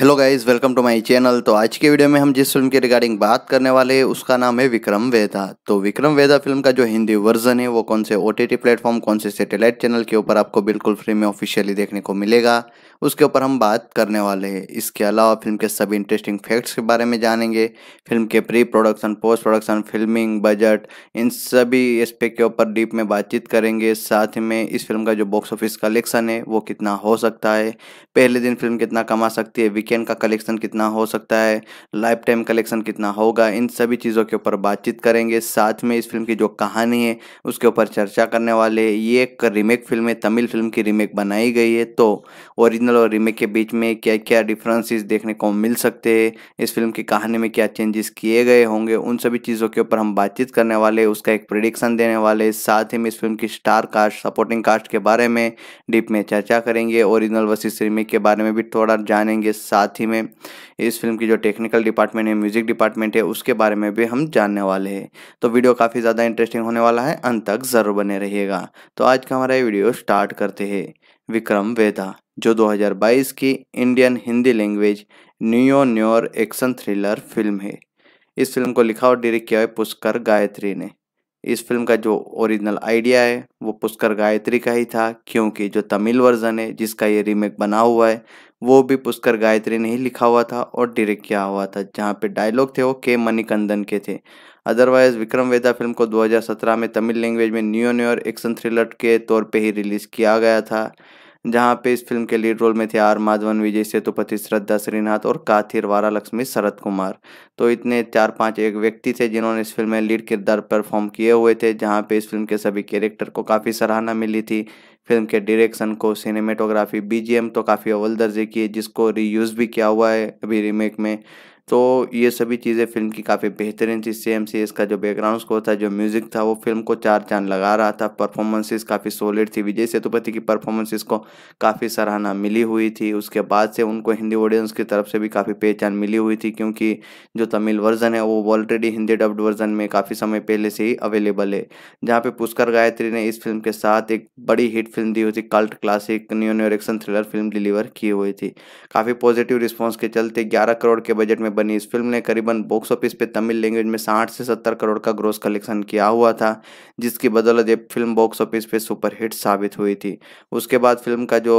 Hello guys welcome to my channel तो आज के वीडियो में हम जिस फिल्म के रिगार्डिंग बात करने वाले हैं उसका नाम है विक्रम वेदा तो विक्रम वेदा फिल्म का जो हिंदी वर्जन है वो कौन से ओटीटी प्लेटफॉर्म कौन से सैटेलाइट चैनल के ऊपर आपको बिल्कुल फ्री में ऑफिशियली देखने को मिलेगा उसके ऊपर हम बात करने वाले हैं इसके अलावा फिल्म के सभी इंटरेस्टिंग फैक्ट्स के बारे में जानेंगे फिल्म के pre production post production filming budget इन सभी एस्पेक्ट के ऊपर डीप में बातचीत करेंगे साथ में इस फिल्म का जो बॉक्स ऑफिस कलेक्शन है वो कितना हो सकता है पहले दिन फिल्म कितना कमा सकती है वीकेंड का कलेक्शन कितना हो सकता है लाइफ टाइम कलेक्शन कितना होगा इन सभी चीज़ों के ऊपर बातचीत करेंगे साथ में इस फिल्म की जो कहानी है उसके ऊपर चर्चा करने वाले ये एक रीमेक फिल्म है तमिल फिल्म की रीमेक बनाई गई है तो ओरिजिनल ओरिजिनल और रीमेक के बीच में क्या क्या डिफरेंसेस देखने को मिल सकते हैं इस फिल्म की कहानी में क्या चेंजेस किए गए होंगे उन सभी चीज़ों के ऊपर हम बातचीत करने वाले उसका एक प्रडिक्शन देने वाले साथ ही में इस फिल्म की स्टार कास्ट सपोर्टिंग कास्ट के बारे में डीप में चर्चा करेंगे ओरिजिनल वर्सेस रीमेक के बारे में भी थोड़ा जानेंगे साथ ही में इस फिल्म की जो टेक्निकल डिपार्टमेंट है म्यूजिक डिपार्टमेंट है उसके बारे में भी हम जानने वाले हैं तो वीडियो काफ़ी ज़्यादा इंटरेस्टिंग होने वाला है अंत तक ज़रूर बने रहिएगा तो आज का हमारा ये वीडियो स्टार्ट करते हैं विक्रम वेदा जो 2022 की Indian Hindi language neo noir action thriller film है इस फिल्म को लिखा और डायरेक्ट किया है पुष्कर गायत्री ने इस फिल्म का जो ओरिजिनल आइडिया है वो पुष्कर गायत्री का ही था क्योंकि जो तमिल वर्जन है जिसका ये रीमेक बना हुआ है वो भी पुष्कर गायत्री ने ही लिखा हुआ था और डायरेक्ट किया हुआ था जहाँ पे डायलॉग थे वो के मणिकंदन के थे अदरवाइज विक्रम वेदा फिल्म को 2017 में तमिल लैंग्वेज में न्यू न्यूर एक्शन थ्रिलर के तौर पे ही रिलीज किया गया था जहां पे इस फिल्म के लीड रोल में थे आर माधवन विजय सेतुपति श्रद्धा श्रीनाथ और काथिर वारा लक्ष्मी शरद कुमार तो इतने चार पांच एक व्यक्ति थे जिन्होंने इस फिल्म में लीड किरदार परफॉर्म किए हुए थे जहां पे इस फिल्म के सभी कैरेक्टर को काफ़ी सराहना मिली थी फिल्म के डायरेक्शन को सिनेमेटोग्राफी बीजीएम तो काफ़ी अव्वल दर्जे की है जिसको रीयूज़ भी किया हुआ है अभी रीमेक में तो ये सभी चीज़ें फिल्म की काफ़ी बेहतरीन थी सी एम सी इसका जो बैकग्राउंड स्कोर था जो म्यूज़िक था वो फिल्म को चार चांद लगा रहा था परफॉर्मेंसेस काफ़ी सॉलिड थी विजय सेतुपति की परफॉर्मेंसेस को काफ़ी सराहना मिली हुई थी उसके बाद से उनको हिंदी ऑडियंस की तरफ से भी काफ़ी पहचान मिली हुई थी क्योंकि जो तमिल वर्जन है वो ऑलरेडी हिंदी डब्ड वर्जन में काफ़ी समय पहले से ही अवेलेबल है जहाँ पर पुष्कर गायत्री ने इस फिल्म के साथ एक बड़ी हिट फिल्म दी हुई थी cult classic neo noir action thriller film deliver की हुई थी काफ़ी पॉजिटिव रिस्पॉन्स के चलते ग्यारह करोड़ के बजट में में बनी इस फिल्म ने करीबन बॉक्स ऑफिस पे तमिल लैंग्वेज में साठ से सत्तर करोड़ का ग्रोस कलेक्शन किया हुआ था जिसकी बदौलत ये फिल्म बॉक्स ऑफिस पे सुपरहिट साबित हुई थी उसके बाद फिल्म का जो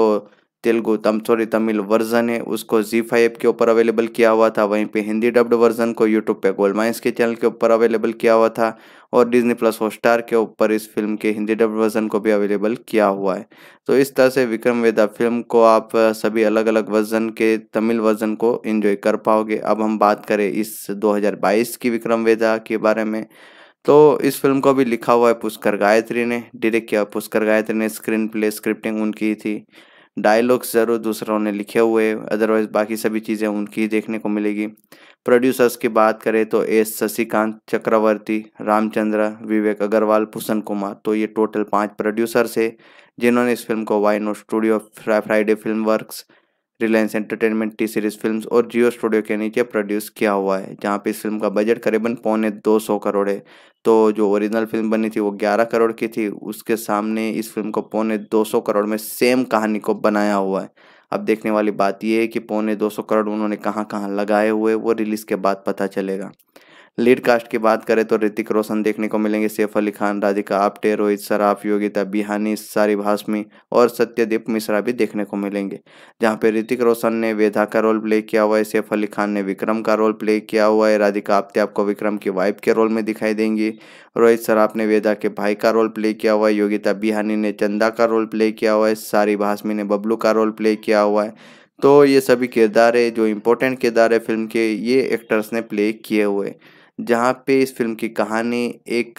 तेलुगु तम सॉरी तमिल वर्जन है उसको जी फाइव के ऊपर अवेलेबल किया हुआ था वहीं पे हिंदी डब्ड वर्जन को यूट्यूब पे गोल्ड माइंस के चैनल के ऊपर अवेलेबल किया हुआ था और डिज्नी प्लस हॉटस्टार के ऊपर इस फिल्म के हिंदी डब्ड वर्जन को भी अवेलेबल किया हुआ है तो इस तरह से विक्रम वेदा फिल्म को आप सभी अलग अलग वर्जन के तमिल वर्जन को इन्जॉय कर पाओगे अब हम बात करें इस दो की विक्रम वेदा के बारे में तो इस फिल्म को भी लिखा हुआ है पुष्कर गायत्री ने डायरेक्ट किया पुष्कर गायत्री ने स्क्रीन प्ले स्क्रिप्टिंग उनकी थी डायलॉग्स ज़रूर दूसरों ने लिखे हुए अदरवाइज बाकी सभी चीज़ें उनकी देखने को मिलेगी प्रोड्यूसर्स की बात करें तो एस शशिकांत चक्रवर्ती रामचंद्र विवेक अग्रवाल भूषण कुमार तो ये टोटल पांच प्रोड्यूसर्स है जिन्होंने इस फिल्म को वाइनो studio Friday film work Reliance entertainment T series films और जियो स्टूडियो के नीचे प्रोड्यूस किया हुआ है जहाँ पे इस फिल्म का बजट करीबन पौने दो सौ करोड़ है तो जो ओरिजिनल फिल्म बनी थी वो ग्यारह करोड़ की थी उसके सामने इस फिल्म को पौने दो सौ करोड़ में सेम कहानी को बनाया हुआ है अब देखने वाली बात यह है कि पौने दो सौ करोड़ उन्होंने कहाँ कहाँ लगाए हुए वो रिलीज़ के बाद पता चलेगा लीड कास्ट की बात करें तो ऋतिक रोशन देखने को मिलेंगे सैफ अली खान राधिका आप्टे रोहित सराफ योगिता बिहानी सारी भाषमी और सत्यदीप मिश्रा भी देखने को मिलेंगे जहाँ पे ऋतिक रोशन ने वेधा का रोल प्ले किया हुआ है सैफ अली खान ने विक्रम का रोल प्ले किया हुआ है राधिका आप्टे आपको विक्रम की वाइफ के रोल में दिखाई देंगी रोहित सराफ ने वेदा के भाई का रोल प्ले किया हुआ है योगिता बिहानी ने चंदा का रोल प्ले किया हुआ है सारी भाषमी ने बबलू का रोल प्ले किया हुआ है तो ये सभी किरदार है जो इम्पोर्टेंट किरदार है फिल्म के ये एक्टर्स ने प्ले किए हुए जहाँ पे इस फिल्म की कहानी एक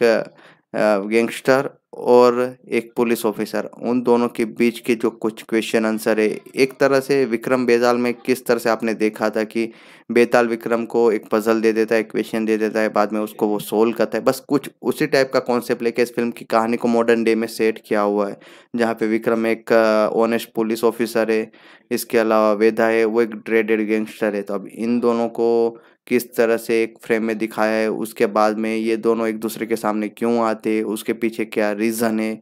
गैंगस्टर और एक पुलिस ऑफिसर उन दोनों के बीच के जो कुछ क्वेश्चन आंसर है एक तरह से विक्रम बेताल में किस तरह से आपने देखा था कि बेताल विक्रम को एक पजल दे देता है क्वेश्चन दे देता है बाद में उसको वो सोल्व करता है बस कुछ उसी टाइप का कॉन्सेप्ट लेके इस फिल्म की कहानी को मॉडर्न डे में सेट किया हुआ है जहाँ पे विक्रम एक ऑनेस्ट पुलिस ऑफिसर है इसके अलावा वेदा है वो एक ड्रेडेड गैंगस्टर है तो अब इन दोनों को किस तरह से एक फ्रेम में दिखाया है उसके बाद में ये दोनों एक दूसरे के सामने क्यों आते उसके पीछे क्या रीज़न है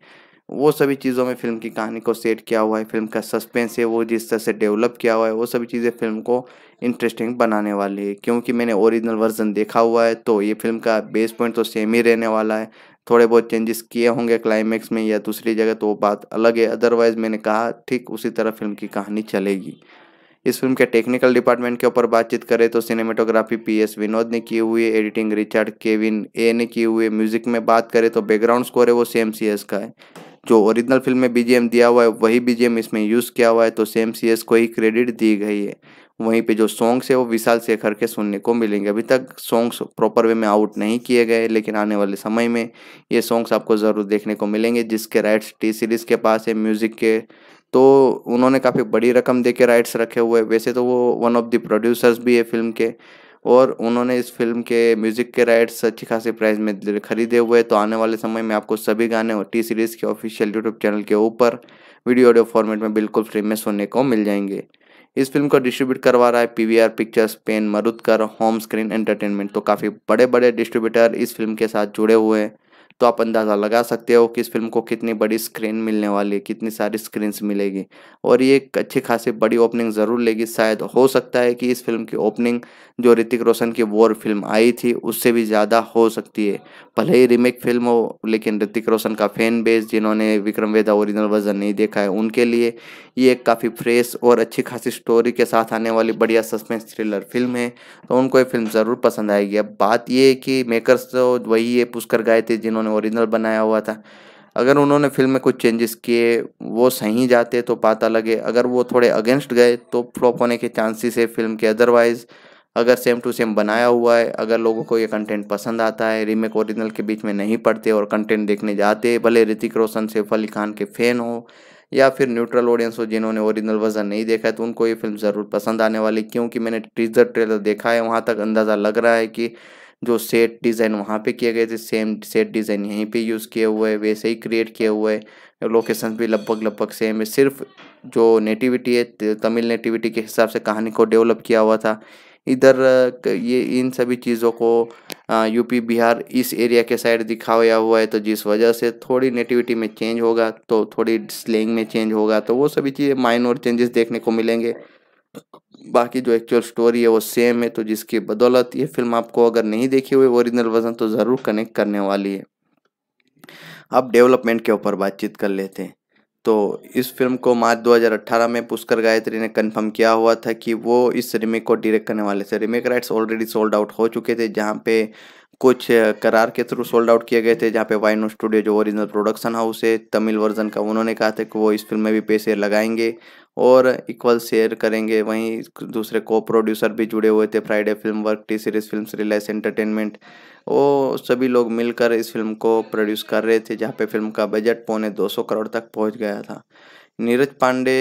वो सभी चीज़ों में फिल्म की कहानी को सेट किया हुआ है फिल्म का सस्पेंस है वो जिस तरह से डेवलप किया हुआ है वो सभी चीज़ें फिल्म को इंटरेस्टिंग बनाने वाली है क्योंकि मैंने ओरिजिनल वर्जन देखा हुआ है तो ये फिल्म का बेस पॉइंट तो सेम ही रहने वाला है थोड़े बहुत चेंजेस किए होंगे क्लाइमैक्स में या दूसरी जगह तो वो बात अलग है अदरवाइज़ मैंने कहा ठीक उसी तरह फिल्म की कहानी चलेगी इस फिल्म के टेक्निकल डिपार्टमेंट के ऊपर बातचीत करें तो सिनेमेटोग्राफी पी एस विनोद ने की हुई है एडिटिंग रिचर्ड केविन ए ने की हुई है म्यूजिक में बात करें तो बैकग्राउंड स्कोर है वो सेम सी एस का है जो ओरिजिनल फिल्म में बीजीएम दिया हुआ है वही बीजीएम इसमें यूज़ किया हुआ है तो सेम सी एस को ही क्रेडिट दी गई है वहीं पे जो सॉन्ग्स है वो विशाल शेखर के सुनने को मिलेंगे अभी तक सॉन्ग्स प्रॉपर वे में आउट नहीं किए गए लेकिन आने वाले समय में ये सॉन्ग्स आपको ज़रूर देखने को मिलेंगे जिसके राइट्स टी सीरीज़ के पास है म्यूज़िक के तो उन्होंने काफ़ी बड़ी रकम दे के राइट्स रखे हुए वैसे तो वो वन ऑफ द प्रोड्यूसर्स भी है फिल्म के और उन्होंने इस फिल्म के म्यूज़िक के राइट्स अच्छी खासी प्राइस में खरीदे हुए तो आने वाले समय में आपको सभी गाने और टी सीरीज़ के ऑफिशियल यूट्यूब चैनल के ऊपर वीडियो ऑडियो फॉर्मेट में बिल्कुल फ्री में सुनने को मिल जाएंगे इस फिल्म को डिस्ट्रीब्यूट करवा रहा है PVR pictures pen Marudhar home screen entertainment तो काफ़ी बड़े बड़े डिस्ट्रीब्यूटर इस फिल्म के साथ जुड़े हुए हैं तो आप अंदाज़ा लगा सकते हो कि इस फिल्म को कितनी बड़ी स्क्रीन मिलने वाली है कितनी सारी स्क्रीन्स मिलेगी और ये एक अच्छी खासी बड़ी ओपनिंग ज़रूर लेगी शायद हो सकता है कि इस फिल्म की ओपनिंग जो ऋतिक रोशन की वॉर फिल्म आई थी उससे भी ज़्यादा हो सकती है भले ही रीमेक फिल्म हो लेकिन ऋतिक रोशन का फैन बेस जिन्होंने विक्रम वेदा ओरिजिनल वर्जन नहीं देखा है उनके लिए ये एक काफ़ी फ्रेश और अच्छी खासी स्टोरी के साथ आने वाली बढ़िया सस्पेंस थ्रिलर फिल्म है तो उनको ये फिल्म ज़रूर पसंद आएगी अब बात ये है कि मेकर्स तो वही ये पुष्कर गए थे जिन्होंने उन्होंने ओरिजिनल बनाया हुआ था अगर उन्होंने फिल्म में कुछ चेंजेस किए वो सही जाते तो पता लगे अगर वो थोड़े अगेंस्ट गए तो फ्लॉप होने के चांसेस है फिल्म के अदरवाइज़ अगर सेम टू सेम बनाया हुआ है अगर लोगों को ये कंटेंट पसंद आता है रीमेक ओरिजिनल के बीच में नहीं पड़ते और कंटेंट देखने जाते भले ऋतिक रोशन सैफ अली खान के फ़ैन हो या फिर न्यूट्रल ऑडियंस हो जिन्होंने ओरिजिनल वर्जन नहीं देखा है तो उनको ये फिल्म ज़रूर पसंद आने वाली क्योंकि मैंने टीजर ट्रेलर देखा है वहाँ तक अंदाज़ा लग रहा है कि जो सेट डिज़ाइन वहाँ पे किए गए थे सेम सेट डिज़ाइन यहीं पे यूज़ किए हुए वैसे ही क्रिएट किए हुए लोकेशंस भी लगभग लगभग सेम है सिर्फ जो नेटिविटी है तमिल नेटिविटी के हिसाब से कहानी को डेवलप किया हुआ था इधर ये इन सभी चीज़ों को यूपी बिहार इस एरिया के साइड दिखाया हुआ है तो जिस वजह से थोड़ी नेटिविटी में चेंज होगा तो थोड़ी स्लेंग में चेंज होगा तो वो सभी चीज़ें माइनर चेंजेस देखने को मिलेंगे बाकी जो एक्चुअल स्टोरी है वो सेम है तो जिसकी बदौलत ये फिल्म आपको अगर नहीं देखी हुई ओरिजिनल वर्जन तो ज़रूर कनेक्ट करने वाली है अब डेवलपमेंट के ऊपर बातचीत कर लेते हैं तो इस फिल्म को मार्च 2018 में पुष्कर गायत्री ने कंफर्म किया हुआ था कि वो इस रिमेक को डायरेक्ट करने वाले थे remake rights already sold out हो चुके थे जहाँ पे कुछ करार के थ्रू सोल्ड आउट किए गए थे जहाँ पे वाइनो स्टूडियो जो ओरिजिनल प्रोडक्शन हाउस है तमिल वर्जन का उन्होंने कहा था कि वो इस फिल्म में भी पैसे लगाएंगे और इक्वल शेयर करेंगे वहीं दूसरे को प्रोड्यूसर भी जुड़े हुए थे Friday film work T series film Reliance entertainment वो सभी लोग मिलकर इस फिल्म को प्रोड्यूस कर रहे थे जहाँ पे फिल्म का बजट पौने 200 करोड़ तक पहुँच गया था नीरज पांडे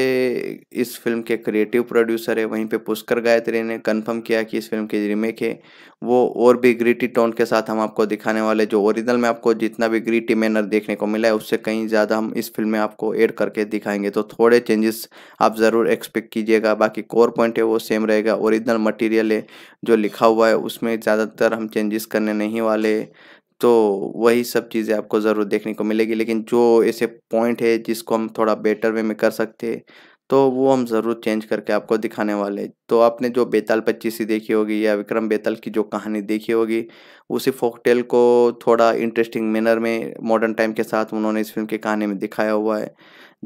इस फिल्म के क्रिएटिव प्रोड्यूसर है वहीं पे पुष्कर गायत्री ने कंफर्म किया कि इस फिल्म की रीमेक है वो और भी ग्रीटी टोन के साथ हम आपको दिखाने वाले जो ओरिजिनल में आपको जितना भी ग्रीटी मैनर देखने को मिला है उससे कहीं ज़्यादा हम इस फिल्म में आपको ऐड करके दिखाएंगे तो थोड़े चेंजेस आप ज़रूर एक्सपेक्ट कीजिएगा बाकी कोर पॉइंट है वो सेम रहेगा ओरिजिनल मटीरियल है जो लिखा हुआ है उसमें ज़्यादातर हम चेंजेस करने नहीं वाले तो वही सब चीज़ें आपको ज़रूर देखने को मिलेगी लेकिन जो ऐसे पॉइंट है जिसको हम थोड़ा बेटर वे में कर सकते हैं तो वो हम ज़रूर चेंज करके आपको दिखाने वाले तो आपने जो बेताल पच्चीसी देखी होगी या विक्रम बेताल की जो कहानी देखी होगी उसी फोकटेल को थोड़ा इंटरेस्टिंग मैनर में मॉडर्न टाइम के साथ उन्होंने इस फिल्म की कहानी में दिखाया हुआ है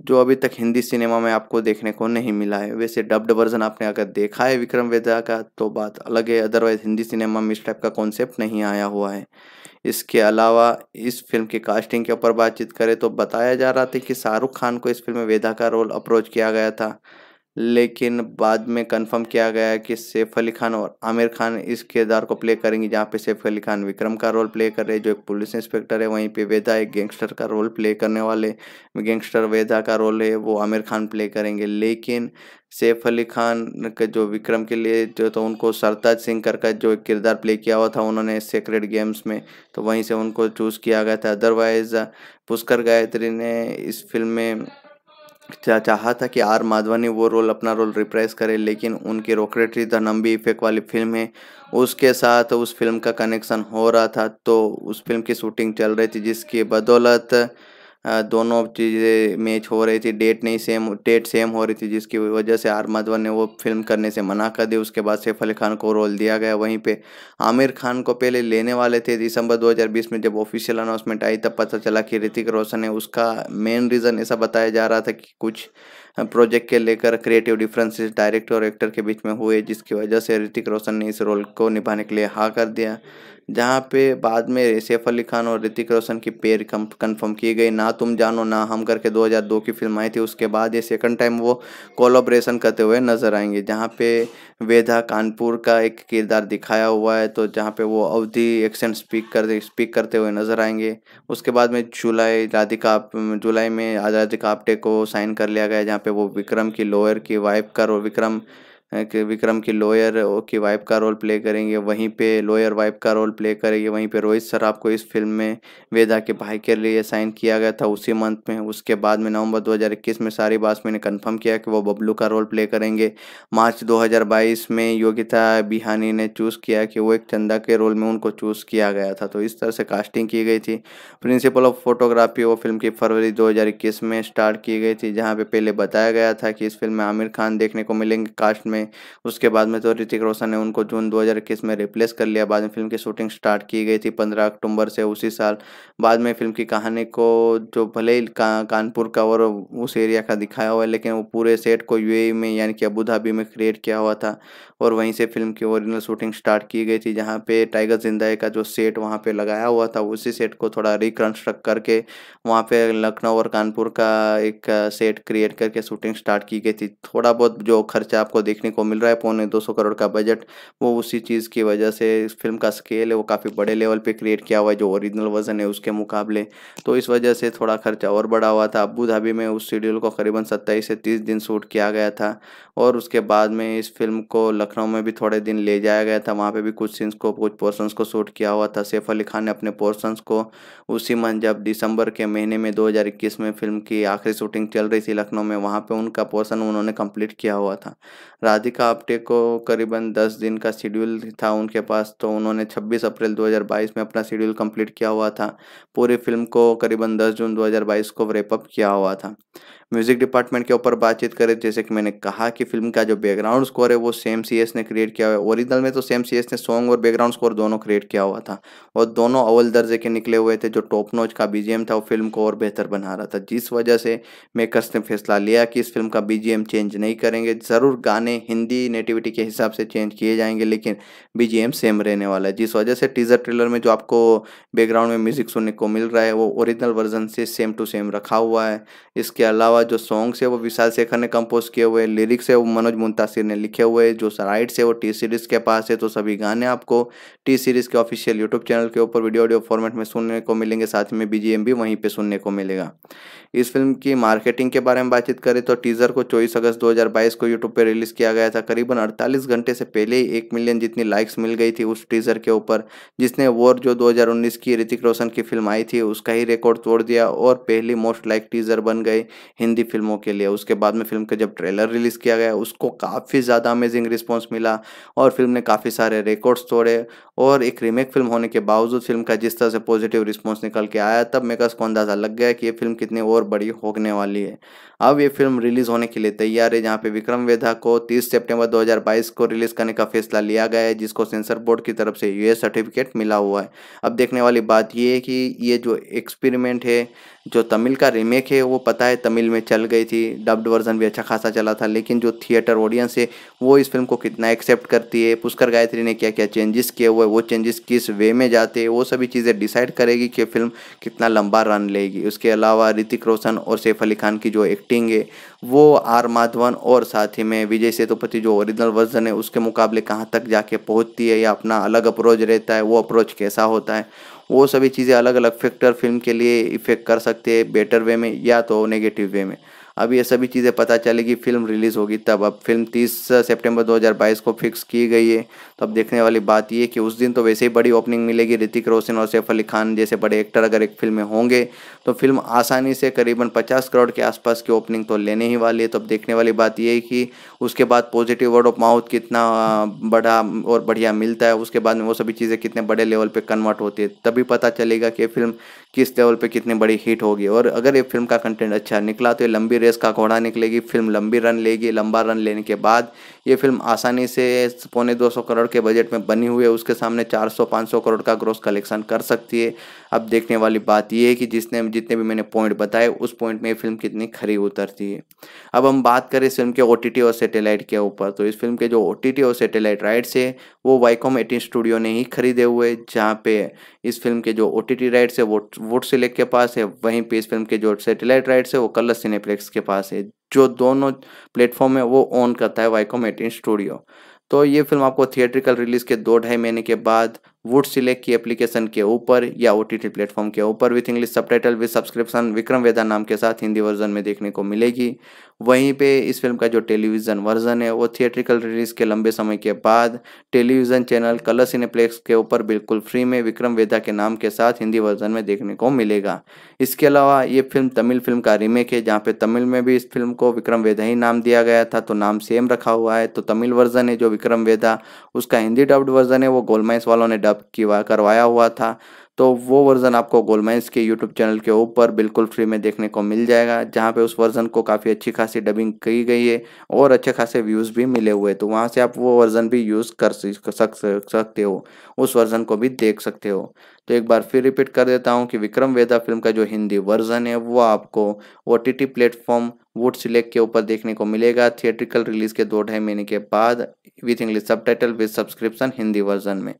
जो अभी तक हिंदी सिनेमा में आपको देखने को नहीं मिला है वैसे डब्ड वर्जन आपने अगर देखा है विक्रम वेदा का तो बात अलग है अदरवाइज हिंदी सिनेमा में इस टाइप का कॉन्सेप्ट नहीं आया हुआ है इसके अलावा इस फिल्म की कास्टिंग के ऊपर बातचीत करें तो बताया जा रहा था कि शाहरुख खान को इस फिल्म में वेदा का रोल अप्रोच किया गया था लेकिन बाद में कंफर्म किया गया कि सैफ अली खान और आमिर खान इस किरदार को प्ले करेंगे जहाँ पे सैफ अली खान विक्रम का रोल प्ले कर रहे हैं जो एक पुलिस इंस्पेक्टर है वहीं पे वेदा एक गैंगस्टर का रोल प्ले करने वाले गैंगस्टर वेदा का रोल है वो आमिर खान प्ले करेंगे लेकिन सैफ अली खान का जो विक्रम के लिए जो तो उनको सरताज सिंह कर का जो किरदार प्ले किया हुआ था उन्होंने सेक्रेड गेम्स में तो वहीं से उनको चूज़ किया गया था अदरवाइज़ पुष्कर गायत्री ने इस फिल्म में चाहा था कि आर माधवनी वो रोल अपना रोल रिप्रेस करे लेकिन उनकी रोकेटरी द नंबी इफेक्ट वाली फिल्म है उसके साथ उस फिल्म का कनेक्शन हो रहा था तो उस फिल्म की शूटिंग चल रही थी जिसकी बदौलत दोनों चीज़ें मैच हो रही थी डेट नहीं सेम डेट सेम हो रही थी जिसकी वजह से आर माधवन ने वो फिल्म करने से मना कर दी उसके बाद सैफ अली खान को रोल दिया गया वहीं पे आमिर खान को पहले लेने वाले थे दिसंबर 2020 में जब ऑफिशियल अनाउंसमेंट आई तब पता चला कि ऋतिक रोशन ने उसका मेन रीज़न ऐसा बताया जा रहा था कि कुछ प्रोजेक्ट के लेकर क्रिएटिव डिफरेंसेस डायरेक्टर और एक्टर के बीच में हुए जिसकी वजह से ऋतिक रोशन ने इस रोल को निभाने के लिए हाँ कर दिया जहाँ पे बाद में सैफ अली खान और ऋतिक रोशन की पेयर कंफर्म की गई ना तुम जानो ना हम करके 2002 की फिल्म आई थी उसके बाद ये सेकंड टाइम वो कोलोब्रेशन करते हुए नजर आएंगे जहाँ पे वेदा कानपुर का एक किरदार दिखाया हुआ है तो जहाँ पे वो अवधि एक्सेंट स्पीक कर स्पीक करते हुए नजर आएंगे उसके बाद में जुलाई राधिका जुलाई में राधिका आप्टे को साइन कर लिया गया जहाँ पे वो विक्रम की लोअर की वाइफ का और विक्रम विक्रम की लॉयर की वाइफ का रोल प्ले करेंगे वहीं पे लॉयर वाइफ का रोल प्ले करेंगे वहीं पे रोहित सराफ को इस फिल्म में वेदा के भाई के लिए साइन किया गया था उसी मंथ में उसके बाद में नवंबर 2021 में सारी बासमी ने कंफर्म किया कि वो बबलू का रोल प्ले करेंगे मार्च 2022 में योगिता बिहानी ने चूज़ किया कि वो एक चंदा के रोल में उनको चूज़ किया गया था तो इस तरह से कास्टिंग की गई थी प्रिंसिपल ऑफ फोटोग्राफी वो फिल्म की फरवरी दो में स्टार्ट की गई थी जहाँ पर पहले बताया गया था कि इस फिल्म में आमिर खान देखने को मिलेंगे कास्ट में में उसके बाद में तो ऋतिक रोशन ने उनको जून 2021 में रिप्लेस कर लिया बाद में फिल्म की शूटिंग स्टार्ट की गई थी 15 अक्टूबर से उसी साल बाद में फिल्म की कहानी को जो भले ही का, कानपुर का और उस एरिया का दिखाया हुआ है लेकिन वो पूरे सेट को यू में यानी कि अबू धाबी में क्रिएट किया हुआ था और वहीं से फिल्म की ओरिजिनल शूटिंग स्टार्ट की गई थी जहाँ पे टाइगर जिंदा का जो सेट वहाँ पे लगाया हुआ था उसी सेट को थोड़ा रिकन्स्ट्रक्ट करके वहाँ पे लखनऊ और कानपुर का एक सेट क्रिएट करके शूटिंग स्टार्ट की गई थी थोड़ा बहुत जो खर्चा आपको देखने को मिल रहा है पौने दो करोड़ का बजट वो उसी चीज़ की वजह से इस फिल्म का स्केल है वो काफ़ी बड़े लेवल पर क्रिएट किया हुआ है जो ओरिजिनल वर्जन है उसके मुकाबले तो इस वजह से थोड़ा खर्चा और बढ़ा हुआ था अबू धाबी में उस शेड्यूल को करीबन सत्ताईस से तीस दिन शूट किया गया था और उसके बाद में इस फिल्म को लखनऊ में भी थोड़े दिन ले जाया गया था वहाँ पे भी कुछ सीन्स को कुछ पोर्शंस को शूट किया हुआ था सैफ अली खान ने अपने पोर्शंस को उसी मन जब दिसंबर के महीने में 2021 में फिल्म की आखिरी शूटिंग चल रही थी लखनऊ में वहाँ पे उनका पोर्शन उन्होंने कंप्लीट किया हुआ था राधिका आप्टे को करीबन दस दिन का शेड्यूल था उनके पास तो उन्होंने छब्बीस अप्रैल दो में अपना शेड्यूल कम्प्लीट किया हुआ था पूरी फिल्म को करीबन दस जून दो को रेपअप किया हुआ था म्यूजिक डिपार्टमेंट के ऊपर बातचीत करें जैसे कि मैंने कहा कि फिल्म का जो बैकग्राउंड स्कोर है वो सेम सी एस ने क्रिएट किया हुआ है ओरिजिनल में तो सेम सी एस ने सॉन्ग और बैकग्राउंड स्कोर दोनों क्रिएट किया हुआ था और दोनों अव्वल दर्जे के निकले हुए थे जो टॉप नोच का बी था वो फिल्म को और बेहतर बना रहा था जिस वजह से मेकर्स ने फैसला लिया कि इस फिल्म का बी चेंज नहीं करेंगे ज़रूर गाने हिंदी नेटिविटी के हिसाब से चेंज किए जाएंगे लेकिन बी सेम रहने वाला है जिस वजह से टीजर ट्रेलर में जो आपको बैकग्राउंड में म्यूजिक सुनने को मिल रहा है वो ओरिजिनल वर्जन से सेम टू सेम रखा हुआ है इसके अलावा अलावा जो सॉन्ग्स है वो विशाल शेखर ने कंपोज किए हुए लिरिक्स है वो मनोज मुंतासिर ने लिखे हुए जो राइट्स है वो टी सीरीज़ के पास है तो सभी गाने आपको टी सीरीज़ के ऑफिशियल यूट्यूब चैनल के ऊपर वीडियो ऑडियो फॉर्मेट में सुनने को मिलेंगे साथ में बी भी वहीं पर सुनने को मिलेगा इस फिल्म की मार्केटिंग के बारे में बातचीत करें तो टीज़र को चौबीस अगस्त दो को यूट्यूब पर रिलीज़ किया गया था करीबन अड़तालीस घंटे से पहले ही एक मिलियन जितनी लाइक्स मिल गई थी उस टीज़र के ऊपर जिसने वॉर जो दो की ऋतिक रोशन की फिल्म आई थी उसका ही रिकॉर्ड तोड़ दिया और पहली मोस्ट लाइक टीज़र बन गए हिंदी फिल्मों के लिए उसके बाद में फिल्म का जब ट्रेलर रिलीज़ किया गया उसको काफ़ी ज़्यादा अमेजिंग रिस्पॉन्स मिला और फिल्म ने काफ़ी सारे रिकॉर्ड्स तोड़े और एक रीमेक फिल्म होने के बावजूद फिल्म का जिस तरह से पॉजिटिव रिस्पॉन्स निकल के आया तब मेकर्स को अंदाज़ा लग गया कि ये फिल्म कितनी और बड़ी होने वाली है अब ये फिल्म रिलीज होने के लिए तैयार है जहाँ पे विक्रम वेधा को 30 सितंबर 2022 को रिलीज करने का फैसला लिया गया है जिसको सेंसर बोर्ड की तरफ से यूएस सर्टिफिकेट मिला हुआ है अब देखने वाली बात ये है कि ये जो एक्सपेरिमेंट है जो तमिल का रीमेक है वो पता है तमिल में चल गई थी डब्ड वर्जन भी अच्छा खासा चला था लेकिन जो थिएटर ऑडियंस है वो इस फिल्म को कितना एक्सेप्ट करती है पुष्कर गायत्री ने क्या क्या चेंजेस किए हुए वो चेंजेस किस वे में जाते हैं वो सभी चीज़ें डिसाइड करेगी कि फिल्म कितना लंबा रन लेगी उसके अलावा ऋतिक रोशन और सैफ अली खान की जो एक्टिंग जीतेंगे वो आर माधवन और साथ ही में विजय सेतुपति जो ओरिजिनल वर्जन है उसके मुकाबले कहाँ तक जाके पहुँचती है या अपना अलग अप्रोच रहता है वो अप्रोच कैसा होता है वो सभी चीज़ें अलग अलग फैक्टर फिल्म के लिए इफेक्ट कर सकते हैं बेटर वे में या तो नेगेटिव वे में अब ये सभी चीज़ें पता चलेगी फिल्म रिलीज़ होगी तब अब फिल्म 30 सितंबर 2022 को फिक्स की गई है तो अब देखने वाली बात ये कि उस दिन तो वैसे ही बड़ी ओपनिंग मिलेगी ऋतिक रोशन और सैफ अली खान जैसे बड़े एक्टर अगर एक फिल्म में होंगे तो फिल्म आसानी से करीबन पचास करोड़ के आसपास की ओपनिंग तो लेने ही वाली है तो अब देखने वाली बात ये है कि उसके बाद पॉजिटिव वर्ड ऑफ माउथ कितना बड़ा और बढ़िया मिलता है उसके बाद में वो सभी चीज़ें कितने बड़े लेवल पर कन्वर्ट होती है तभी पता चलेगा कि फिल्म किस लेवल पे कितनी बड़ी हिट होगी और अगर ये फिल्म का कंटेंट अच्छा निकला तो ये लंबी रेस का घोड़ा निकलेगी फिल्म लंबी रन लेगी लंबा रन लेने के बाद ये फिल्म आसानी से पौने 200 करोड़ के बजट में बनी हुई है उसके सामने 400-500 करोड़ का ग्रोस कलेक्शन कर सकती है अब देखने वाली बात यह है कि जिसने जितने भी मैंने पॉइंट बताए उस पॉइंट में ये फिल्म कितनी खरी उतरती है अब हम बात करें इस फिल्म के ओ और सेटेलाइट के ऊपर तो इस फिल्म के जो ओ और सेटेलाइट राइट्स है वो वाईकॉम एटीन स्टूडियो ने ही खरीदे हुए जहाँ पे इस फिल्म के जो ओ राइट्स है वो वोट सिलेक्ट के पास है वहीं पे इस फिल्म के जो सेटेलाइट राइट्स है वो कलर सिनेप्लेक्स के पास है जो दोनों प्लेटफॉर्म है वो ऑन करता है वाइकोम एटीन स्टूडियो तो ये फिल्म आपको थिएट्रिकल रिलीज के दो ढाई महीने के बाद वुड सिलेक्ट की एप्लीकेशन के ऊपर या ओ टी प्लेटफॉर्म के ऊपर with English subtitle with subscription Vikram वेदा नाम के साथ हिंदी वर्जन में देखने को मिलेगी वहीं पे इस फिल्म का जो टेलीविज़न वर्जन है वो थिएट्रिकल रिलीज के लंबे समय के बाद टेलीविज़न चैनल कलर सिनेप्लेक्स के ऊपर बिल्कुल फ्री में विक्रम वेदा के नाम के साथ हिंदी वर्जन में देखने को मिलेगा इसके अलावा ये फिल्म तमिल फिल्म का रीमेक है जहाँ पे तमिल में भी इस फिल्म को विक्रम वेदा ही नाम दिया गया था तो नाम सेम रखा हुआ है तो तमिल वर्जन है जो विक्रम वेदा उसका हिंदी डब्ड वर्जन है वो गोलमाइस वालों ने डब अप किया करवाया हुआ था तो वो वर्ज़न आपको गोलमेंस के यूट्यूब चैनल के ऊपर बिल्कुल फ्री में देखने को मिल जाएगा जहाँ पे उस वर्ज़न को काफ़ी अच्छी खासी डबिंग की गई है और अच्छे खासे व्यूज़ भी मिले हुए तो वहाँ से आप वो वर्ज़न भी यूज़ कर सक सकते हो उस वर्ज़न को भी देख सकते हो तो एक बार फिर रिपीट कर देता हूँ कि विक्रम वेदा फिल्म का जो हिंदी वर्जन है वो आपको O T T platform Voot select के ऊपर देखने को मिलेगा थिएट्रिकल रिलीज के दो ढाई महीने के बाद with English subtitle with subscription Hindi version में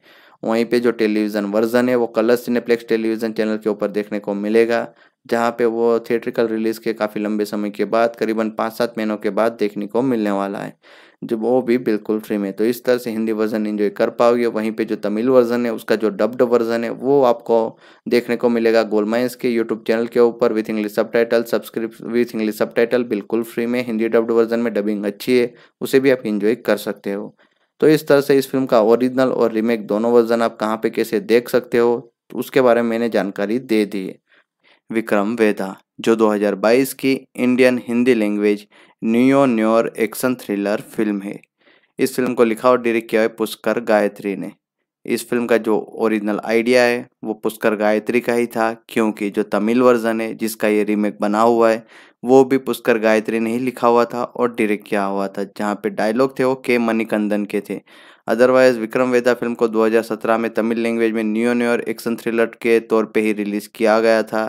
वहीं पे जो टेलीविज़न वर्जन है वो कलर सिनेप्लेक्स टेलीविज़न चैनल के ऊपर देखने को मिलेगा जहाँ पे वो थिएट्रिकल रिलीज़ के काफ़ी लंबे समय के बाद करीबन पाँच सात महीनों के बाद देखने को मिलने वाला है जो वो भी बिल्कुल फ्री में तो इस तरह से हिंदी वर्जन इन्जॉय कर पाओगे वहीं पे जो तमिल वर्जन है उसका जो डब्ड वर्जन है वो आपको देखने को मिलेगा गोलमाइंस के यूट्यूब चैनल के ऊपर with English subtitle सब्सक्रिप with English subtitle बिल्कुल फ्री में हिंदी डब्ड वर्जन में डबिंग अच्छी है उसे भी आप इंजॉय कर सकते हो तो इस तरह से इस फिल्म का ओरिजिनल और रीमेक दोनों वर्जन आप कहाँ पे कैसे देख सकते हो तो उसके बारे में मैंने जानकारी दे दी विक्रम वेदा जो 2022 की Indian Hindi language neo noir action thriller film है इस फिल्म को लिखा और डायरेक्ट किया है पुष्कर गायत्री ने इस फिल्म का जो ओरिजिनल आइडिया है वो पुष्कर गायत्री का ही था क्योंकि जो तमिल वर्जन है जिसका ये रीमेक बना हुआ है वो भी पुष्कर गायत्री ने ही लिखा हुआ था और डायरेक्ट किया हुआ था जहाँ पे डायलॉग थे वो के मणिकंदन के थे अदरवाइज विक्रम वेदा फिल्म को 2017 में तमिल लैंग्वेज में न्यू न्यूर एक्शन थ्रिलर के तौर पर ही रिलीज़ किया गया था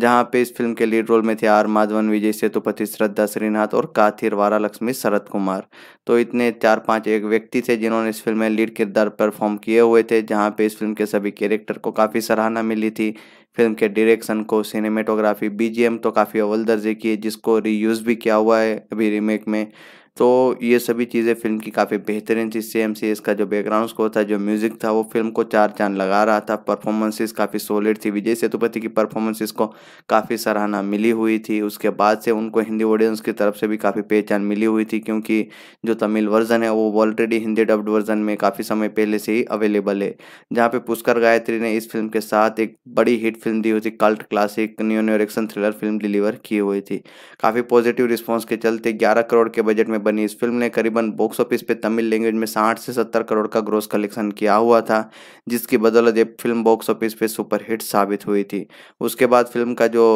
जहां पे इस फिल्म के लीड रोल में थे आर माधवन विजय सेतुपति श्रद्धा श्रीनाथ और काथिर वारा लक्ष्मी शरद कुमार तो इतने चार पांच एक व्यक्ति थे जिन्होंने इस फिल्म में लीड किरदार परफॉर्म किए हुए थे जहाँ पे इस फिल्म के सभी कैरेक्टर को काफ़ी सराहना मिली थी फिल्म के डायरेक्शन को सिनेमेटोग्राफी बीजीएम तो काफ़ी अव्वल दर्जे की है जिसको रीयूज़ भी किया हुआ है अभी रीमेक में तो ये सभी चीज़ें फिल्म की काफ़ी बेहतरीन थी सेम सी इसका जो बैकग्राउंड स्कोर था जो म्यूज़िक था वो फिल्म को चार चांद लगा रहा था परफॉर्मेंसेस काफ़ी सॉलिड थी विजय सेतुपति की परफॉर्मेंसेस को काफ़ी सराहना मिली हुई थी उसके बाद से उनको हिंदी ऑडियंस की तरफ से भी काफ़ी पहचान मिली हुई थी क्योंकि जो तमिल वर्जन है वो ऑलरेडी हिंदी डब्ड वर्जन में काफ़ी समय पहले से ही अवेलेबल है जहाँ पर पुष्कर गायत्री ने इस फिल्म के साथ एक बड़ी हिट फिल्म दी हुई थी cult classic neo noir action thriller film deliver की हुई थी काफ़ी पॉजिटिव रिस्पॉन्स के चलते ग्यारह करोड़ के बजट में में बनी इस फिल्म ने करीबन बॉक्स ऑफिस पे तमिल लैंग्वेज में साठ से सत्तर करोड़ का ग्रोस कलेक्शन किया हुआ था जिसकी बदौलत ये फिल्म बॉक्स ऑफिस पे सुपरहिट साबित हुई थी उसके बाद फिल्म का जो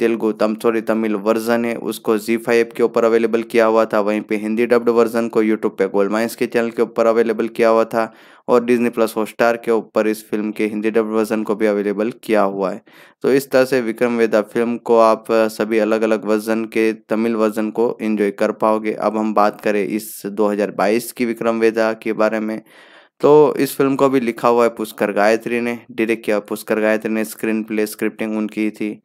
तेलुगु तम सॉरी तमिल वर्जन है उसको जी फाइव के ऊपर अवेलेबल किया हुआ था वहीं पे हिंदी डब्ड वर्जन को यूट्यूब पे गोल्ड माइंस के चैनल के ऊपर अवेलेबल किया हुआ था और डिज्नी प्लस हॉटस्टार के ऊपर इस फिल्म के हिंदी डब्ड वर्जन को भी अवेलेबल किया हुआ है तो इस तरह से विक्रम वेदा फिल्म को आप सभी अलग अलग वर्जन के तमिल वर्जन को इन्जॉय कर पाओगे अब हम बात करें इस बाईस की विक्रम वेदा के बारे में तो इस फिल्म को भी लिखा हुआ है पुष्कर गायत्री ने डायरेक्ट किया पुष्कर गायत्री ने स्क्रीन प्ले स्क्रिप्टिंग उनकी थी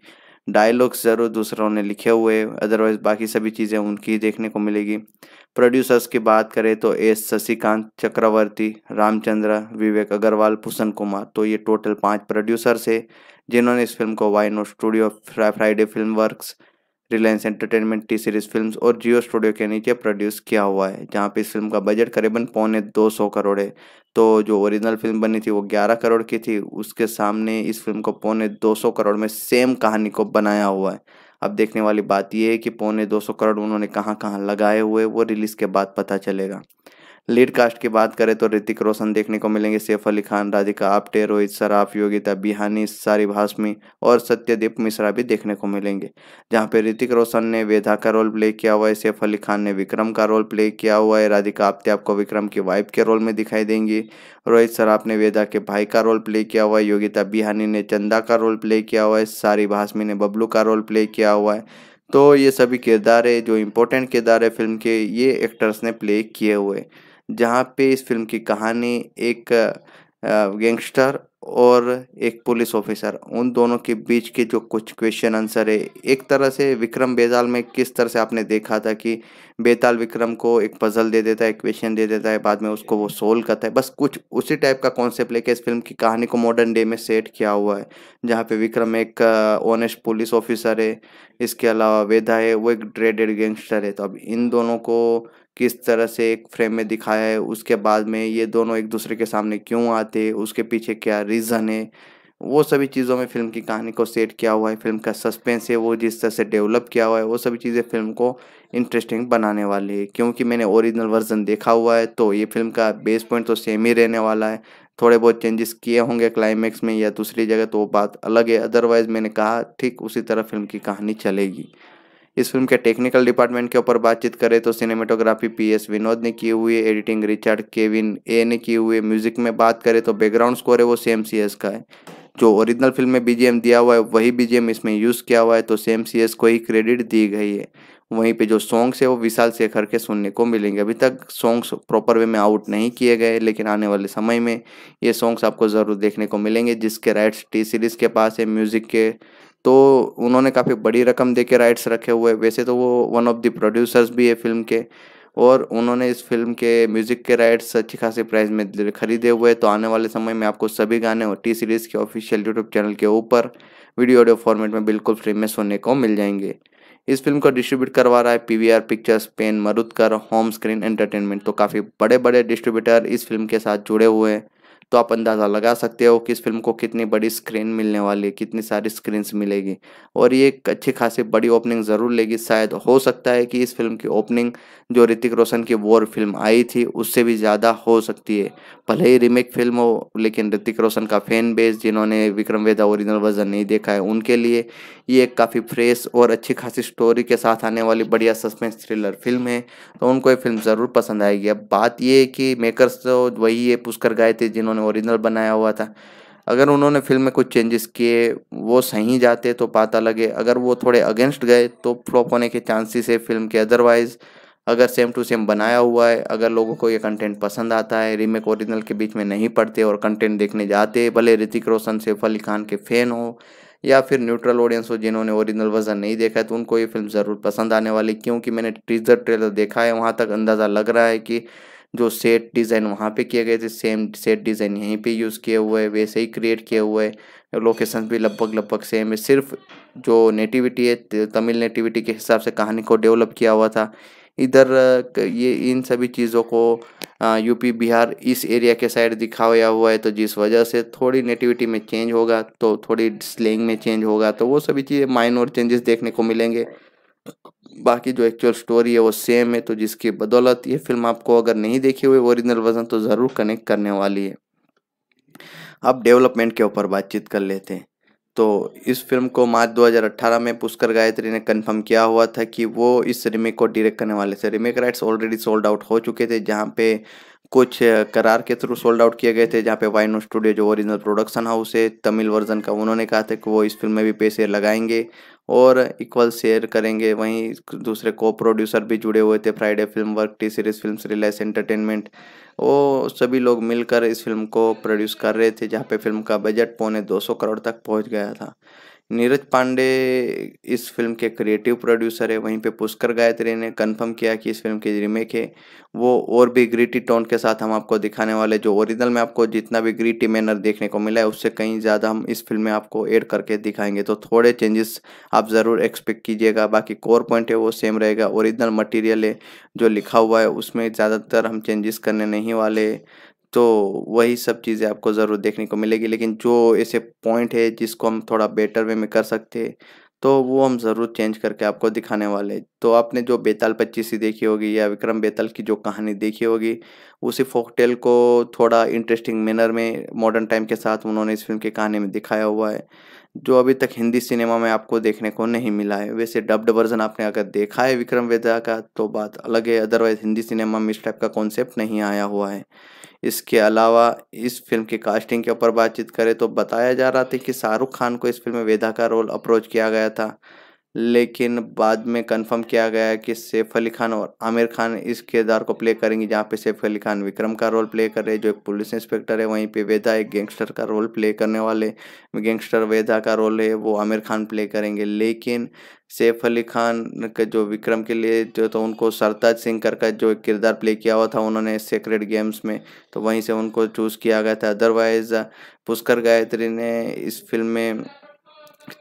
डायलॉग्स ज़रूर दूसरों ने लिखे हुए अदरवाइज बाकी सभी चीज़ें उनकी देखने को मिलेगी प्रोड्यूसर्स की बात करें तो एस शशिकांत चक्रवर्ती रामचंद्र विवेक अग्रवाल भूषण कुमार तो ये टोटल पांच प्रोड्यूसर्स है जिन्होंने इस फिल्म को वाइनो studio Friday film works Reliance entertainment T series films और जियो स्टूडियो के नीचे प्रोड्यूस किया हुआ है जहाँ पे इस फिल्म का बजट करीबन पौने दो सौ करोड़ है तो जो ओरिजिनल फिल्म बनी थी वो ग्यारह करोड़ की थी उसके सामने इस फिल्म को पौने दो सौ करोड़ में सेम कहानी को बनाया हुआ है अब देखने वाली बात यह है कि पौने दो सौ करोड़ उन्होंने कहाँ कहाँ लगाए हुए वो रिलीज़ के बाद पता चलेगा लीड कास्ट की बात करें तो ऋतिक रोशन देखने को मिलेंगे सैफ अली खान राधिका आप्टे रोहित सराफ योगिता बिहानी सारी भाषमी और सत्यदीप मिश्रा भी देखने को मिलेंगे जहाँ पे ऋतिक रोशन ने वेधा का रोल प्ले किया हुआ है सैफ अली खान ने विक्रम का रोल प्ले किया हुआ है राधिका आप्टे आपको विक्रम की वाइफ के रोल में दिखाई देंगी रोहित सराफ ने वेदा के भाई का रोल प्ले किया हुआ है योगिता बिहानी ने चंदा का रोल प्ले किया हुआ है सारी भाषमी ने बबलू का रोल प्ले किया हुआ है तो ये सभी किरदार है जो इम्पोर्टेंट किरदार है फिल्म के ये एक्टर्स ने प्ले किए हुए जहाँ पे इस फिल्म की कहानी एक गैंगस्टर और एक पुलिस ऑफिसर उन दोनों के बीच के जो कुछ क्वेश्चन आंसर है एक तरह से विक्रम बेताल में किस तरह से आपने देखा था कि बेताल विक्रम को एक पजल दे देता है एक क्वेश्चन दे देता है बाद में उसको वो सोल्व करता है बस कुछ उसी टाइप का कॉन्सेप्ट लेके इस फिल्म की कहानी को मॉडर्न डे में सेट किया हुआ है जहाँ पे विक्रम एक ऑनेस्ट पुलिस ऑफिसर है इसके अलावा वेदा है वो एक ड्रेडेड गैंगस्टर है तो अब इन दोनों को किस तरह से एक फ्रेम में दिखाया है उसके बाद में ये दोनों एक दूसरे के सामने क्यों आते उसके पीछे क्या रीज़न है वो सभी चीज़ों में फिल्म की कहानी को सेट किया हुआ है फिल्म का सस्पेंस है वो जिस तरह से डेवलप किया हुआ है वो सभी चीज़ें फिल्म को इंटरेस्टिंग बनाने वाली है क्योंकि मैंने ओरिजिनल वर्जन देखा हुआ है तो ये फिल्म का बेस पॉइंट तो सेम ही रहने वाला है थोड़े बहुत चेंजेस किए होंगे क्लाइमेक्स में या दूसरी जगह तो वो बात अलग है अदरवाइज़ मैंने कहा ठीक उसी तरह फिल्म की कहानी चलेगी इस फिल्म के टेक्निकल डिपार्टमेंट के ऊपर बातचीत करें तो सिनेमेटोग्राफी पी एस विनोद ने की हुई है एडिटिंग रिचर्ड केविन ए ने की हुई है म्यूजिक में बात करें तो बैकग्राउंड स्कोर है वो सेम सी एस का है जो ओरिजिनल फिल्म में बीजीएम दिया हुआ है वही बीजीएम इसमें यूज़ किया हुआ है तो सेम सी एस को ही क्रेडिट दी गई है वहीं पे जो सॉन्ग्स है वो विशाल शेखर के सुनने को मिलेंगे अभी तक सॉन्ग्स प्रॉपर वे में आउट नहीं किए गए लेकिन आने वाले समय में ये सॉन्ग्स आपको ज़रूर देखने को मिलेंगे जिसके राइट्स टी सीरीज़ के पास है म्यूज़िक के तो उन्होंने काफ़ी बड़ी रकम दे के राइट्स रखे हुए वैसे तो वो वन ऑफ द प्रोड्यूसर्स भी है फिल्म के और उन्होंने इस फिल्म के म्यूज़िक के राइट्स अच्छी खासी प्राइस में खरीदे हुए तो आने वाले समय में आपको सभी गाने और टी सीरीज़ के ऑफिशियल यूट्यूब चैनल के ऊपर वीडियो ऑडियो फॉर्मेट में बिल्कुल फ्री में सुनने को मिल जाएंगे इस फिल्म को डिस्ट्रीब्यूट करवा रहा है PVR pictures pen Marudhar home screen entertainment तो काफ़ी बड़े बड़े डिस्ट्रीब्यूटर इस फिल्म के साथ जुड़े हुए हैं तो आप अंदाज़ा लगा सकते हो कि इस फिल्म को कितनी बड़ी स्क्रीन मिलने वाली है कितनी सारी स्क्रीन्स मिलेगी और ये एक अच्छी खासी बड़ी ओपनिंग ज़रूर लेगी शायद हो सकता है कि इस फिल्म की ओपनिंग जो ऋतिक रोशन की वॉर फिल्म आई थी उससे भी ज़्यादा हो सकती है भले ही रीमेक फिल्म हो लेकिन ऋतिक रोशन का फैन बेस जिन्होंने विक्रम वेदा ओरिजिनल वर्जन नहीं देखा है उनके लिए ये एक काफ़ी फ्रेश और अच्छी खासी स्टोरी के साथ आने वाली बढ़िया सस्पेंस थ्रिलर फिल्म है तो उनको ये फिल्म ज़रूर पसंद आएगी अब बात ये है कि मेकर्स तो वही ये पुष्कर गए थे जिन्होंने ओरिजिनल बनाया हुआ था अगर उन्होंने फिल्म में कुछ चेंजेस किए वो सही जाते तो पता लगे अगर वो थोड़े अगेंस्ट गए तो फ्लॉप होने के चांसेस है फिल्म के अदरवाइज़ अगर सेम टू सेम बनाया हुआ है अगर लोगों को ये कंटेंट पसंद आता है रीमेक ओरिजिनल के बीच में नहीं पड़ते और कंटेंट देखने जाते भले ऋतिक रोशन सैफ अली खान के फ़ैन हो या फिर न्यूट्रल ऑडियंस हो जिन्होंने ओरिजिनल वर्जन नहीं देखा है तो उनको ये फिल्म ज़रूर पसंद आने वाली क्योंकि मैंने टीजर ट्रेलर देखा है वहाँ तक अंदाज़ा लग रहा है कि जो सेट डिज़ाइन वहाँ पे किए गए थे सेम सेट डिज़ाइन यहीं पे यूज़ किए हुए वैसे ही क्रिएट किए हुए लोकेशन भी लगभग लगभग सेम है सिर्फ जो नेटिविटी है तमिल नेटिविटी के हिसाब से कहानी को डेवलप किया हुआ था इधर ये इन सभी चीज़ों को यूपी बिहार इस एरिया के साइड दिखाया हुआ है तो जिस वजह से थोड़ी नेटिविटी में चेंज होगा तो थोड़ी स्लेंग में चेंज होगा तो वो सभी चीज़ें माइनर चेंजेस देखने को मिलेंगे बाकी जो एक्चुअल स्टोरी है वो सेम है तो जिसकी बदौलत ये फिल्म आपको अगर नहीं देखी हुई ओरिजिनल वर्जन तो ज़रूर कनेक्ट करने वाली है अब डेवलपमेंट के ऊपर बातचीत कर लेते हैं तो इस फिल्म को मार्च 2018 में पुष्कर गायत्री ने कंफर्म किया हुआ था कि वो इस रिमेक को डायरेक्ट करने वाले थे remake rights already sold out हो चुके थे जहाँ पे कुछ करार के थ्रू सोल्ड आउट किए गए थे जहाँ पे वाइनो स्टूडियो जो ओरिजिनल प्रोडक्शन हाउस है तमिल वर्जन का उन्होंने कहा था कि वो इस फिल्म में भी पैसे लगाएंगे और इक्वल शेयर करेंगे वहीं दूसरे को प्रोड्यूसर भी जुड़े हुए थे Friday film work T series film Reliance entertainment वो सभी लोग मिलकर इस फिल्म को प्रोड्यूस कर रहे थे जहाँ पे फिल्म का बजट पौने 200 करोड़ तक पहुँच गया था नीरज पांडे इस फिल्म के क्रिएटिव प्रोड्यूसर है वहीं पे पुष्कर गायत्री ने कंफर्म किया कि इस फिल्म की रीमेक है वो और भी ग्रीटी टोन के साथ हम आपको दिखाने वाले जो ओरिजिनल में आपको जितना भी ग्रीटी मैनर देखने को मिला है उससे कहीं ज़्यादा हम इस फिल्म में आपको ऐड करके दिखाएंगे तो थोड़े चेंजेस आप ज़रूर एक्सपेक्ट कीजिएगा बाकी कोर पॉइंट है वो सेम रहेगा ओरिजिनल मटीरियल है जो लिखा हुआ है उसमें ज़्यादातर हम चेंजेस करने नहीं वाले तो वही सब चीज़ें आपको ज़रूर देखने को मिलेगी लेकिन जो ऐसे पॉइंट है जिसको हम थोड़ा बेटर वे में कर सकते तो वो हम ज़रूर चेंज करके आपको दिखाने वाले तो आपने जो बेताल पच्चीसी देखी होगी या विक्रम बेताल की जो कहानी देखी होगी उसी फोकटेल को थोड़ा इंटरेस्टिंग मैनर में मॉडर्न टाइम के साथ उन्होंने इस फिल्म की कहानी में दिखाया हुआ है जो अभी तक हिंदी सिनेमा में आपको देखने को नहीं मिला है वैसे डब्ड वर्जन आपने अगर देखा है विक्रम वेदा का तो बात अलग है अदरवाइज हिंदी सिनेमा में इस टाइप का कॉन्सेप्ट नहीं आया हुआ है इसके अलावा इस फिल्म की कास्टिंग के ऊपर बातचीत करें तो बताया जा रहा था कि शाहरुख खान को इस फिल्म में वेदा का रोल अप्रोच किया गया था लेकिन बाद में कंफर्म किया गया कि सैफ अली खान और आमिर खान इस किरदार को प्ले करेंगे जहाँ पे सैफ अली खान विक्रम का रोल प्ले कर रहे हैं जो एक पुलिस इंस्पेक्टर है वहीं पे वेदा एक गैंगस्टर का रोल प्ले करने वाले गैंगस्टर वेदा का रोल है वो आमिर खान प्ले करेंगे लेकिन सैफ अली खान का जो विक्रम के लिए जो तो उनको सरताज सिंह कर का जो किरदार प्ले किया हुआ था उन्होंने सेक्रेट गेम्स में तो वहीं से उनको चूज़ किया गया था अदरवाइज़ पुष्कर गायत्री ने इस फिल्म में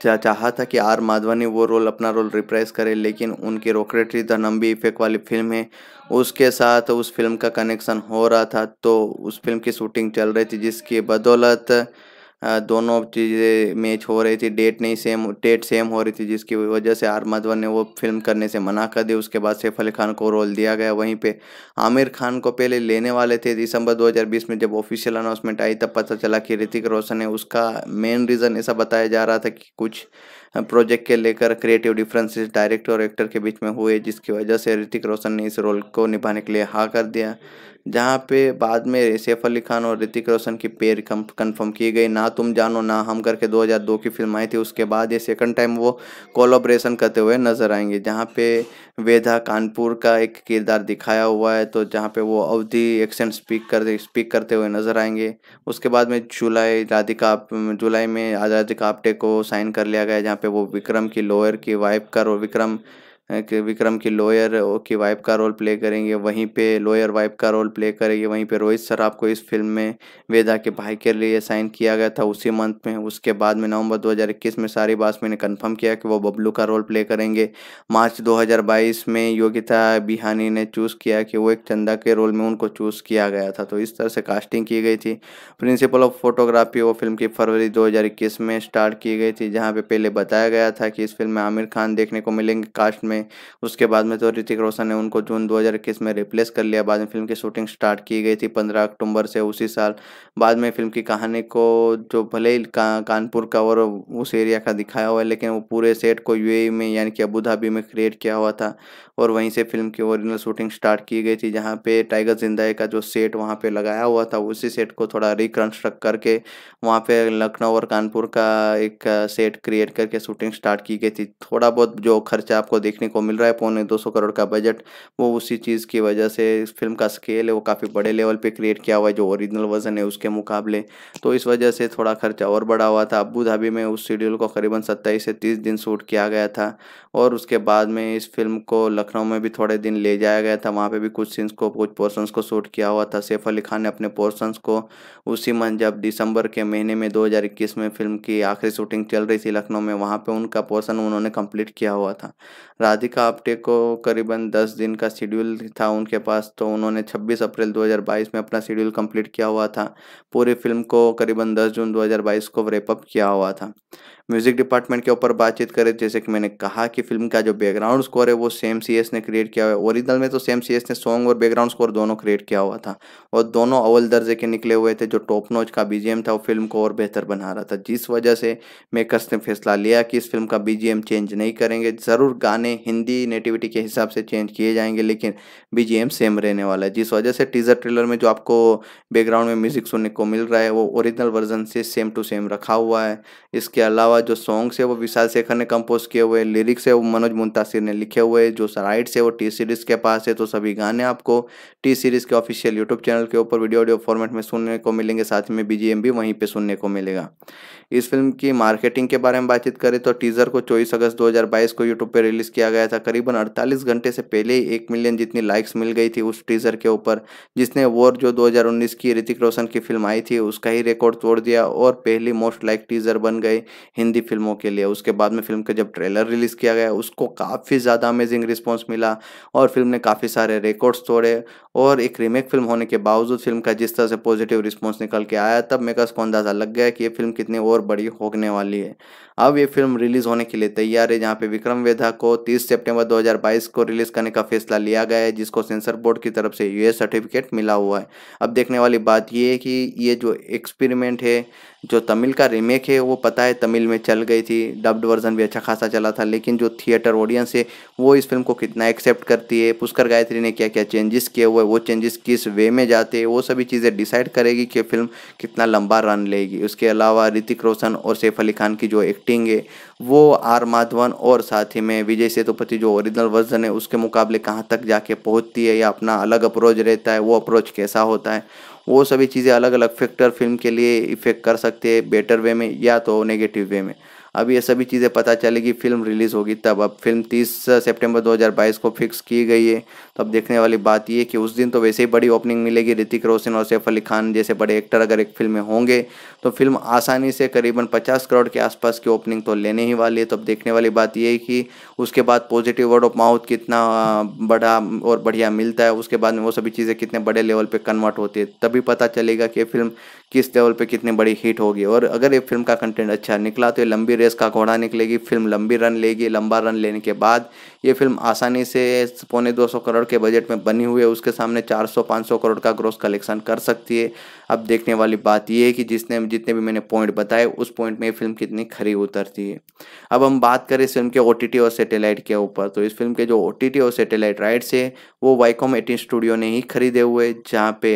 चाहा था कि आर माधवनी वो रोल अपना रोल रिप्राइज करे लेकिन उनकी रॉकेटरी द नंबी इफेक्ट वाली फिल्म है उसके साथ उस फिल्म का कनेक्शन हो रहा था तो उस फिल्म की शूटिंग चल रही थी जिसकी बदौलत दोनों चीज़ें मैच हो रही थी डेट नहीं सेम डेट सेम हो रही थी जिसकी वजह से आर माधवन ने वो फिल्म करने से मना कर दी उसके बाद सैफ अली खान को रोल दिया गया वहीं पे आमिर खान को पहले लेने वाले थे दिसंबर 2020 में जब ऑफिशियल अनाउंसमेंट आई तब पता चला कि ऋतिक रोशन ने उसका मेन रीज़न ऐसा बताया जा रहा था कि कुछ प्रोजेक्ट के लेकर क्रिएटिव डिफरेंसेस डायरेक्टर और एक्टर के बीच में हुए जिसकी वजह से ऋतिक रोशन ने इस रोल को निभाने के लिए हाँ कर दिया जहाँ पे बाद में सैफ अली खान और ऋतिक रोशन की पेयर कंफर्म की गई ना तुम जानो ना हम करके 2002 की फिल्म आई थी उसके बाद ये सेकंड टाइम वो कोलोब्रेशन करते हुए नजर आएंगे जहाँ पे वेधा कानपुर का एक किरदार दिखाया हुआ है तो जहाँ पे वो अवधि एक्शन स्पीक करते स्पीक करते हुए नजर आएंगे उसके बाद में जुलाई राधिका जुलाई में आजाद आपटे को साइन कर लिया गया जहाँ पे वो विक्रम की लोअर की वाइफ का और विक्रम विक्रम की लोयर की वाइफ का रोल प्ले करेंगे वहीं पे लॉयर वाइफ का रोल प्ले करेंगे वहीं पे रोहित सराफ को इस फिल्म में वेदा के भाई के लिए साइन किया गया था उसी मंथ में उसके बाद में नवंबर 2021 में सारी बासमी ने कंफर्म किया कि वो बबलू का रोल प्ले करेंगे मार्च 2022 में योगिता बिहानी ने चूज़ किया कि वो एक चंदा के रोल में उनको चूज़ किया गया था तो इस तरह से कास्टिंग की गई थी प्रिंसिपल ऑफ फोटोग्राफी वो फिल्म की फरवरी दो में स्टार्ट की गई थी जहाँ पर पहले बताया गया था कि इस फिल्म में आमिर खान देखने को मिलेंगे कास्ट में में उसके बाद में तो ऋतिक रोशन ने उनको जून 2021 में रिप्लेस कर लिया बाद में फिल्म की शूटिंग स्टार्ट की गई थी 15 अक्टूबर से उसी साल बाद में फिल्म की कहानी को जो भले ही का, कानपुर का और उस एरिया का दिखाया हुआ है लेकिन वो पूरे सेट को यू e में यानी कि अबू धाबी में क्रिएट किया हुआ था और वहीं से फिल्म की ओरिजिनल शूटिंग स्टार्ट की गई थी जहाँ पे टाइगर जिंदा का जो सेट वहाँ पे लगाया हुआ था उसी सेट को थोड़ा रिकन्स्ट्रक्ट करके वहाँ पे लखनऊ और कानपुर का एक सेट क्रिएट करके शूटिंग स्टार्ट की गई थी थोड़ा बहुत जो खर्चा आपको देखने देखने को मिल रहा है पौने दो करोड़ का बजट वो उसी चीज़ की वजह से इस फिल्म का स्केल है वो काफ़ी बड़े लेवल पर क्रिएट किया हुआ है जो ओरिजिनल वर्जन है उसके मुकाबले तो इस वजह से थोड़ा खर्चा और बढ़ा हुआ था अबू धाबी में उस शेड्यूल को करीबन सत्ताईस से तीस दिन शूट किया गया था और उसके बाद में इस फिल्म को लखनऊ में भी थोड़े दिन ले जाया गया था वहाँ पे भी कुछ सीन्स को कुछ पोर्शंस को शूट किया हुआ था सैफ अली खान ने अपने पोर्शंस को उसी मन जब दिसंबर के महीने में 2021 में फिल्म की आखिरी शूटिंग चल रही थी लखनऊ में वहाँ पे उनका पोर्शन उन्होंने कंप्लीट किया हुआ था शादी का अपडेट को करीबन दस दिन का शेड्यूल था उनके पास तो उन्होंने 26 अप्रैल 2022 में अपना शेड्यूल कंप्लीट किया हुआ था पूरी फिल्म को करीबन 10 जून 2022 को रेपअप किया हुआ था म्यूजिक डिपार्टमेंट के ऊपर बातचीत करें जैसे कि मैंने कहा कि फिल्म का जो बैकग्राउंड स्कोर है वो सेम सी एस ने क्रिएट किया हुआ है ओरिजिनल में तो सेम सी एस ने सॉन्ग और बैकग्राउंड स्कोर दोनों क्रिएट किया हुआ था और दोनों अव्वल दर्जे के निकले हुए थे जो टॉप नोच का बी था वो फिल्म को और बेहतर बना रहा था जिस वजह से मेकर्स ने फैसला लिया कि इस फिल्म का बी चेंज नहीं करेंगे ज़रूर गाने हिंदी नेटिविटी के हिसाब से चेंज किए जाएंगे लेकिन बी सेम रहने वाला है जिस वजह से टीजर ट्रेलर में जो आपको बैकग्राउंड में म्यूजिक सुनने को मिल रहा है वो ओरिजिनल वर्जन से सेम टू सेम रखा हुआ है इसके अलावा अलावा जो सॉन्ग्स है वो विशाल शेखर ने कंपोज किए हुए लिरिक्स है वो मनोज मुंतासिर ने लिखे हुए जो राइट्स है वो टी सीरीज़ के पास है तो सभी गाने आपको टी सीरीज़ के ऑफिशियल यूट्यूब चैनल के ऊपर वीडियो ऑडियो फॉर्मेट में सुनने को मिलेंगे साथ में बी भी वहीं पर सुनने को मिलेगा इस फिल्म की मार्केटिंग के बारे में बातचीत करें तो टीज़र को चौबीस अगस्त दो को यूट्यूब पर रिलीज़ किया गया था करीबन अड़तालीस घंटे से पहले ही एक मिलियन जितनी लाइक्स मिल गई थी उस टीज़र के ऊपर जिसने वॉर जो दो की ऋतिक रोशन की फिल्म आई थी उसका ही रिकॉर्ड तोड़ दिया और पहली मोस्ट लाइक टीज़र बन गई हिंदी फिल्मों के लिए उसके बाद में फिल्म का जब ट्रेलर रिलीज़ किया गया उसको काफ़ी ज़्यादा अमेजिंग रिस्पॉन्स मिला और फिल्म ने काफ़ी सारे रिकॉर्ड्स तोड़े और एक रीमेक फिल्म होने के बावजूद फिल्म का जिस तरह से पॉजिटिव रिस्पॉन्स निकल के आया तब मेकर्स को अंदाज़ा लग गया कि ये फिल्म कितनी और बड़ी होने वाली है अब ये फिल्म रिलीज़ होने के लिए तैयार है जहाँ पे विक्रम वेधा को 30 सितंबर 2022 को रिलीज़ करने का फैसला लिया गया है जिसको सेंसर बोर्ड की तरफ से यूएस सर्टिफिकेट मिला हुआ है अब देखने वाली बात ये है कि ये जो एक्सपेरिमेंट है जो तमिल का रीमेक है वो पता है तमिल में चल गई थी डब्ड वर्जन भी अच्छा खासा चला था लेकिन जो थिएटर ऑडियंस है वो इस फिल्म को कितना एक्सेप्ट करती है पुष्कर गायत्री ने क्या क्या चेंजेस किए हुए वो चेंजेस किस वे में जाते हैं वो सभी चीज़ें डिसाइड करेगी कि फिल्म कितना लंबा रन लेगी उसके अलावा ऋतिक रोशन और सैफ अली खान की जो एक्टिंग है वो आर माधवन और साथ ही में विजय सेतुपति जो ओरिजिनल वर्जन है उसके मुकाबले कहाँ तक जाके पहुँचती है या अपना अलग अप्रोच रहता है वो अप्रोच कैसा होता है वो सभी चीज़ें अलग अलग फैक्टर फिल्म के लिए इफ़ेक्ट कर सकते हैं बेटर वे में या तो नेगेटिव वे में अब ये सभी चीज़ें पता चलेगी फिल्म रिलीज़ होगी तब अब फिल्म 30 सितंबर 2022 को फिक्स की गई है तो अब देखने वाली बात ये कि उस दिन तो वैसे ही बड़ी ओपनिंग मिलेगी ऋतिक रोशन और सैफ अली खान जैसे बड़े एक्टर अगर एक फिल्म में होंगे तो फिल्म आसानी से करीबन पचास करोड़ के आसपास की ओपनिंग तो लेने ही वाली है तो अब देखने वाली बात ये है कि उसके बाद पॉजिटिव वर्ड ऑफ माउथ कितना बड़ा और बढ़िया मिलता है उसके बाद में वो सभी चीज़ें कितने बड़े लेवल पर कन्वर्ट होती है तभी पता चलेगा कि फिल्म किस लेवल पर कितनी बड़ी हिट होगी और अगर ये फिल्म का कंटेंट अच्छा निकला तो ये लंबी रेस का घोड़ा निकलेगी फिल्म लंबी रन लेगी लंबा रन लेने के बाद ये फिल्म आसानी से पौने 200 करोड़ के बजट में बनी हुई है उसके सामने 400-500 करोड़ का ग्रोस कलेक्शन कर सकती है अब देखने वाली बात यह है कि जिसने जितने भी मैंने पॉइंट बताए उस पॉइंट में ये फिल्म कितनी खरी उतरती है अब हम बात करें इस फिल्म के ओ और सेटेलाइट के ऊपर तो इस फिल्म के जो ओ और सेटेलाइट राइट्स है वो वाईकॉम एटीन स्टूडियो ने ही खरीदे हुए जहाँ पे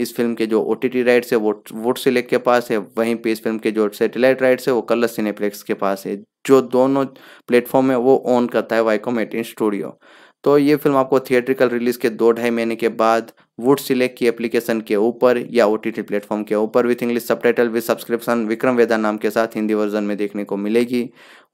इस फिल्म के जो ओ राइट्स है वो वोट सिलेक्ट के पास है वहीं पर इस फिल्म के जो सेटेलाइट राइट्स है वो कलर सिनेप्लेक्स के पास है जो दोनों प्लेटफॉर्म है वो ऑन करता है वाईकॉम एटीन स्टूडियो तो ये फिल्म आपको थिएट्रिकल रिलीज़ के दो ढाई महीने के बाद वुड सिलेक्ट की एप्लीकेशन के ऊपर या ओ टी प्लेटफॉर्म के ऊपर with English subtitle with subscription Vikram वेदा नाम के साथ हिंदी वर्जन में देखने को मिलेगी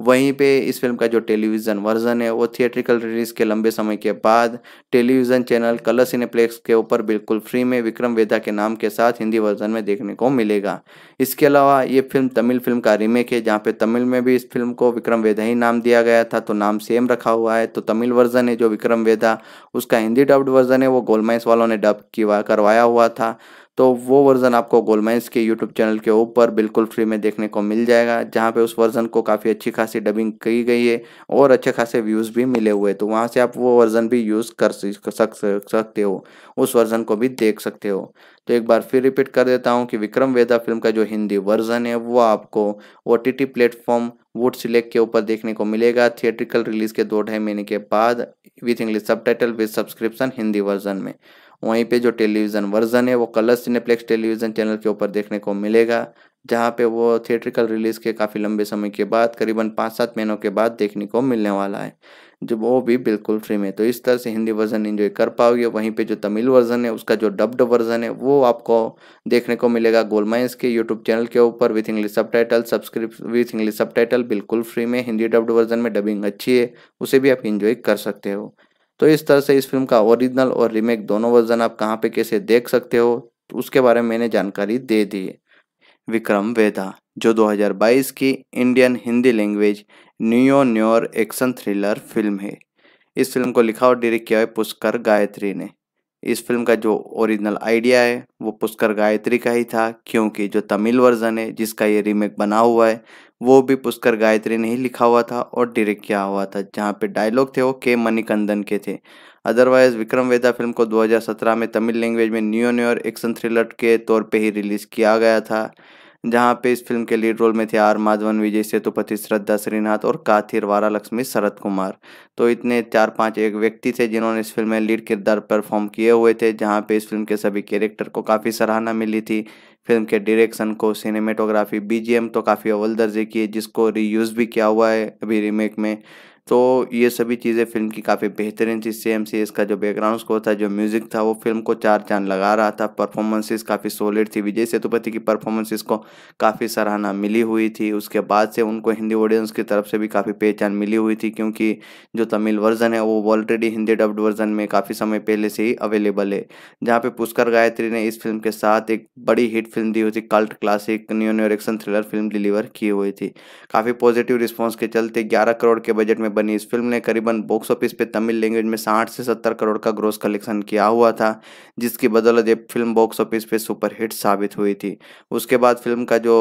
वहीं पे इस फिल्म का जो टेलीविज़न वर्जन है वो थिएट्रिकल रिलीज के लंबे समय के बाद टेलीविज़न चैनल कलर सिनेप्लेक्स के ऊपर बिल्कुल फ्री में विक्रम वेदा के नाम के साथ हिंदी वर्जन में देखने को मिलेगा इसके अलावा ये फिल्म तमिल फिल्म का रीमेक है जहाँ पे तमिल में भी इस फिल्म को विक्रम वेदा ही नाम दिया गया था तो नाम सेम रखा हुआ है तो तमिल वर्जन है जो विक्रम वेदा उसका हिंदी डब्ड वर्जन है वो गोलमाइस वालों ने डब किया करवाया हुआ था तो वो वर्ज़न आपको गोलमाइंस के यूट्यूब चैनल के ऊपर बिल्कुल फ्री में देखने को मिल जाएगा जहाँ पे उस वर्ज़न को काफ़ी अच्छी खासी डबिंग की गई है और अच्छे खासे व्यूज़ भी मिले हुए तो वहाँ से आप वो वर्ज़न भी यूज़ कर सक सकते हो उस वर्ज़न को भी देख सकते हो तो एक बार फिर रिपीट कर देता हूँ कि विक्रम वेदा फिल्म का जो हिंदी वर्जन है वो आपको O T T platform Voot select के ऊपर देखने को मिलेगा थिएट्रिकल रिलीज के दो ढाई महीने के बाद with English subtitle with subscription Hindi version में वहीं पे जो टेलीविज़न वर्जन है वो कलर सिनेप्लेक्स टेलीविज़न चैनल के ऊपर देखने को मिलेगा जहाँ पे वो थिएट्रिकल रिलीज़ के काफ़ी लंबे समय के बाद करीबन पाँच सात महीनों के बाद देखने को मिलने वाला है जो वो भी बिल्कुल फ्री में तो इस तरह से हिंदी वर्जन इन्जॉय कर पाओगे वहीं पे जो तमिल वर्जन है उसका जो डब्ड वर्जन है वो आपको देखने को मिलेगा गोलमाइंस के यूट्यूब चैनल के ऊपर with English subtitle सब्सक्रिप with English subtitle बिल्कुल फ्री में हिंदी डब्ड वर्जन में डबिंग अच्छी है उसे भी आप इंजॉय कर सकते हो तो इस तरह से इस फिल्म का ओरिजिनल और रीमेक दोनों वर्जन आप कहाँ पे कैसे देख सकते हो तो उसके बारे में मैंने जानकारी दे दी है विक्रम वेदा जो 2022 की Indian Hindi language neo noir action thriller film है इस फिल्म को लिखा और डायरेक्ट किया है पुष्कर गायत्री ने इस फिल्म का जो ओरिजिनल आइडिया है वो पुष्कर गायत्री का ही था क्योंकि जो तमिल वर्जन है जिसका ये रीमेक बना हुआ है वो भी पुष्कर गायत्री ने ही लिखा हुआ था और डायरेक्ट किया हुआ था जहाँ पे डायलॉग थे वो के मणिकंदन के थे अदरवाइज विक्रम वेदा फिल्म को 2017 में तमिल लैंग्वेज में न्यू न्यूर एक्शन थ्रिलर के तौर पे ही रिलीज़ किया गया था जहां पे इस फिल्म के लीड रोल में थे आर माधवन विजय सेतुपति श्रद्धा श्रीनाथ और काथिर वारा लक्ष्मी शरद कुमार तो इतने चार पांच एक व्यक्ति थे जिन्होंने इस फिल्म में लीड किरदार परफॉर्म किए हुए थे जहाँ पे इस फिल्म के सभी कैरेक्टर को काफ़ी सराहना मिली थी फिल्म के डायरेक्शन को सिनेमेटोग्राफी बीजीएम तो काफ़ी अव्वल दर्जे की है जिसको रीयूज़ भी किया हुआ है अभी रीमेक में तो ये सभी चीज़ें फिल्म की काफ़ी बेहतरीन थी सेम एस इसका जो बैकग्राउंड स्कोर था जो म्यूज़िक था वो फिल्म को चार चांद लगा रहा था परफॉर्मेंसेस काफ़ी सॉलिड थी विजय सेतुपति की परफॉर्मेंसेस को काफ़ी सराहना मिली हुई थी उसके बाद से उनको हिंदी ऑडियंस की तरफ से भी काफ़ी पहचान मिली हुई थी क्योंकि जो तमिल वर्जन है वो ऑलरेडी हिंदी डब्ड वर्जन में काफ़ी समय पहले से ही अवेलेबल है जहाँ पर पुष्कर गायत्री ने इस फिल्म के साथ एक बड़ी हिट फिल्म दी हुई थी cult classic neo noir action thriller film deliver की हुई थी काफ़ी पॉजिटिव रिस्पॉन्स के चलते ग्यारह करोड़ के बजट में बनी इस फिल्म ने करीबन बॉक्स ऑफिस पे तमिल लैंग्वेज में साठ से सत्तर करोड़ का ग्रोस कलेक्शन किया हुआ था जिसकी बदौलत ये फिल्म बॉक्स ऑफिस पे सुपरहिट साबित हुई थी उसके बाद फिल्म का जो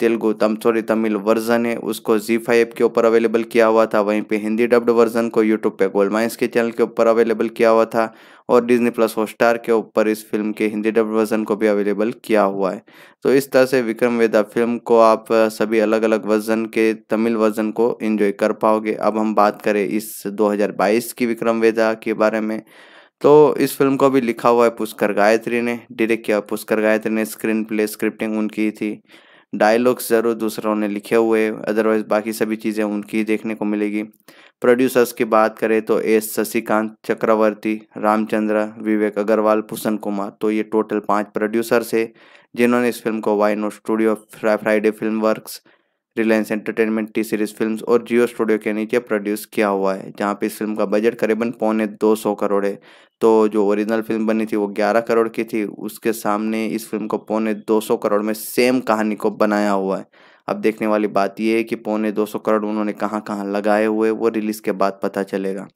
तेलुगु तम सॉरी तमिल वर्जन है उसको जी फाइव के ऊपर अवेलेबल किया हुआ था वहीं पे हिंदी डब्ड वर्जन को यूट्यूब पे गोल्ड माइंस के चैनल के ऊपर अवेलेबल किया हुआ था और डिज्नी प्लस हॉटस्टार के ऊपर इस फिल्म के हिंदी डब्ड वर्जन को भी अवेलेबल किया हुआ है तो इस तरह से विक्रम वेदा फिल्म को आप सभी अलग अलग वर्जन के तमिल वर्जन को इन्जॉय कर पाओगे अब हम बात करें इस दो की विक्रम वेदा के बारे में तो इस फिल्म को भी लिखा हुआ है पुष्कर गायत्री ने डायरेक्ट किया पुष्कर गायत्री ने स्क्रीन प्ले स्क्रिप्टिंग उनकी थी डायलॉग्स ज़रूर दूसरों ने लिखे हुए अदरवाइज़ बाकी सभी चीज़ें उनकी देखने को मिलेगी प्रोड्यूसर्स की बात करें तो एस शशिकांत चक्रवर्ती रामचंद्र विवेक अग्रवाल भूषण कुमार तो ये टोटल पांच प्रोड्यूसर्स है जिन्होंने इस फिल्म को वाइनो studio Friday film works Reliance entertainment T series films और जियो स्टूडियो के नीचे प्रोड्यूस किया हुआ है जहाँ पे इस फिल्म का बजट करीबन पौने दो सौ करोड़ है तो जो ओरिजिनल फिल्म बनी थी वो ग्यारह करोड़ की थी उसके सामने इस फिल्म को पौने दो सौ करोड़ में सेम कहानी को बनाया हुआ है अब देखने वाली बात यह है कि पौने दो सौ करोड़ उन्होंने कहाँ कहाँ लगाए हुए वो रिलीज़ के बाद पता चलेगा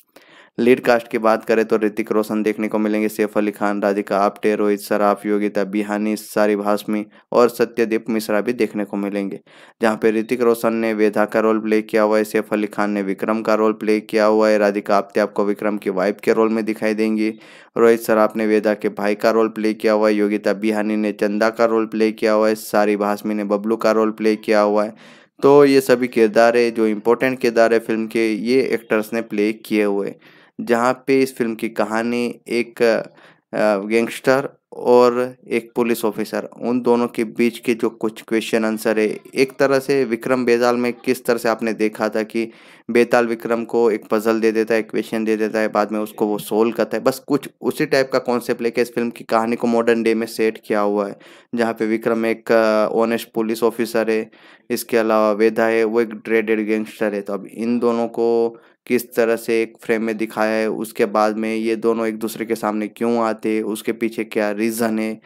लीड कास्ट की बात करें तो ऋतिक रोशन देखने को मिलेंगे सैफ अली खान राधिका आप्टे रोहित सराफ योगिता बिहानी सारी भाषमी और सत्यदीप मिश्रा भी देखने को मिलेंगे जहां पर ऋतिक रोशन ने वेधा का रोल प्ले किया हुआ है सैफ अली खान ने विक्रम का रोल प्ले किया हुआ है राधिका आप्टे आपको विक्रम की वाइफ के रोल में दिखाई देंगी रोहित सराफ ने वेदा के भाई का रोल प्ले किया हुआ है योगिता बिहानी ने चंदा का रोल प्ले किया हुआ है सारी भाषमी ने बबलू का रोल प्ले किया हुआ है तो ये सभी किरदार है जो इम्पोर्टेंट किरदार है फिल्म के ये एक्टर्स ने प्ले किए हुए जहाँ पे इस फिल्म की कहानी एक गैंगस्टर और एक पुलिस ऑफिसर उन दोनों के बीच के जो कुछ क्वेश्चन आंसर है एक तरह से विक्रम बेताल में किस तरह से आपने देखा था कि बेताल विक्रम को एक पजल दे देता है क्वेश्चन दे देता है बाद में उसको वो सोल्व करता है बस कुछ उसी टाइप का कॉन्सेप्ट लेके इस फिल्म की कहानी को मॉडर्न डे में सेट किया हुआ है जहाँ पे विक्रम एक ऑनेस्ट पुलिस ऑफिसर है इसके अलावा वेदा है वो एक ड्रेडेड गैंगस्टर है तो अब इन दोनों को किस तरह से एक फ्रेम में दिखाया है उसके बाद में ये दोनों एक दूसरे के सामने क्यों आते उसके पीछे क्या रीज़न है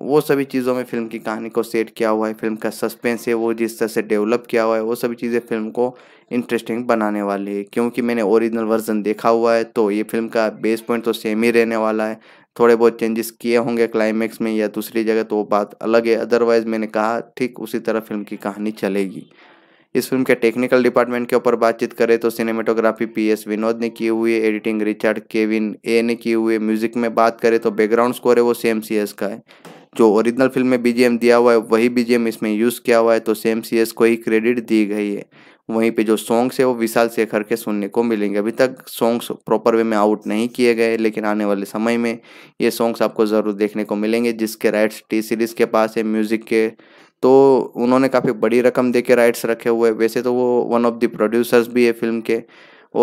वो सभी चीज़ों में फिल्म की कहानी को सेट किया हुआ है फिल्म का सस्पेंस है वो जिस तरह से डेवलप किया हुआ है वो सभी चीज़ें फिल्म को इंटरेस्टिंग बनाने वाली है क्योंकि मैंने ओरिजिनल वर्जन देखा हुआ है तो ये फिल्म का बेस पॉइंट तो सेम ही रहने वाला है थोड़े बहुत चेंजेस किए होंगे क्लाइमैक्स में या दूसरी जगह तो वो बात अलग है अदरवाइज़ मैंने कहा ठीक उसी तरह फिल्म की कहानी चलेगी इस फिल्म के टेक्निकल डिपार्टमेंट के ऊपर बातचीत करें तो सिनेमेटोग्राफी पी एस विनोद ने की हुई है एडिटिंग रिचर्ड केविन ए ने की हुई है म्यूजिक में बात करें तो बैकग्राउंड स्कोर है वो सेम सी एस का है जो ओरिजिनल फिल्म में बीजीएम दिया हुआ है वही बीजीएम इसमें यूज़ किया हुआ है तो सेम सी एस को ही क्रेडिट दी गई है वहीं पे जो सॉन्ग्स है वो विशाल शेखर के सुनने को मिलेंगे अभी तक सॉन्ग्स प्रॉपर वे में आउट नहीं किए गए लेकिन आने वाले समय में ये सॉन्ग्स आपको ज़रूर देखने को मिलेंगे जिसके राइट्स टी सीरीज़ के पास है म्यूज़िक के तो उन्होंने काफ़ी बड़ी रकम दे के राइट्स रखे हुए वैसे तो वो वन ऑफ द प्रोड्यूसर्स भी है फिल्म के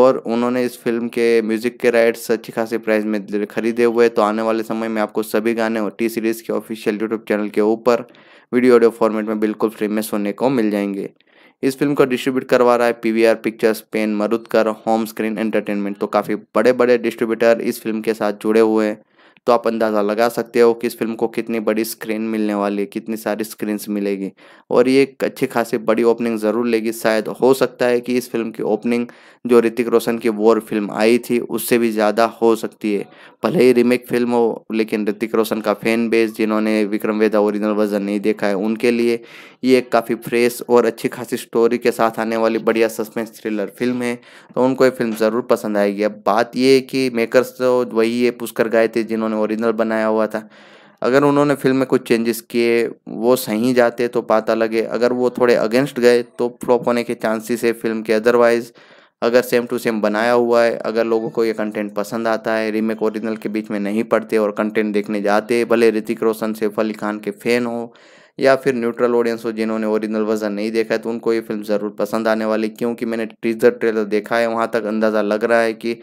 और उन्होंने इस फिल्म के म्यूज़िक के राइट्स अच्छी खासी प्राइस में खरीदे हुए तो आने वाले समय में आपको सभी गाने और टी सीरीज़ के ऑफिशियल यूट्यूब चैनल के ऊपर वीडियो ऑडियो फॉर्मेट में बिल्कुल फ्री में सोने को मिल जाएंगे इस फिल्म को डिस्ट्रीब्यूट करवा रहा है PVR pictures pen Marudhar home screen entertainment तो काफ़ी बड़े बड़े डिस्ट्रीब्यूटर इस फिल्म के साथ जुड़े हुए हैं तो आप अंदाज़ा लगा सकते हो कि इस फिल्म को कितनी बड़ी स्क्रीन मिलने वाली है कितनी सारी स्क्रीनस मिलेगी और ये एक अच्छी खासी बड़ी ओपनिंग ज़रूर लेगी शायद हो सकता है कि इस फिल्म की ओपनिंग जो ऋतिक रोशन की वॉर फिल्म आई थी उससे भी ज़्यादा हो सकती है भले ही रीमेक फिल्म हो लेकिन ऋतिक रोशन का फैन बेस जिन्होंने विक्रम वेदा ओरिजिनल वर्जन नहीं देखा है उनके लिए ये एक काफ़ी फ्रेश और अच्छी खासी स्टोरी के साथ आने वाली बढ़िया सस्पेंस थ्रिलर फिल्म है तो उनको ये फिल्म ज़रूर पसंद आएगी अब बात ये है कि मेकर्स तो वही ये पुष्कर गए थे जिन्होंने उन्होंने ओरिजिनल बनाया हुआ था अगर उन्होंने फिल्म में कुछ चेंजेस किए वो सही जाते तो पता लगे अगर वो थोड़े अगेंस्ट गए तो फ्लॉप होने के चांसेस है फिल्म के अदरवाइज़ अगर सेम टू सेम बनाया हुआ है अगर लोगों को ये कंटेंट पसंद आता है रीमेक ओरिजिनल के बीच में नहीं पड़ते और कंटेंट देखने जाते भले ऋतिक रोशन सैफ अली खान के फ़ैन हो या फिर न्यूट्रल ऑडियंस हो जिन्होंने ओरिजिनल वर्जन नहीं देखा है तो उनको ये फिल्म ज़रूर पसंद आने वाली क्योंकि मैंने टीजर ट्रेलर देखा है वहाँ तक अंदाज़ा लग रहा है कि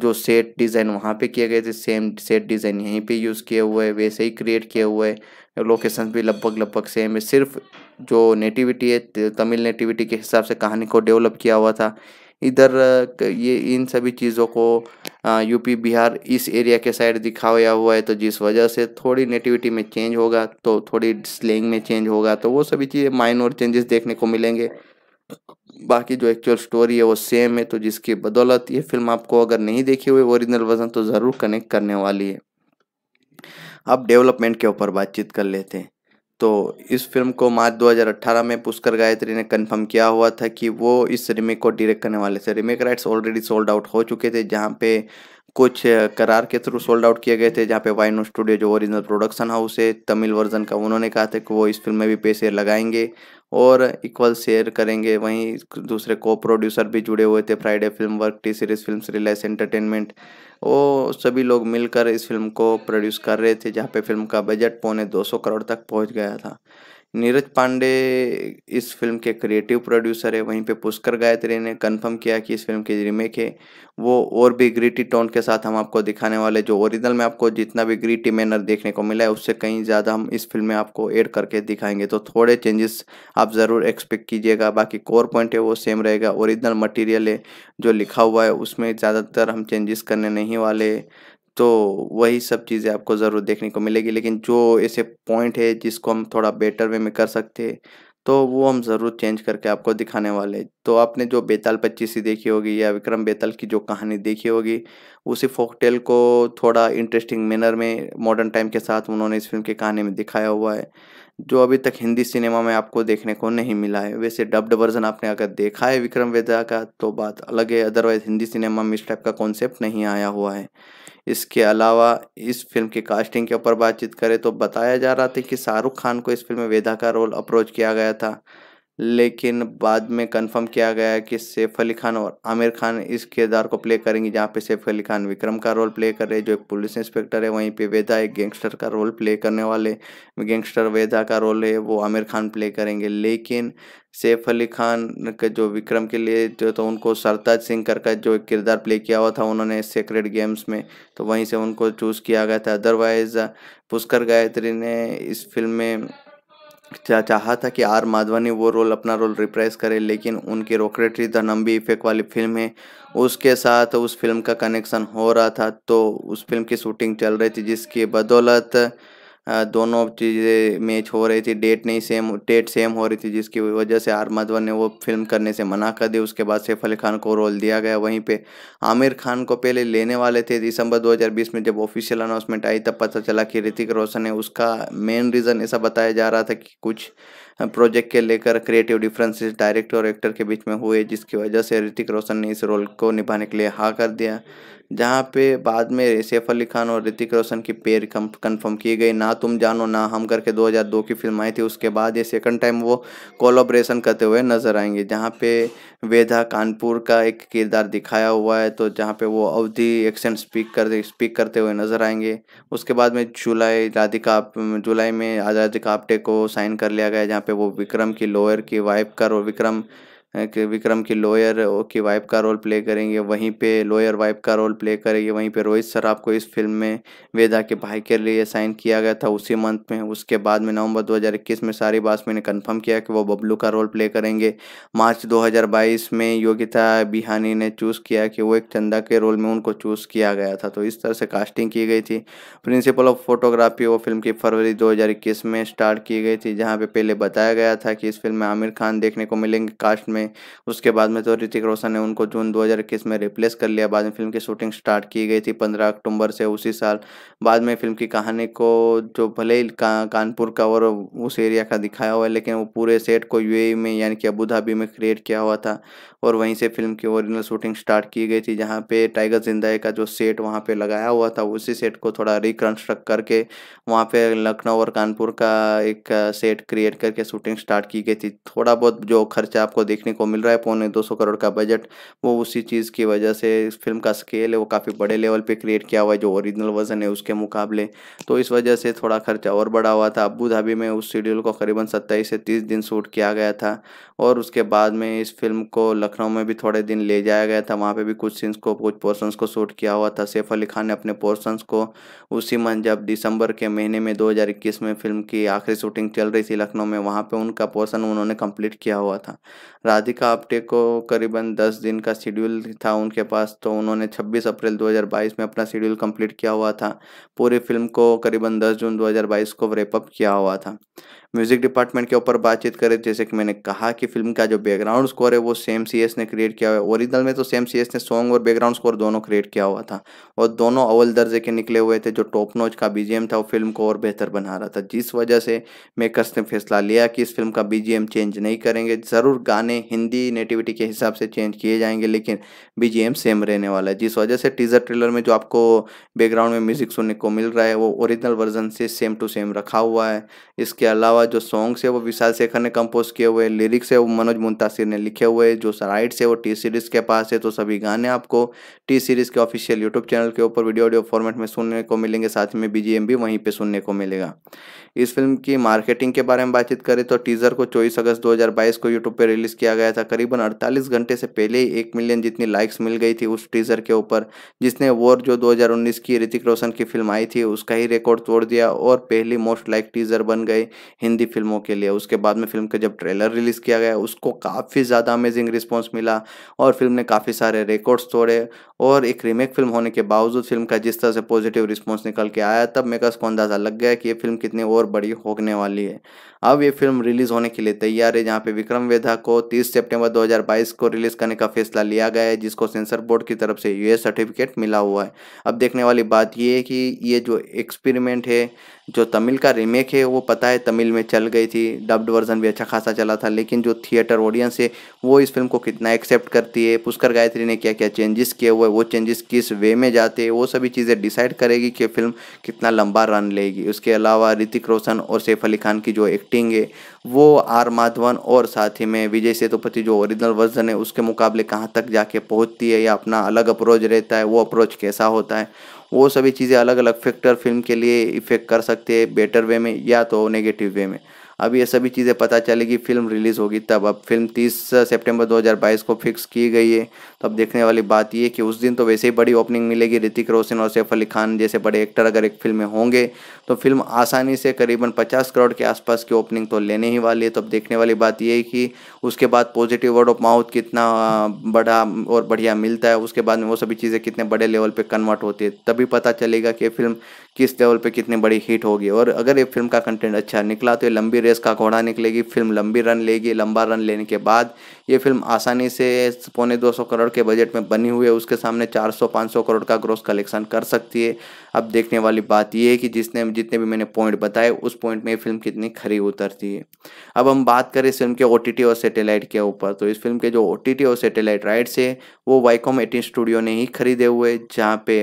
जो सेट डिज़ाइन वहाँ पे किए गए थे सेम सेट डिज़ाइन यहीं पे यूज़ किए हुए है वैसे ही क्रिएट किए हुए है लोकेशन भी लगभग लगभग सेम है सिर्फ जो नेटिविटी है तमिल नेटिविटी के हिसाब से कहानी को डेवलप किया हुआ था इधर ये इन सभी चीज़ों को यूपी बिहार इस एरिया के साइड दिखाया हुआ है तो जिस वजह से थोड़ी नेटिविटी में चेंज होगा तो थोड़ी स्लेंग में चेंज होगा तो वो सभी चीज़ें माइनोर चेंजेस देखने को मिलेंगे बाकी जो एक्चुअल स्टोरी है वो सेम है तो जिसकी बदौलत ये फिल्म आपको अगर नहीं देखी हुई ओरिजिनल वर्जन तो ज़रूर कनेक्ट करने वाली है अब डेवलपमेंट के ऊपर बातचीत कर लेते हैं तो इस फिल्म को मार्च 2018 में पुष्कर गायत्री ने कंफर्म किया हुआ था कि वो इस रिमेक को डायरेक्ट करने वाले थे remake rights already sold out हो चुके थे जहाँ पे कुछ करार के थ्रू सोल्ड आउट किए गए थे जहाँ पे वाइनो स्टूडियो जो ओरिजिनल प्रोडक्शन हाउस है तमिल वर्जन का उन्होंने कहा था कि वो इस फिल्म में भी पैसे लगाएंगे और इक्वल शेयर करेंगे वहीं दूसरे को प्रोड्यूसर भी जुड़े हुए थे Friday film work T series film Reliance entertainment वो सभी लोग मिलकर इस फिल्म को प्रोड्यूस कर रहे थे जहाँ पे फिल्म का बजट पौने 200 करोड़ तक पहुँच गया था नीरज पांडे इस फिल्म के क्रिएटिव प्रोड्यूसर है वहीं पे पुष्कर गायत्री ने कंफर्म किया कि इस फिल्म की रीमेक है वो और भी ग्रीटी टोन के साथ हम आपको दिखाने वाले जो ओरिजिनल में आपको जितना भी ग्रीटी मैनर देखने को मिला है उससे कहीं ज़्यादा हम इस फिल्म में आपको ऐड करके दिखाएंगे तो थोड़े चेंजेस आप ज़रूर एक्सपेक्ट कीजिएगा बाकी कोर पॉइंट है वो सेम रहेगा ओरिजिनल मटीरियल है जो लिखा हुआ है उसमें ज़्यादातर हम चेंजेस करने नहीं वाले तो वही सब चीज़ें आपको ज़रूर देखने को मिलेगी लेकिन जो ऐसे पॉइंट है जिसको हम थोड़ा बेटर वे में कर सकते हैं तो वो हम ज़रूर चेंज करके आपको दिखाने वाले तो आपने जो बेताल पच्चीसी देखी होगी या विक्रम बेताल की जो कहानी देखी होगी उसी फोकटेल को थोड़ा इंटरेस्टिंग मैनर में मॉडर्न टाइम के साथ उन्होंने इस फिल्म की कहानी में दिखाया हुआ है जो अभी तक हिंदी सिनेमा में आपको देखने को नहीं मिला है वैसे डब्ड वर्जन आपने अगर देखा है विक्रम वेदा का तो बात अलग है अदरवाइज़ हिंदी सिनेमा में इस टाइप का कॉन्सेप्ट नहीं आया हुआ है इसके अलावा इस फिल्म की कास्टिंग के ऊपर बातचीत करें तो बताया जा रहा था कि शाहरुख खान को इस फिल्म में वेदा का रोल अप्रोच किया गया था लेकिन बाद में कंफर्म किया गया कि सैफ अली खान और आमिर खान इस किरदार को प्ले करेंगे जहाँ पे सैफ अली खान विक्रम का रोल प्ले कर रहे हैं जो एक पुलिस इंस्पेक्टर है वहीं पे वेदा एक गैंगस्टर का रोल प्ले करने वाले गैंगस्टर वेदा का रोल है वो आमिर खान प्ले करेंगे लेकिन सैफ अली खान का जो विक्रम के लिए जो तो उनको सरताज सिंह कर का जो किरदार प्ले किया हुआ था उन्होंने सेक्रेट गेम्स में तो वहीं से उनको चूज़ किया गया था अदरवाइज़ पुष्कर गायत्री ने इस फिल्म में चाहा था कि आर माधवनी वो रोल अपना रोल रिप्रेस करे लेकिन उनकी रॉकेटरी द नंबी इफेक्ट वाली फिल्म है उसके साथ उस फिल्म का कनेक्शन हो रहा था तो उस फिल्म की शूटिंग चल रही थी जिसकी बदौलत दोनों चीज़ें मैच हो रही थी डेट नहीं सेम डेट सेम हो रही थी जिसकी वजह से आर माधवन ने वो फिल्म करने से मना कर दी उसके बाद सैफ अली खान को रोल दिया गया वहीं पे आमिर खान को पहले लेने वाले थे दिसंबर 2020 में जब ऑफिशियल अनाउंसमेंट आई तब पता चला कि ऋतिक रोशन ने उसका मेन रीज़न ऐसा बताया जा रहा था कि कुछ प्रोजेक्ट के लेकर क्रिएटिव डिफरेंसेस डायरेक्टर और एक्टर के बीच में हुए जिसकी वजह से ऋतिक रोशन ने इस रोल को निभाने के लिए हाँ कर दिया जहाँ पे बाद में सैफ अली खान और ऋतिक रोशन की पेयर कंफर्म की गई ना तुम जानो ना हम करके 2002 की फिल्म आई थी उसके बाद ये सेकंड टाइम वो कोलाब्रेशन करते हुए नज़र आएंगे जहाँ पे वेदा कानपुर का एक किरदार दिखाया हुआ है तो जहाँ पे वो अवधि एक्शन स्पीक कर स्पीक करते हुए नज़र आएंगे उसके बाद में जुलाई राधिका जुलाई में राधिका काप्टे को साइन कर लिया गया जहाँ पे वो विक्रम की लोअर की वाइफ कर और विक्रम विक्रम की लॉयर की वाइफ का रोल प्ले करेंगे वहीं पे लोयर वाइफ का रोल प्ले करेंगे वहीं पे रोहित सराफ को इस फिल्म में वेदा के भाई के लिए साइन किया गया था उसी मंथ में उसके बाद में नवंबर 2021 में सारी बासमी ने कंफर्म किया कि वो बबलू का रोल प्ले करेंगे मार्च 2022 में योगिता बिहानी ने चूज़ किया कि वो एक चंदा के रोल में उनको चूज़ किया गया था तो इस तरह से कास्टिंग की गई थी प्रिंसिपल ऑफ फोटोग्राफी वो फिल्म की फरवरी दो में स्टार्ट की गई थी जहाँ पर पहले बताया गया था कि इस फिल्म में आमिर खान देखने को मिलेंगे कास्ट में में उसके बाद में तो ऋतिक रोशन ने उनको जून 2021 में रिप्लेस कर लिया बाद में फिल्म की शूटिंग स्टार्ट की गई थी 15 अक्टूबर से उसी साल बाद में फिल्म की कहानी को जो भले ही का, कानपुर का और उस एरिया का दिखाया हुआ है लेकिन वो पूरे सेट को यू e में यानी कि अबू धाबी में क्रिएट किया हुआ था और वहीं से फिल्म की ओरिजिनल शूटिंग स्टार्ट की गई थी जहाँ पे टाइगर जिंदा का जो सेट वहाँ पे लगाया हुआ था उसी सेट को थोड़ा रिकन्स्ट्रक्ट करके वहाँ पे लखनऊ और कानपुर का एक सेट क्रिएट करके शूटिंग स्टार्ट की गई थी थोड़ा बहुत जो खर्चा आपको देखने देखने को मिल रहा है पौने दो सौ करोड़ का बजट वो उसी चीज़ की वजह से इस फिल्म का स्केल है वो काफ़ी बड़े लेवल पे क्रिएट किया हुआ है जो ओरिजिनल वर्जन है उसके मुकाबले तो इस वजह से थोड़ा खर्चा और बढ़ा हुआ था अबू धाबी में उस शेड्यूल को करीबन सत्ताईस से तीस दिन शूट किया गया था और उसके बाद में इस फिल्म को लखनऊ में भी थोड़े दिन ले जाया गया था वहाँ पर भी कुछ सीन्स को कुछ पोर्सन्स को शूट किया हुआ था सैफ अली खान ने अपने पोर्सन्स को उसी मन जब दिसंबर के महीने में 2021 में फिल्म की आखिरी शूटिंग चल रही थी लखनऊ में वहाँ पे उनका पोर्सन उन्होंने कंप्लीट किया हुआ था राधिका आप्टे को करीबन दस दिन का शेड्यूल था उनके पास तो उन्होंने 26 अप्रैल 2022 में अपना शेड्यूल कंप्लीट किया हुआ था पूरी फिल्म को करीबन 10 जून 2022 को रेपअप किया हुआ था म्यूजिक डिपार्टमेंट के ऊपर बातचीत करें जैसे कि मैंने कहा कि फिल्म का जो बैकग्राउंड स्कोर है वो सेम सी ने क्रिएट किया हुआ है ओरिजिनल में तो सेम सी ने सॉन्ग और बैकग्राउंड स्कोर दोनों क्रिएट किया हुआ था और दोनों अव्वल दर्जे के निकले हुए थे जो टॉप नोच का बीजीएम था वो फिल्म को और बेहतर बना रहा था जिस वजह से मेकर्स ने फैसला लिया कि इस फिल्म का बीजीएम चेंज नहीं करेंगे ज़रूर गाने हिंदी नेटिविटी के हिसाब से चेंज किए जाएंगे लेकिन बीजीएम सेम रहने वाला है जिस वजह से टीजर ट्रेलर में जो आपको बैकग्राउंड में म्यूजिक सुनने को मिल रहा है वो ओरिजिनल वर्जन से सेम टू सेम रखा हुआ है इसके अलावा अलावा जो सॉन्ग्स है वो विशाल शेखर ने कंपोज किए हुए हैं लिरिक्स है वो मनोज मुंतासिर ने लिखे हुए हैं जो राइट्स है वो टी सीरीज़ के पास है तो सभी गाने आपको टी सीरीज़ के ऑफिशियल यूट्यूब चैनल के ऊपर वीडियो ऑडियो फॉर्मेट में सुनने को मिलेंगे साथ में बी भी वहीं पर सुनने को मिलेगा इस फिल्म की मार्केटिंग के बारे में बातचीत करें तो टीज़र को चौबीस अगस्त दो को यूट्यूब पर रिलीज़ किया गया था करीबन अड़तालीस घंटे से पहले ही एक मिलियन जितनी लाइक्स मिल गई थी उस टीज़र के ऊपर जिसने वोर जो दो की ऋतिक रोशन की फिल्म आई थी उसका ही रिकॉर्ड तोड़ दिया और पहली मोस्ट लाइक टीज़र बन गई हिंदी फिल्मों के लिए उसके बाद में फिल्म का जब ट्रेलर रिलीज़ किया गया उसको काफ़ी ज़्यादा अमेजिंग रिस्पॉन्स मिला और फिल्म ने काफ़ी सारे रिकॉर्ड्स तोड़े और एक रीमेक फिल्म होने के बावजूद फिल्म का जिस तरह से पॉजिटिव रिस्पॉन्स निकल के आया तब मेकर्स को अंदाज़ा लग गया कि ये फिल्म कितनी और बड़ी होने वाली है अब ये फिल्म रिलीज होने के लिए तैयार है जहाँ पे विक्रम वेधा को 30 सितंबर 2022 को रिलीज करने का फैसला लिया गया है जिसको सेंसर बोर्ड की तरफ से यूएस सर्टिफिकेट मिला हुआ है अब देखने वाली बात ये है कि ये जो एक्सपेरिमेंट है जो तमिल का रीमेक है वो पता है तमिल में चल गई थी डब्ड वर्जन भी अच्छा खासा चला था लेकिन जो थिएटर ऑडियंस है वो इस फिल्म को कितना एक्सेप्ट करती है पुष्कर गायत्री ने क्या क्या चेंजेस किए हुए वो चेंजेस किस वे में जाते हैं वो सभी चीज़ें डिसाइड करेगी कि फिल्म कितना लंबा रन लेगी उसके अलावा ऋतिक रोशन और सैफ अली खान की जो एक है वो आर माधवन और साथ ही में विजय सेतुपति जो ओरिजिनल वर्जन है उसके मुकाबले कहाँ तक जाके पहुँचती है या अपना अलग अप्रोच रहता है वो अप्रोच कैसा होता है वो सभी चीज़ें अलग अलग फैक्टर फिल्म के लिए इफेक्ट कर सकते हैं बेटर वे में या तो नेगेटिव वे में अब ये सभी चीज़ें पता चलेगी फिल्म रिलीज़ होगी तब अब फिल्म 30 सितंबर 2022 को फिक्स की गई है तो अब देखने वाली बात ये कि उस दिन तो वैसे ही बड़ी ओपनिंग मिलेगी ऋतिक रोशन और सैफ अली खान जैसे बड़े एक्टर अगर एक फिल्म में होंगे तो फिल्म आसानी से करीबन पचास करोड़ के आसपास की ओपनिंग तो लेने ही वाली है तो अब देखने वाली बात ये है कि उसके बाद पॉजिटिव वर्ड ऑफ माउथ कितना बड़ा और बढ़िया मिलता है उसके बाद में वो सभी चीज़ें कितने बड़े लेवल पर कन्वर्ट होती है तभी पता चलेगा कि ये फिल्म किस लेवल पर कितनी बड़ी हिट होगी और अगर ये फिल्म का कंटेंट अच्छा निकला तो ये लंबी रेस का घोड़ा निकलेगी फिल्म लंबी रन लेगी लंबा रन लेने के बाद ये फिल्म आसानी से पौने 200 करोड़ के बजट में बनी हुई है उसके सामने 400-500 करोड़ का ग्रोस कलेक्शन कर सकती है अब देखने वाली बात यह है कि जिसने जितने भी मैंने पॉइंट बताए उस पॉइंट में ये फिल्म कितनी खरी उतरती है अब हम बात करें इस फिल्म के ओ और सेटेलाइट के ऊपर तो इस फिल्म के जो ओ और सेटेलाइट राइट्स है वो वाईकॉम एटीन स्टूडियो ने ही खरीदे हुए जहाँ पे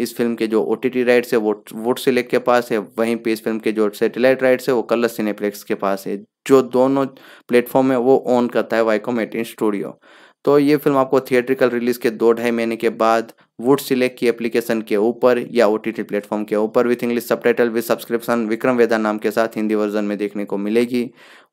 इस फिल्म के जो ओ टी राइट्स है वो वुड सिलेक्ट के पास है वहीं पे इस फिल्म के जो सेटेलाइट राइट्स है वो कलर सिनेप्लेक्स के पास है जो दोनों प्लेटफॉर्म है वो ऑन करता है वाइकॉम एटीन स्टूडियो तो ये फिल्म आपको थिएट्रिकल रिलीज के दो ढाई महीने के बाद वुड सिलेक्ट की एप्लीकेशन के ऊपर या ओ टी टी प्लेटफॉर्म के ऊपर with English subtitle with subscription Vikram वेदा नाम के साथ हिंदी वर्जन में देखने को मिलेगी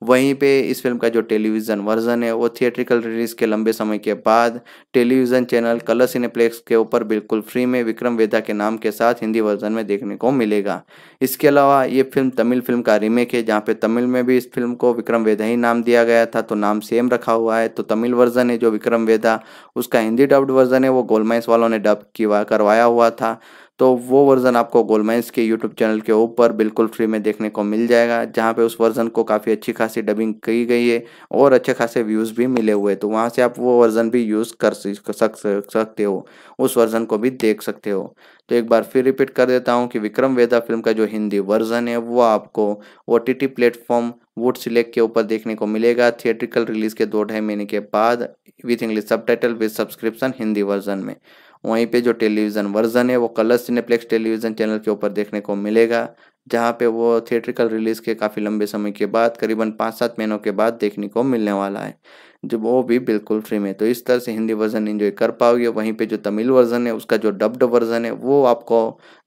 वहीं पे इस फिल्म का जो टेलीविज़न वर्जन है वो थिएट्रिकल रिलीज के लंबे समय के बाद टेलीविज़न चैनल कलर सिनेप्लेक्स के ऊपर बिल्कुल फ्री में विक्रम वेदा के नाम के साथ हिंदी वर्जन में देखने को मिलेगा इसके अलावा ये फिल्म तमिल फिल्म का रीमेक है जहाँ पे तमिल में भी इस फिल्म को विक्रम वेदा ही नाम दिया गया था तो नाम सेम रखा हुआ है तो तमिल वर्जन है जो विक्रम वेदा उसका हिंदी डब्ड वर्जन है वो गोलमाइस वालों ने डब किया करवाया हुआ था तो वो वर्ज़न आपको गोलमाइंस के यूट्यूब चैनल के ऊपर बिल्कुल फ्री में देखने को मिल जाएगा जहाँ पे उस वर्ज़न को काफ़ी अच्छी खासी डबिंग की गई है और अच्छे खासे व्यूज़ भी मिले हुए तो वहाँ से आप वो वर्ज़न भी यूज़ कर सकते हो उस वर्ज़न को भी देख सकते हो तो एक बार फिर रिपीट कर देता हूँ कि विक्रम वेदा फिल्म का जो हिंदी वर्जन है वो आपको O T T platform Voot select के ऊपर देखने को मिलेगा थिएट्रिकल रिलीज के दो ढाई महीने के बाद with English subtitle with subscription Hindi version में वहीं पे जो टेलीविज़न वर्जन है वो कलर्स सिनेप्लेक्स टेलीविज़न चैनल के ऊपर देखने को मिलेगा जहाँ पे वो थिएट्रिकल रिलीज़ के काफ़ी लंबे समय के बाद करीबन पाँच सात महीनों के बाद देखने को मिलने वाला है जो वो भी बिल्कुल फ्री में तो इस तरह से हिंदी वर्जन इन्जॉय कर पाओगे वहीं पे जो तमिल वर्जन है उसका जो डब्ड वर्जन है वो आपको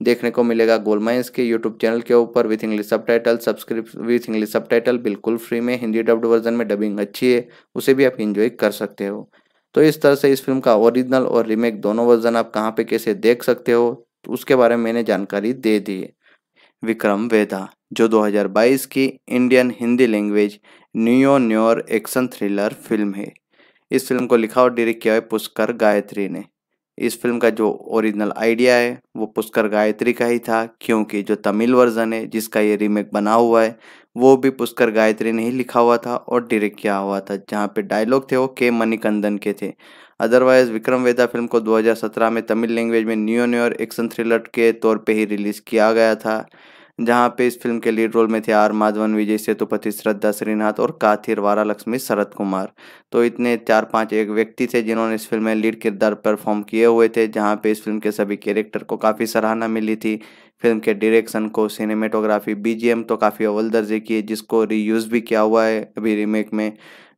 देखने को मिलेगा गोलमाइंस के यूट्यूब चैनल के ऊपर with English subtitle सब्सक्रिप with English sub बिल्कुल फ्री में हिंदी डब्ड वर्जन में डबिंग अच्छी है उसे भी आप इन्जॉय कर सकते हो तो इस तरह से इस फिल्म का ओरिजिनल और रीमेक दोनों वर्जन आप कहाँ पे कैसे देख सकते हो तो उसके बारे में मैंने जानकारी दे दी है विक्रम वेदा जो 2022 की Indian Hindi language neo noir action thriller film है इस फिल्म को लिखा और डायरेक्ट किया है पुष्कर गायत्री ने इस फिल्म का जो ओरिजिनल आइडिया है वो पुष्कर गायत्री का ही था क्योंकि जो तमिल वर्जन है जिसका ये रीमेक बना हुआ है वो भी पुष्कर गायत्री ने ही लिखा हुआ था और डायरेक्ट किया हुआ था जहाँ पे डायलॉग थे वो के मणिकंदन के थे अदरवाइज विक्रम वेदा फिल्म को 2017 में तमिल लैंग्वेज में न्यू न्यूर एक्शन थ्रिलर के तौर पर ही रिलीज़ किया गया था जहां पे इस फिल्म के लीड रोल में थे आर माधवन विजय सेतुपति श्रद्धा श्रीनाथ और काथिर वारा लक्ष्मी शरद कुमार तो इतने चार पांच एक व्यक्ति थे जिन्होंने इस फिल्म में लीड किरदार परफॉर्म किए हुए थे जहाँ पे इस फिल्म के सभी कैरेक्टर को काफ़ी सराहना मिली थी फिल्म के डायरेक्शन को सिनेमेटोग्राफी बीजीएम तो काफ़ी अव्वल दर्जे की है जिसको रीयूज़ भी किया हुआ है अभी रीमेक में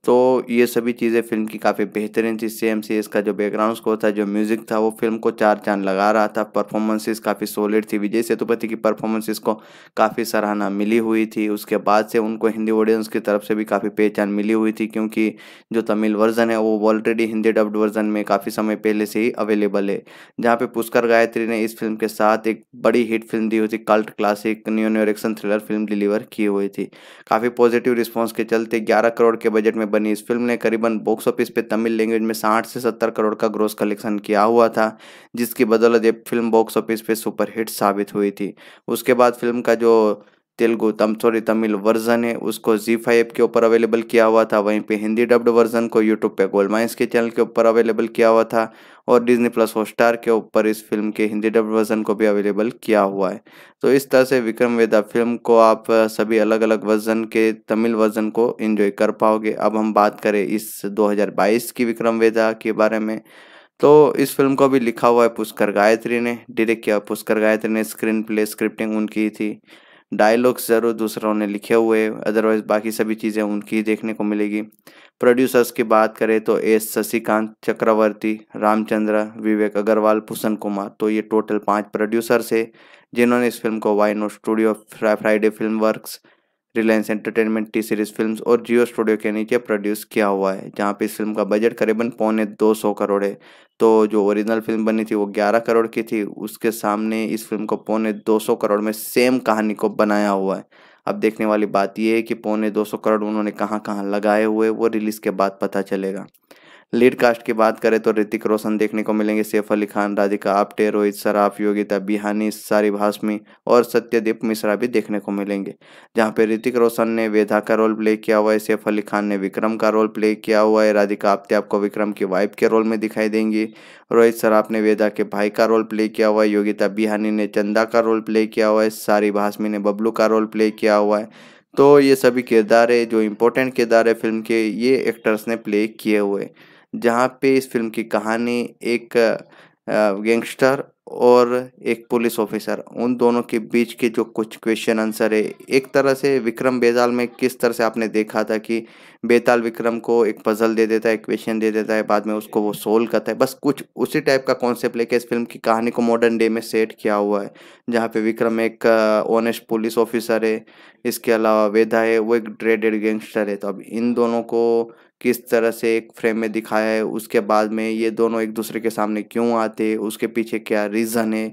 तो ये सभी चीज़ें फिल्म की काफ़ी बेहतरीन थी सी एम सी इसका जो बैकग्राउंड स्कोर था जो म्यूज़िक था वो फिल्म को चार चांद लगा रहा था परफॉर्मेंसेस काफ़ी सॉलिड थी विजय सेतुपति की परफॉर्मेंसेस को काफ़ी सराहना मिली हुई थी उसके बाद से उनको हिंदी ऑडियंस की तरफ से भी काफ़ी पहचान मिली हुई थी क्योंकि जो तमिल वर्जन है वो ऑलरेडी हिंदी डब्ड वर्जन में काफ़ी समय पहले से ही अवेलेबल है जहाँ पर पुष्कर गायत्री ने इस फिल्म के साथ एक बड़ी हिट फिल्म दी हुई थी cult classic neo noir action thriller film deliver की हुई थी काफ़ी पॉजिटिव रिस्पॉन्स के चलते ग्यारह करोड़ के बजट में बनी इस फिल्म ने करीबन बॉक्स ऑफिस पे तमिल लैंग्वेज में साठ से सत्तर करोड़ का ग्रोस कलेक्शन किया हुआ था जिसकी बदौलत ये फिल्म बॉक्स ऑफिस पे सुपरहिट साबित हुई थी उसके बाद फिल्म का जो तेलुगु तम सॉरी तमिल वर्जन है उसको जी फाइव के ऊपर अवेलेबल किया हुआ था वहीं पे हिंदी डब्ड वर्जन को यूट्यूब पे गोल्ड माइंस के चैनल के ऊपर अवेलेबल किया हुआ था और डिज्नी प्लस हॉटस्टार के ऊपर इस फिल्म के हिंदी डब्ड वर्जन को भी अवेलेबल किया हुआ है तो इस तरह से विक्रम वेदा फिल्म को आप सभी अलग अलग वर्जन के तमिल वर्जन को इन्जॉय कर पाओगे अब हम बात करें इस दो की विक्रम वेदा के बारे में तो इस फिल्म को भी लिखा हुआ है पुष्कर गायत्री ने डायरेक्ट किया पुष्कर गायत्री ने स्क्रीन प्ले स्क्रिप्टिंग उनकी थी डायलॉग्स ज़रूर दूसरों ने लिखे हुए अदरवाइज बाकी सभी चीज़ें उनकी देखने को मिलेगी प्रोड्यूसर्स की बात करें तो एस शशिकांत चक्रवर्ती रामचंद्र विवेक अग्रवाल भूषण कुमार तो ये टोटल पांच प्रोड्यूसर्स है जिन्होंने इस फिल्म को वाइनो studio Friday film works Reliance entertainment T series films और जियो स्टूडियो के नीचे प्रोड्यूस किया हुआ है जहाँ पे इस फिल्म का बजट करीबन पौने दो सौ करोड़ है तो जो ओरिजिनल फिल्म बनी थी वो ग्यारह करोड़ की थी उसके सामने इस फिल्म को पौने दो सौ करोड़ में सेम कहानी को बनाया हुआ है अब देखने वाली बात यह है कि पौने दो सौ करोड़ उन्होंने कहाँ कहाँ लगाए हुए वो रिलीज़ के बाद पता चलेगा लीड कास्ट की बात करें तो ऋतिक रोशन देखने को मिलेंगे सैफ अली खान राधिका आप्टे रोहित सराफ योगिता बिहानी सारी भाषमी और सत्यदीप मिश्रा भी देखने को मिलेंगे जहाँ पे ऋतिक रोशन ने वेधा का रोल प्ले किया हुआ है सैफ अली खान ने विक्रम का रोल प्ले किया हुआ है राधिका आप्टे आपको विक्रम की वाइफ के रोल में दिखाई देंगी रोहित सराफ ने वेदा के भाई का रोल प्ले किया हुआ है योगिता बिहानी ने चंदा का रोल प्ले किया हुआ है सारी भाषमी ने बबलू का रोल प्ले किया हुआ है तो ये सभी किरदार है जो इम्पोर्टेंट किरदार है फिल्म के ये एक्टर्स ने प्ले किए हुए जहाँ पे इस फिल्म की कहानी एक गैंगस्टर और एक पुलिस ऑफिसर उन दोनों के बीच के जो कुछ क्वेश्चन आंसर है एक तरह से विक्रम बेताल में किस तरह से आपने देखा था कि बेताल विक्रम को एक पजल दे देता है क्वेश्चन दे देता है बाद में उसको वो सोल्व करता है बस कुछ उसी टाइप का कॉन्सेप्ट लेके इस फिल्म की कहानी को मॉडर्न डे में सेट किया हुआ है जहाँ पे विक्रम एक ऑनेस्ट पुलिस ऑफिसर है इसके अलावा वेदा है वो एक ड्रेडेड गैंगस्टर है तो अब इन दोनों को किस तरह से एक फ्रेम में दिखाया है उसके बाद में ये दोनों एक दूसरे के सामने क्यों आते उसके पीछे क्या रीज़न है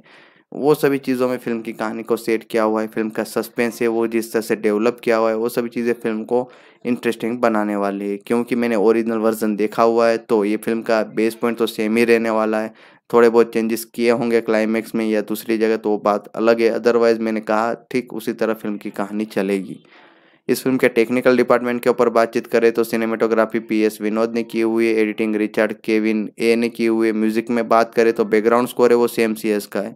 वो सभी चीज़ों में फिल्म की कहानी को सेट किया हुआ है फिल्म का सस्पेंस है वो जिस तरह से डेवलप किया हुआ है वो सभी चीज़ें फिल्म को इंटरेस्टिंग बनाने वाली है क्योंकि मैंने ओरिजिनल वर्जन देखा हुआ है तो ये फिल्म का बेस पॉइंट तो सेम ही रहने वाला है थोड़े बहुत चेंजेस किए होंगे क्लाइमैक्स में या दूसरी जगह तो वो बात अलग है अदरवाइज़ मैंने कहा ठीक उसी तरह फिल्म की कहानी चलेगी इस फिल्म के टेक्निकल डिपार्टमेंट के ऊपर बातचीत करें तो सिनेमेटोग्राफी पी एस विनोद ने की हुई है एडिटिंग रिचर्ड केविन ए ने की हुई है म्यूजिक में बात करें तो बैकग्राउंड स्कोर है वो सेम सी एस का है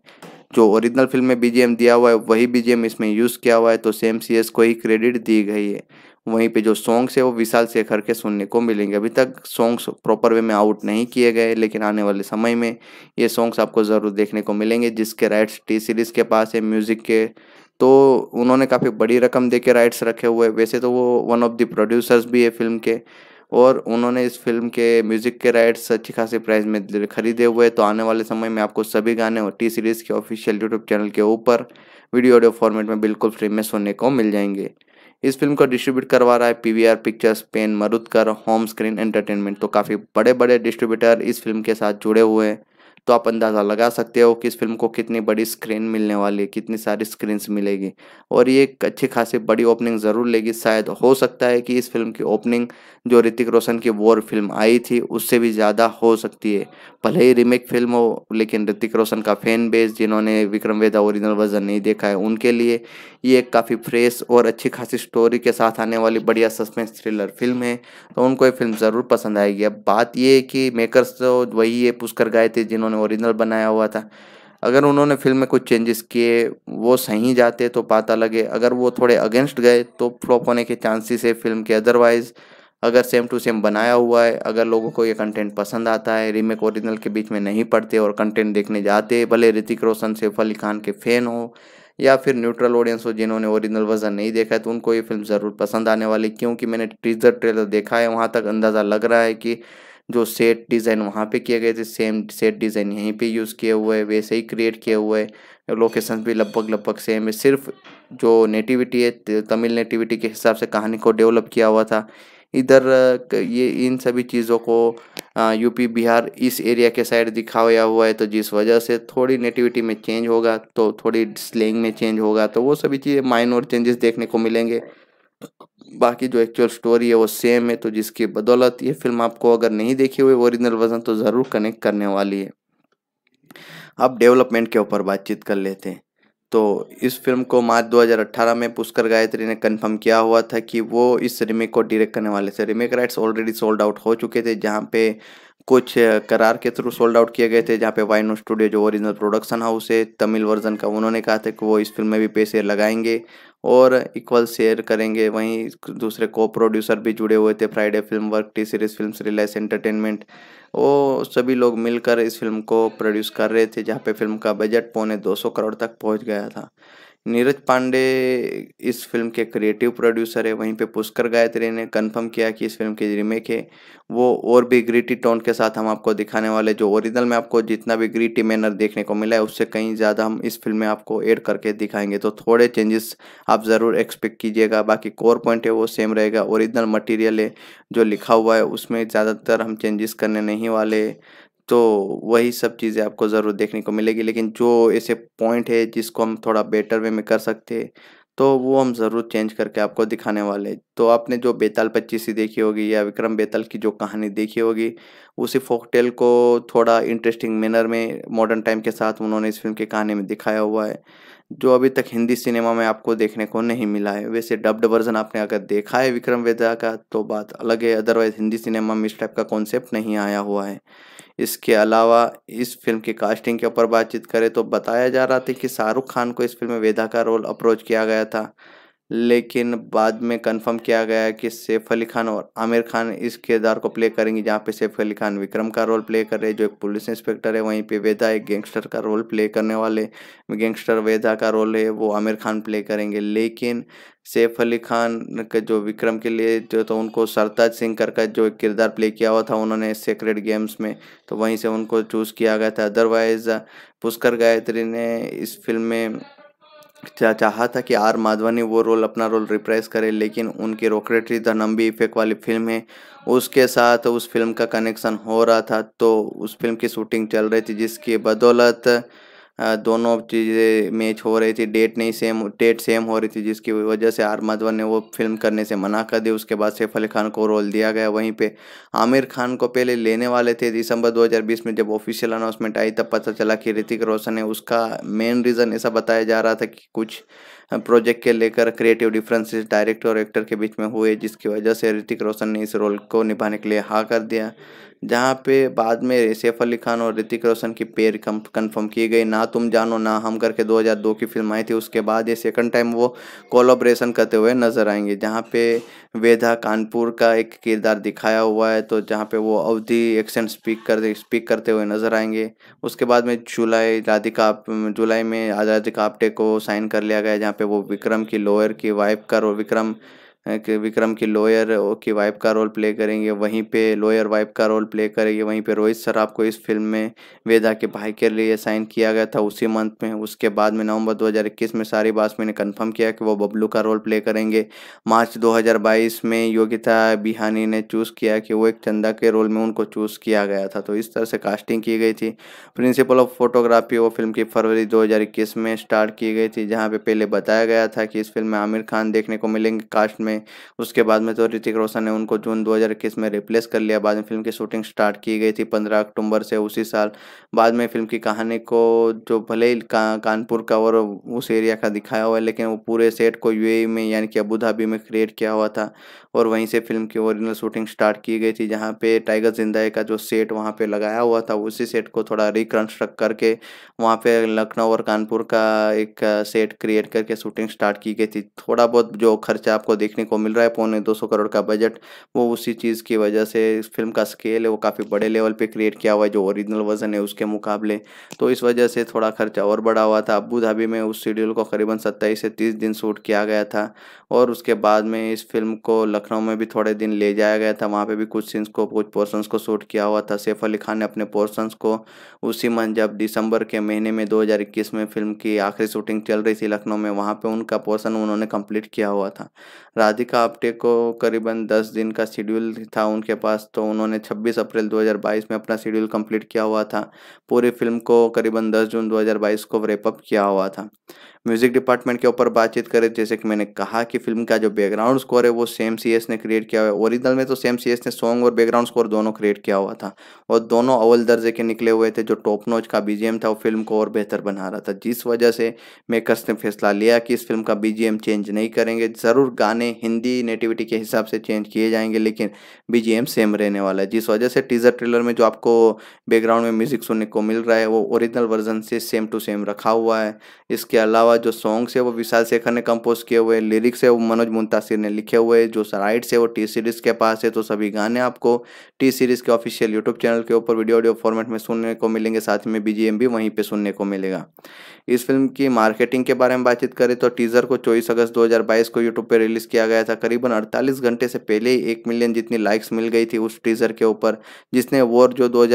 जो ओरिजिनल फिल्म में बीजीएम दिया हुआ है वही बीजीएम इसमें यूज़ किया हुआ है तो सेम सी एस को ही क्रेडिट दी गई है वहीं पे जो सॉन्ग्स है वो विशाल शेखर के सुनने को मिलेंगे अभी तक सॉन्ग्स प्रॉपर वे में आउट नहीं किए गए लेकिन आने वाले समय में ये सॉन्ग्स आपको ज़रूर देखने को मिलेंगे जिसके राइट्स टी सीरीज़ के पास है म्यूज़िक के तो उन्होंने काफ़ी बड़ी रकम दे के राइट्स रखे हुए वैसे तो वो वन ऑफ द प्रोड्यूसर्स भी है फिल्म के और उन्होंने इस फिल्म के म्यूज़िक के राइट्स अच्छी खासी प्राइस में खरीदे हुए तो आने वाले समय में आपको सभी गाने और टी सीरीज़ के ऑफिशियल यूट्यूब चैनल के ऊपर वीडियो ऑडियो फॉर्मेट में बिल्कुल फ्री में सुनने को मिल जाएंगे इस फिल्म को डिस्ट्रीब्यूट करवा रहा है PVR pictures pen Marudhar home screen entertainment तो काफ़ी बड़े बड़े डिस्ट्रीब्यूटर इस फिल्म के साथ जुड़े हुए हैं तो आप अंदाज़ा लगा सकते हो कि इस फिल्म को कितनी बड़ी स्क्रीन मिलने वाली है कितनी सारी स्क्रीन्स मिलेगी और ये एक अच्छी खासी बड़ी ओपनिंग ज़रूर लेगी शायद हो सकता है कि इस फिल्म की ओपनिंग जो ऋतिक रोशन की वॉर फिल्म आई थी उससे भी ज़्यादा हो सकती है भले ही रीमेक फिल्म हो लेकिन ऋतिक रोशन का फैन बेस जिन्होंने विक्रम वेदा ओरिजिनल वर्जन नहीं देखा है उनके लिए ये एक काफ़ी फ्रेश और अच्छी खासी स्टोरी के साथ आने वाली बढ़िया सस्पेंस थ्रिलर फिल्म है तो उनको ये फिल्म ज़रूर पसंद आएगी अब बात ये है कि मेकर्स तो वही ये पुष्कर गाय थे जिन्होंने ओरिजिनल बनाया हुआ था अगर उन्होंने फिल्म में कुछ चेंजेस किए वो सही जाते तो पता लगे अगर वो थोड़े अगेंस्ट गए तो फ्लॉप होने के चांसेस है फिल्म के अदरवाइज़ अगर सेम टू सेम बनाया हुआ है अगर लोगों को ये कंटेंट पसंद आता है रीमेक ओरिजिनल के बीच में नहीं पड़ते और कंटेंट देखने जाते भले ऋतिक रोशन सैफ अली खान के फ़ैन हो या फिर न्यूट्रल ऑडियंस हो जिन्होंने ओरिजिनल वर्जन नहीं देखा है तो उनको ये फिल्म ज़रूर पसंद आने वाली क्योंकि मैंने टीजर ट्रेलर देखा है वहाँ तक अंदाज़ा लग रहा है कि जो सेट डिज़ाइन वहाँ पे किए गए थे सेम सेट डिज़ाइन यहीं पे यूज़ किए हुए वैसे ही क्रिएट किए हुए लोकेशन भी लगभग लगभग सेम है सिर्फ जो नेटिविटी है तमिल नेटिविटी के हिसाब से कहानी को डेवलप किया हुआ था इधर ये इन सभी चीज़ों को यूपी बिहार इस एरिया के साइड दिखाया हुआ है तो जिस वजह से थोड़ी नेटिविटी में चेंज होगा तो थोड़ी स्लेंग में चेंज होगा तो वो सभी चीज़ें माइनर चेंजेस देखने को मिलेंगे बाकी जो एक्चुअल स्टोरी है वो सेम है तो जिसके बदौलत ये फिल्म आपको अगर नहीं देखी हुई ओरिजिनल वर्जन तो ज़रूर कनेक्ट करने वाली है अब डेवलपमेंट के ऊपर बातचीत कर लेते हैं तो इस फिल्म को मार्च 2018 में पुष्कर गायत्री ने कंफर्म किया हुआ था कि वो इस रिमेक को डायरेक्ट करने वाले थे remake rights already sold out हो चुके थे जहाँ पे कुछ करार के थ्रू सोल्ड आउट किए गए थे जहाँ पे वाइनो स्टूडियो जो ओरिजिनल प्रोडक्शन हाउस है तमिल वर्जन का उन्होंने कहा था कि वो इस फिल्म में भी पैसे लगाएंगे और इक्वल शेयर करेंगे वहीं दूसरे को प्रोड्यूसर भी जुड़े हुए थे Friday film work T series film Reliance entertainment वो सभी लोग मिलकर इस फिल्म को प्रोड्यूस कर रहे थे जहाँ पे फिल्म का बजट पौने 200 करोड़ तक पहुँच गया था नीरज पांडे इस फिल्म के क्रिएटिव प्रोड्यूसर है वहीं पे पुष्कर गायत्री ने कंफर्म किया कि इस फिल्म की रीमेक है वो और भी ग्रीटी टोन के साथ हम आपको दिखाने वाले जो ओरिजिनल में आपको जितना भी ग्रीटी मैनर देखने को मिला है उससे कहीं ज़्यादा हम इस फिल्म में आपको ऐड करके दिखाएंगे तो थोड़े चेंजेस आप ज़रूर एक्सपेक्ट कीजिएगा बाकी कोर पॉइंट है वो सेम रहेगा ओरिजिनल मटीरियल है जो लिखा हुआ है उसमें ज़्यादातर हम चेंजेस करने नहीं वाले तो वही सब चीज़ें आपको ज़रूर देखने को मिलेगी लेकिन जो ऐसे पॉइंट है जिसको हम थोड़ा बेटर वे में कर सकते हैं तो वो हम ज़रूर चेंज करके आपको दिखाने वाले तो आपने जो बेताल ही देखी होगी या विक्रम बेताल की जो कहानी देखी होगी उसी फोकटेल को थोड़ा इंटरेस्टिंग मैनर में मॉडर्न टाइम के साथ उन्होंने इस फिल्म की कहानी में दिखाया हुआ है जो अभी तक हिंदी सिनेमा में आपको देखने को नहीं मिला है वैसे डब्ड वर्जन आपने अगर देखा है विक्रम वेदा का तो बात अलग है अदरवाइज हिंदी सिनेमा में इस टाइप का कॉन्सेप्ट नहीं आया हुआ है इसके अलावा इस फिल्म की कास्टिंग के ऊपर बातचीत करें तो बताया जा रहा था कि शाहरुख खान को इस फिल्म में वेदा का रोल अप्रोच किया गया था लेकिन बाद में कंफर्म किया गया कि सैफ अली खान और आमिर खान इस किरदार को प्ले करेंगे जहाँ पे सैफ अली खान विक्रम का रोल प्ले कर रहे हैं जो एक पुलिस इंस्पेक्टर है वहीं पे वेदा एक गैंगस्टर का रोल प्ले करने वाले गैंगस्टर वेदा का रोल है वो आमिर खान प्ले करेंगे लेकिन सैफ अली खान के जो विक्रम के लिए जो तो उनको सरताज सिंह कर का जो किरदार प्ले किया हुआ था उन्होंने सेक्रेट गेम्स में तो वहीं से उनको चूज़ किया गया था अदरवाइज़ पुष्कर गायत्री ने इस फिल्म में चाहा था कि आर माधवनी वो रोल अपना रोल रिप्रेस करे लेकिन उनकी रोक्रेटरी द नंबी इफेक्ट वाली फिल्म है उसके साथ उस फिल्म का कनेक्शन हो रहा था तो उस फिल्म की शूटिंग चल रही थी जिसकी बदौलत दोनों चीज़ें मैच हो रही थी, डेट नहीं सेम डेट सेम हो रही थी जिसकी वजह से आर माधवन ने वो फ़िल्म करने से मना कर दी। उसके बाद सैफ अली खान को रोल दिया गया वहीं पे आमिर खान को पहले लेने वाले थे दिसंबर 2020 में जब ऑफिशियल अनाउंसमेंट आई तब पता चला कि ऋतिक रोशन ने उसका मेन रीज़न ऐसा बताया जा रहा था कि कुछ प्रोजेक्ट के लेकर क्रिएटिव डिफरेंसेस डायरेक्टर और एक्टर के बीच में हुए जिसकी वजह से ऋतिक रोशन ने इस रोल को निभाने के लिए हाँ कर दिया जहाँ पे बाद में सैफ अली खान और ऋतिक रोशन की पेयर कंफर्म की गई ना तुम जानो ना हम करके 2002 की फिल्म आई थी उसके बाद ये सेकंड टाइम वो कोलोब्रेशन करते हुए नजर आएंगे जहाँ पे वेदा कानपुर का एक किरदार दिखाया हुआ है तो जहाँ पे वो अवधि एक्सेंट स्पीक कर स्पीक करते हुए नजर आएंगे उसके बाद में जुलाई राधिका जुलाई में राधिका आप्टे को साइन कर लिया गया जहाँ पे वो विक्रम की लोअर की वाइफ का और विक्रम विक्रम की लोयर की वाइफ का रोल प्ले करेंगे वहीं पे लोयर वाइफ का रोल प्ले करेंगे वहीं पे रोहित सराफ को इस फिल्म में वेदा के भाई के लिए साइन किया गया था उसी मंथ में उसके बाद में नवंबर 2021 में सारी बासमी ने कंफर्म किया कि वो बबलू का रोल प्ले करेंगे मार्च 2022 में योगिता बिहानी ने चूज़ किया कि वो एक चंदा के रोल में उनको चूज़ किया गया था तो इस तरह से कास्टिंग की गई थी प्रिंसिपल ऑफ फोटोग्राफी वो फिल्म की फरवरी दो में स्टार्ट की गई थी जहाँ पर पहले बताया गया था कि इस फिल्म में आमिर खान देखने को मिलेंगे कास्ट में में उसके बाद में तो ऋतिक रोशन ने उनको जून 2021 में रिप्लेस कर लिया बाद में फिल्म की शूटिंग स्टार्ट की गई थी 15 अक्टूबर से उसी साल बाद में फिल्म की कहानी को जो भले ही का, कानपुर का और उस एरिया का दिखाया हुआ है लेकिन वो पूरे सेट को यू e में यानी कि अबू धाबी में क्रिएट किया हुआ था और वहीं से फिल्म की ओरिजिनल शूटिंग स्टार्ट की गई थी जहाँ पे टाइगर जिंदाई का जो सेट वहाँ पे लगाया हुआ था उसी सेट को थोड़ा रिकन्स्ट्रक्ट करके वहाँ पे लखनऊ और कानपुर का एक सेट क्रिएट करके शूटिंग स्टार्ट की गई थी थोड़ा बहुत जो खर्चा आपको देखने को मिल रहा है पौने दो सौ करोड़ का बजट वो उसी चीज़ की वजह से इस फिल्म का स्केल है वो काफ़ी बड़े लेवल पे क्रिएट किया हुआ है जो ओरिजिनल वर्जन है उसके मुकाबले तो इस वजह से थोड़ा खर्चा और बढ़ा हुआ था अबू धाबी में उस शेड्यूल को करीबन सत्ताईस से तीस दिन शूट किया गया था और उसके बाद में इस फिल्म को लखनऊ में भी थोड़े दिन ले जाया गया था वहाँ पर भी कुछ सीन्स को कुछ पोर्सन्स को शूट किया हुआ था सैफ अली खान ने अपने पोर्सन्स को उसी मन जब दिसंबर के महीने में दो में फिल्म की आखिरी शूटिंग चल रही थी लखनऊ में वहाँ पर उनका पोर्सन उन्होंने कम्प्लीट किया हुआ था शादी का को करीबन दस दिन का शेड्यूल था उनके पास तो उन्होंने 26 अप्रैल 2022 में अपना शेड्यूल कंप्लीट किया हुआ था पूरी फिल्म को करीबन 10 जून 2022 को रेपअप किया हुआ था म्यूजिक डिपार्टमेंट के ऊपर बातचीत करें जैसे कि मैंने कहा कि फिल्म का जो बैकग्राउंड स्कोर है वो सेम सी ने क्रिएट किया हुआ है ओरिजिनल में तो सेम सी ने सॉन्ग और बैकग्राउंड स्कोर दोनों क्रिएट किया हुआ था और दोनों अव्वल दर्जे के निकले हुए थे जो टॉप नोच का बीजीएम था वो फिल्म को और बेहतर बना रहा था जिस वजह से मेकर्स ने फैसला लिया कि इस फिल्म का एम चेंज नहीं करेंगे ज़रूर गाने हिंदी नेटिविटी के हिसाब से चेंज किए जाएंगे लेकिन एम सेम रहने वाला है जिस वजह से टीजर ट्रेलर में जो आपको बैकग्राउंड में म्यूजिक सुनने को मिल रहा है वो ओरिजिनल वर्जन से सेम टू सेम रखा हुआ है इसके अलावा जो सॉन्ग्स है वो विशाल शेखर ने कंपोज किए हुए लिरिक्स है वो मनोज मुंतासिर ने लिखे हुए जो राइट्स है वो टी सीरीज़ के पास है तो सभी गाने आपको टी सीरीज़ के ऑफिशियल यूट्यूब चैनल के ऊपर वीडियो ऑडियो फॉर्मेट में सुनने को मिलेंगे साथ में बी भी वहीं पर सुनने को मिलेगा इस फिल्म की मार्केटिंग के बारे में बातचीत करें तो टीज़र को चौबीस अगस्त दो को यूट्यूब पर रिलीज़ किया गया था करीबन अड़तालीस घंटे से पहले ही एक मिलियन जितनी लाइक्स मिल गई थी उस टीज़र के ऊपर जिसने वॉर जो दो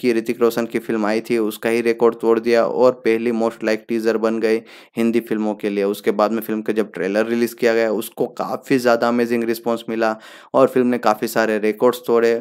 की ऋतिक रोशन की फिल्म आई थी उसका ही रिकॉर्ड तोड़ दिया और पहली मोस्ट लाइक टीज़र बन गई हिंदी हिंदी फिल्मों के लिए उसके बाद में फिल्म का जब ट्रेलर रिलीज़ किया गया उसको काफ़ी ज़्यादा अमेजिंग रिस्पॉन्स मिला और फिल्म ने काफ़ी सारे रिकॉर्ड्स तोड़े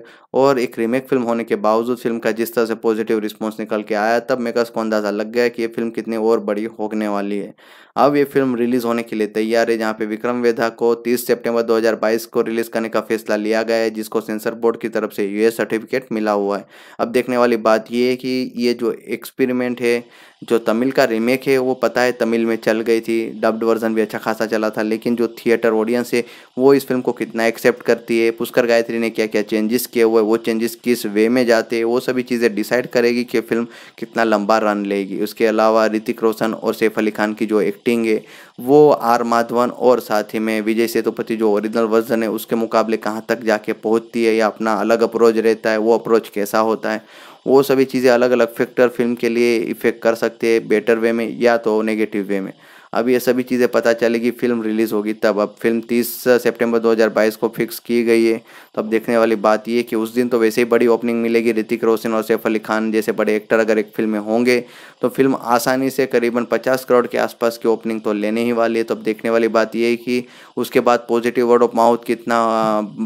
और एक रीमेक फिल्म होने के बावजूद फिल्म का जिस तरह से पॉजिटिव रिस्पॉन्स निकल के आया तब मेकर्स को अंदाज़ा लग गया कि ये फिल्म कितनी और बड़ी होने वाली है अब ये फिल्म रिलीज होने के लिए तैयार है जहाँ पे विक्रम वेधा को 30 सितंबर 2022 को रिलीज करने का फैसला लिया गया है जिसको सेंसर बोर्ड की तरफ से यूएस सर्टिफिकेट मिला हुआ है अब देखने वाली बात ये है कि ये जो एक्सपेरिमेंट है जो तमिल का रीमेक है वो पता है तमिल में चल गई थी डब्ड वर्जन भी अच्छा खासा चला था लेकिन जो थिएटर ऑडियंस है वो इस फिल्म को कितना एक्सेप्ट करती है पुष्कर गायत्री ने क्या क्या चेंजेस किए हुए वो चेंजेस किस वे में जाते हैं वो सभी चीज़ें डिसाइड करेगी कि फिल्म कितना लंबा रन लेगी उसके अलावा ऋतिक रोशन और सैफ अली खान की जो एक्टिंग मीटिंग है वो आर माधवन और साथ ही में विजय सेतुपति जो ओरिजिनल वर्जन है उसके मुकाबले कहाँ तक जाके पहुँचती है या अपना अलग अप्रोच रहता है वो अप्रोच कैसा होता है वो सभी चीज़ें अलग अलग फैक्टर फिल्म के लिए इफेक्ट कर सकते हैं बेटर वे में या तो नेगेटिव वे में अब ये सभी चीज़ें पता चलेगी फिल्म रिलीज़ होगी तब अब फिल्म 30 सितंबर 2022 को फिक्स की गई है तो अब देखने वाली बात ये कि उस दिन तो वैसे ही बड़ी ओपनिंग मिलेगी ऋतिक रोशन और सैफ अली खान जैसे बड़े एक्टर अगर एक फिल्म में होंगे तो फिल्म आसानी से करीबन पचास करोड़ के आसपास की ओपनिंग तो लेने ही वाली है तो अब देखने वाली बात यह है कि उसके बाद पॉजिटिव वर्ड ऑफ माउथ कितना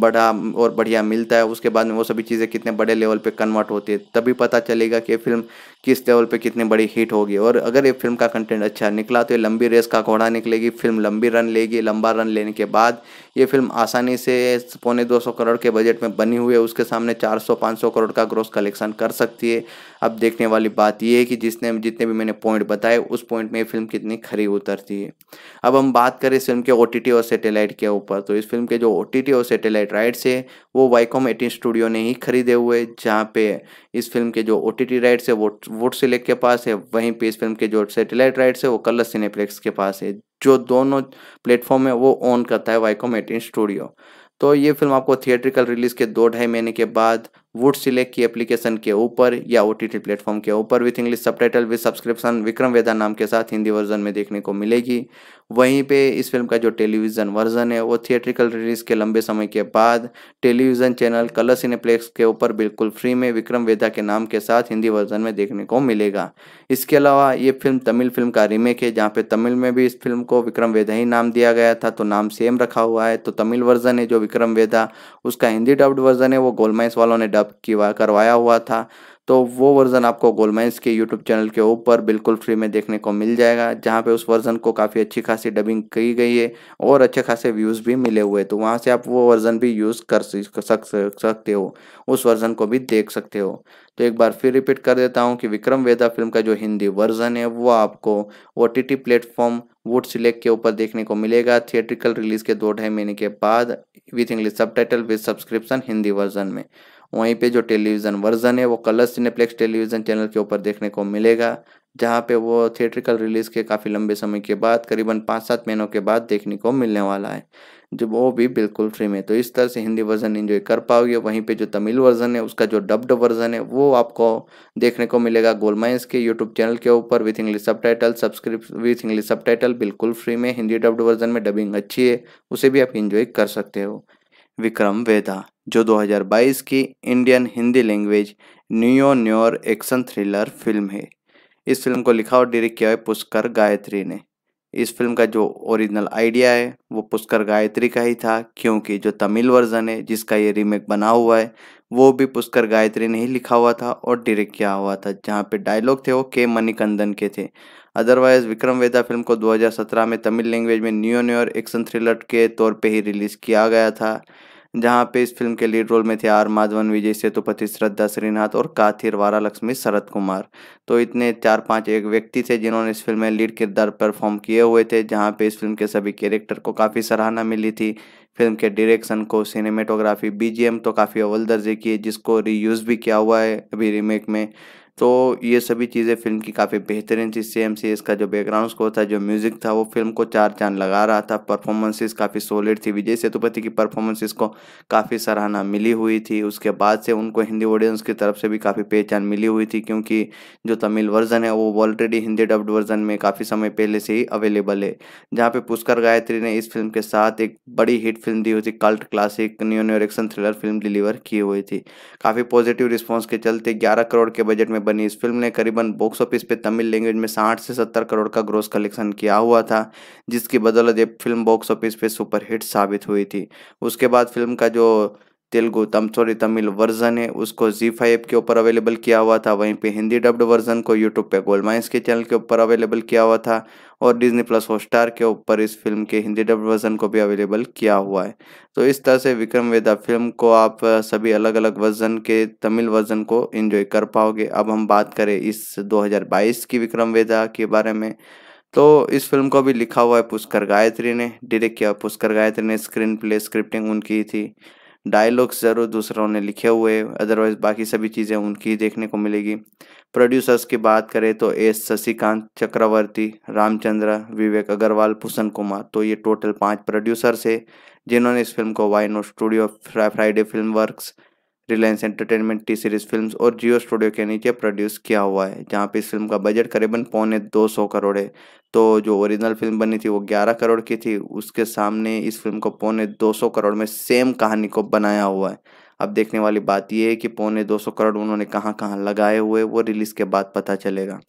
बड़ा और बढ़िया मिलता है उसके बाद में वो सभी चीज़ें कितने बड़े लेवल पर कन्वर्ट होती है तभी पता चलेगा कि ये फिल्म किस लेवल पर कितनी बड़ी हिट होगी और अगर ये फिल्म का कंटेंट अच्छा निकला तो ये लंबी रेस का घोड़ा निकलेगी फिल्म लंबी रन लेगी लंबा रन लेने के बाद ये फिल्म आसानी से पौने दो करोड़ के बजट में बनी हुई है उसके सामने 400-500 करोड़ का ग्रोस कलेक्शन कर सकती है अब देखने वाली बात यह है कि जिसने जितने भी मैंने पॉइंट बताए उस पॉइंट में ये फिल्म कितनी खरी उतरती है अब हम बात करें इस फिल्म के ओ और सेटेलाइट के ऊपर तो इस फिल्म के जो ओ और सेटेलाइट राइट्स है वो वाईकॉम एटीन स्टूडियो ने ही खरीदे हुए जहाँ पे इस फिल्म के जो ओ राइट्स है वो वोट सिलेक्ट के पास है वहीं पर इस फिल्म के जो सेटेलाइट राइट्स है वो कलर सिनेप्लेक्स के पास है जो दोनों प्लेटफॉर्म है वो ऑन करता है वाईकॉम एटीन स्टूडियो तो ये फिल्म आपको थिएट्रिकल रिलीज़ के दो ढाई महीने के बाद वुड सिलेक्ट की एप्लीकेशन के ऊपर या ओ टी टी प्लेटफॉर्म के ऊपर with English subtitle with subscription Vikram वेदा नाम के साथ हिंदी वर्जन में देखने को मिलेगी वहीं पे इस फिल्म का जो टेलीविज़न वर्जन है वो थिएट्रिकल रिलीज के लंबे समय के बाद टेलीविज़न चैनल कलर सिनेप्लेक्स के ऊपर बिल्कुल फ्री में विक्रम वेदा के नाम के साथ हिंदी वर्जन में देखने को मिलेगा इसके अलावा ये फिल्म तमिल फिल्म का रीमेक है जहाँ पे तमिल में भी इस फिल्म को विक्रम वेदा ही नाम दिया गया था तो नाम सेम रखा हुआ है तो तमिल वर्जन है जो विक्रम वेदा उसका हिंदी डब्ड वर्जन है वो गोलमाइस वालों ने डब किया करवाया हुआ था तो वो वर्ज़न आपको गोलमेंस के यूट्यूब चैनल के ऊपर बिल्कुल फ्री में देखने को मिल जाएगा जहाँ पे उस वर्ज़न को काफ़ी अच्छी खासी डबिंग की गई है और अच्छे खासे व्यूज़ भी मिले हुए तो वहाँ से आप वो वर्ज़न भी यूज़ कर सक सकते हो उस वर्ज़न को भी देख सकते हो तो एक बार फिर रिपीट कर देता हूँ कि विक्रम वेदा फिल्म का जो हिंदी वर्जन है वो आपको O T T platform Voot select के ऊपर देखने को मिलेगा थिएट्रिकल रिलीज के दो ढाई महीने के बाद with English subtitle with subscription Hindi version में वहीं पे जो टेलीविज़न वर्जन है वो कलर सिनेप्लेक्स टेलीविज़न चैनल के ऊपर देखने को मिलेगा जहाँ पे वो थिएट्रिकल रिलीज़ के काफ़ी लंबे समय के बाद करीबन पाँच सात महीनों के बाद देखने को मिलने वाला है जो वो भी बिल्कुल फ्री में तो इस तरह से हिंदी वर्जन इन्जॉय कर पाओगे वहीं पे जो तमिल वर्जन है उसका जो डब्ड वर्जन है वो आपको देखने को मिलेगा गोलमाइंस के यूट्यूब चैनल के ऊपर with English subtitle सब्सक्रिप with English subtitle बिल्कुल फ्री में हिंदी डब्ड वर्जन में डबिंग अच्छी है उसे भी आप इंजॉय कर सकते हो विक्रम वेदा जो 2022 की Indian Hindi language neo noir action thriller film है इस फिल्म को लिखा और डायरेक्ट किया है पुष्कर गायत्री ने इस फिल्म का जो ओरिजिनल आइडिया है वो पुष्कर गायत्री का ही था क्योंकि जो तमिल वर्जन है जिसका ये रीमेक बना हुआ है वो भी पुष्कर गायत्री ने ही लिखा हुआ था और डायरेक्ट किया हुआ था जहाँ पे डायलॉग थे वो के मणिकंदन के थे अदरवाइज विक्रम वेदा फिल्म को 2017 में तमिल लैंग्वेज में न्यू न्यूर एक्शन थ्रिलर के तौर पे ही रिलीज किया गया था जहां पे इस फिल्म के लीड रोल में थे आर माधवन विजय सेतुपति श्रद्धा श्रीनाथ और काथिर वारा लक्ष्मी शरद कुमार तो इतने चार पांच एक व्यक्ति थे जिन्होंने इस फिल्म में लीड किरदार परफॉर्म किए हुए थे जहां पे इस फिल्म के सभी कैरेक्टर को काफ़ी सराहना मिली थी फिल्म के डायरेक्शन को सिनेमेटोग्राफी बीजीएम तो काफ़ी अव्वल दर्जे की है जिसको रीयूज़ भी किया हुआ है अभी रीमेक में तो ये सभी चीज़ें फिल्म की काफ़ी बेहतरीन थी सेम सी इसका जो बैकग्राउंड स्कोर था जो म्यूज़िक था वो फिल्म को चार चांद लगा रहा था परफॉर्मेंसेस काफ़ी सॉलिड थी विजय सेतुपति की परफॉर्मेंसेस को काफ़ी सराहना मिली हुई थी उसके बाद से उनको हिंदी ऑडियंस की तरफ से भी काफ़ी पहचान मिली हुई थी क्योंकि जो तमिल वर्जन है वो ऑलरेडी हिंदी डब्ड वर्जन में काफ़ी समय पहले से ही अवेलेबल है जहाँ पर पुष्कर गायत्री ने इस फिल्म के साथ एक बड़ी हिट फिल्म दी हुई थी cult classic neo noir action thriller film deliver की हुई थी काफ़ी पॉजिटिव रिस्पॉन्स के चलते ग्यारह करोड़ के बजट में में बनी इस फिल्म ने करीबन बॉक्स ऑफिस पे तमिल लैंग्वेज में साठ से सत्तर करोड़ का ग्रोस कलेक्शन किया हुआ था जिसकी बदौलत ये फिल्म बॉक्स ऑफिस पे सुपरहिट साबित हुई थी उसके बाद फिल्म का जो तेलुगु तम सॉरी तमिल वर्जन है उसको जी फाइव के ऊपर अवेलेबल किया हुआ था वहीं पे हिंदी डब्ड वर्जन को यूट्यूब पे गोल्ड माइंस के चैनल के ऊपर अवेलेबल किया हुआ था और डिज्नी प्लस हॉटस्टार के ऊपर इस फिल्म के हिंदी डब्ड वर्जन को भी अवेलेबल किया हुआ है तो इस तरह से विक्रम वेदा फिल्म को आप सभी अलग अलग वर्जन के तमिल वर्जन को इन्जॉय कर पाओगे अब हम बात करें इस दो की विक्रम वेदा के बारे में तो इस फिल्म को भी लिखा हुआ है पुष्कर गायत्री ने डायरेक्ट किया पुष्कर गायत्री ने स्क्रीन प्ले स्क्रिप्टिंग उनकी थी डायलॉग्स ज़रूर दूसरों ने लिखे हुए अदरवाइज बाकी सभी चीज़ें उनकी देखने को मिलेगी प्रोड्यूसर्स की बात करें तो एस शशिकांत चक्रवर्ती रामचंद्र विवेक अग्रवाल भूषण कुमार तो ये टोटल पांच प्रोड्यूसर्स है जिन्होंने इस फिल्म को वाइनो studio Friday film works Reliance entertainment T series films और जियो स्टूडियो के नीचे प्रोड्यूस किया हुआ है जहाँ पे इस फिल्म का बजट करीबन पौने दो सौ करोड़ है तो जो ओरिजिनल फिल्म बनी थी वो ग्यारह करोड़ की थी उसके सामने इस फिल्म को पौने दो सौ करोड़ में सेम कहानी को बनाया हुआ है अब देखने वाली बात यह है कि पौने दो सौ करोड़ उन्होंने कहाँ कहाँ लगाए हुए वो रिलीज़ के बाद पता चलेगा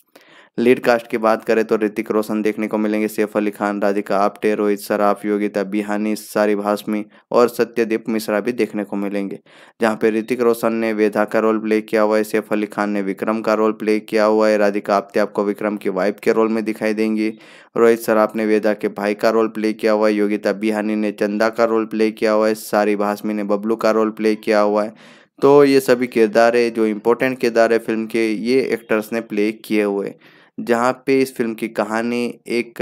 लीड कास्ट की बात करें तो ऋतिक रोशन देखने को मिलेंगे सैफ अली खान राधिका आप्टे रोहित सराफ योगिता बिहानी सारी भाषमी और सत्यदीप मिश्रा भी देखने को मिलेंगे जहाँ पे ऋतिक रोशन ने वेधा का रोल प्ले किया हुआ है सैफ अली खान ने विक्रम का रोल प्ले किया हुआ है राधिका आप्टे आपको विक्रम की वाइफ के रोल में दिखाई देंगी रोहित सराफ ने वेदा के भाई का रोल प्ले किया हुआ है योगिता बिहानी ने चंदा का रोल प्ले किया हुआ है सारी भाषमी ने बबलू का रोल प्ले किया हुआ है तो ये सभी किरदार है जो इम्पोर्टेंट किरदार है फिल्म के ये एक्टर्स ने प्ले किए हुए जहाँ पे इस फिल्म की कहानी एक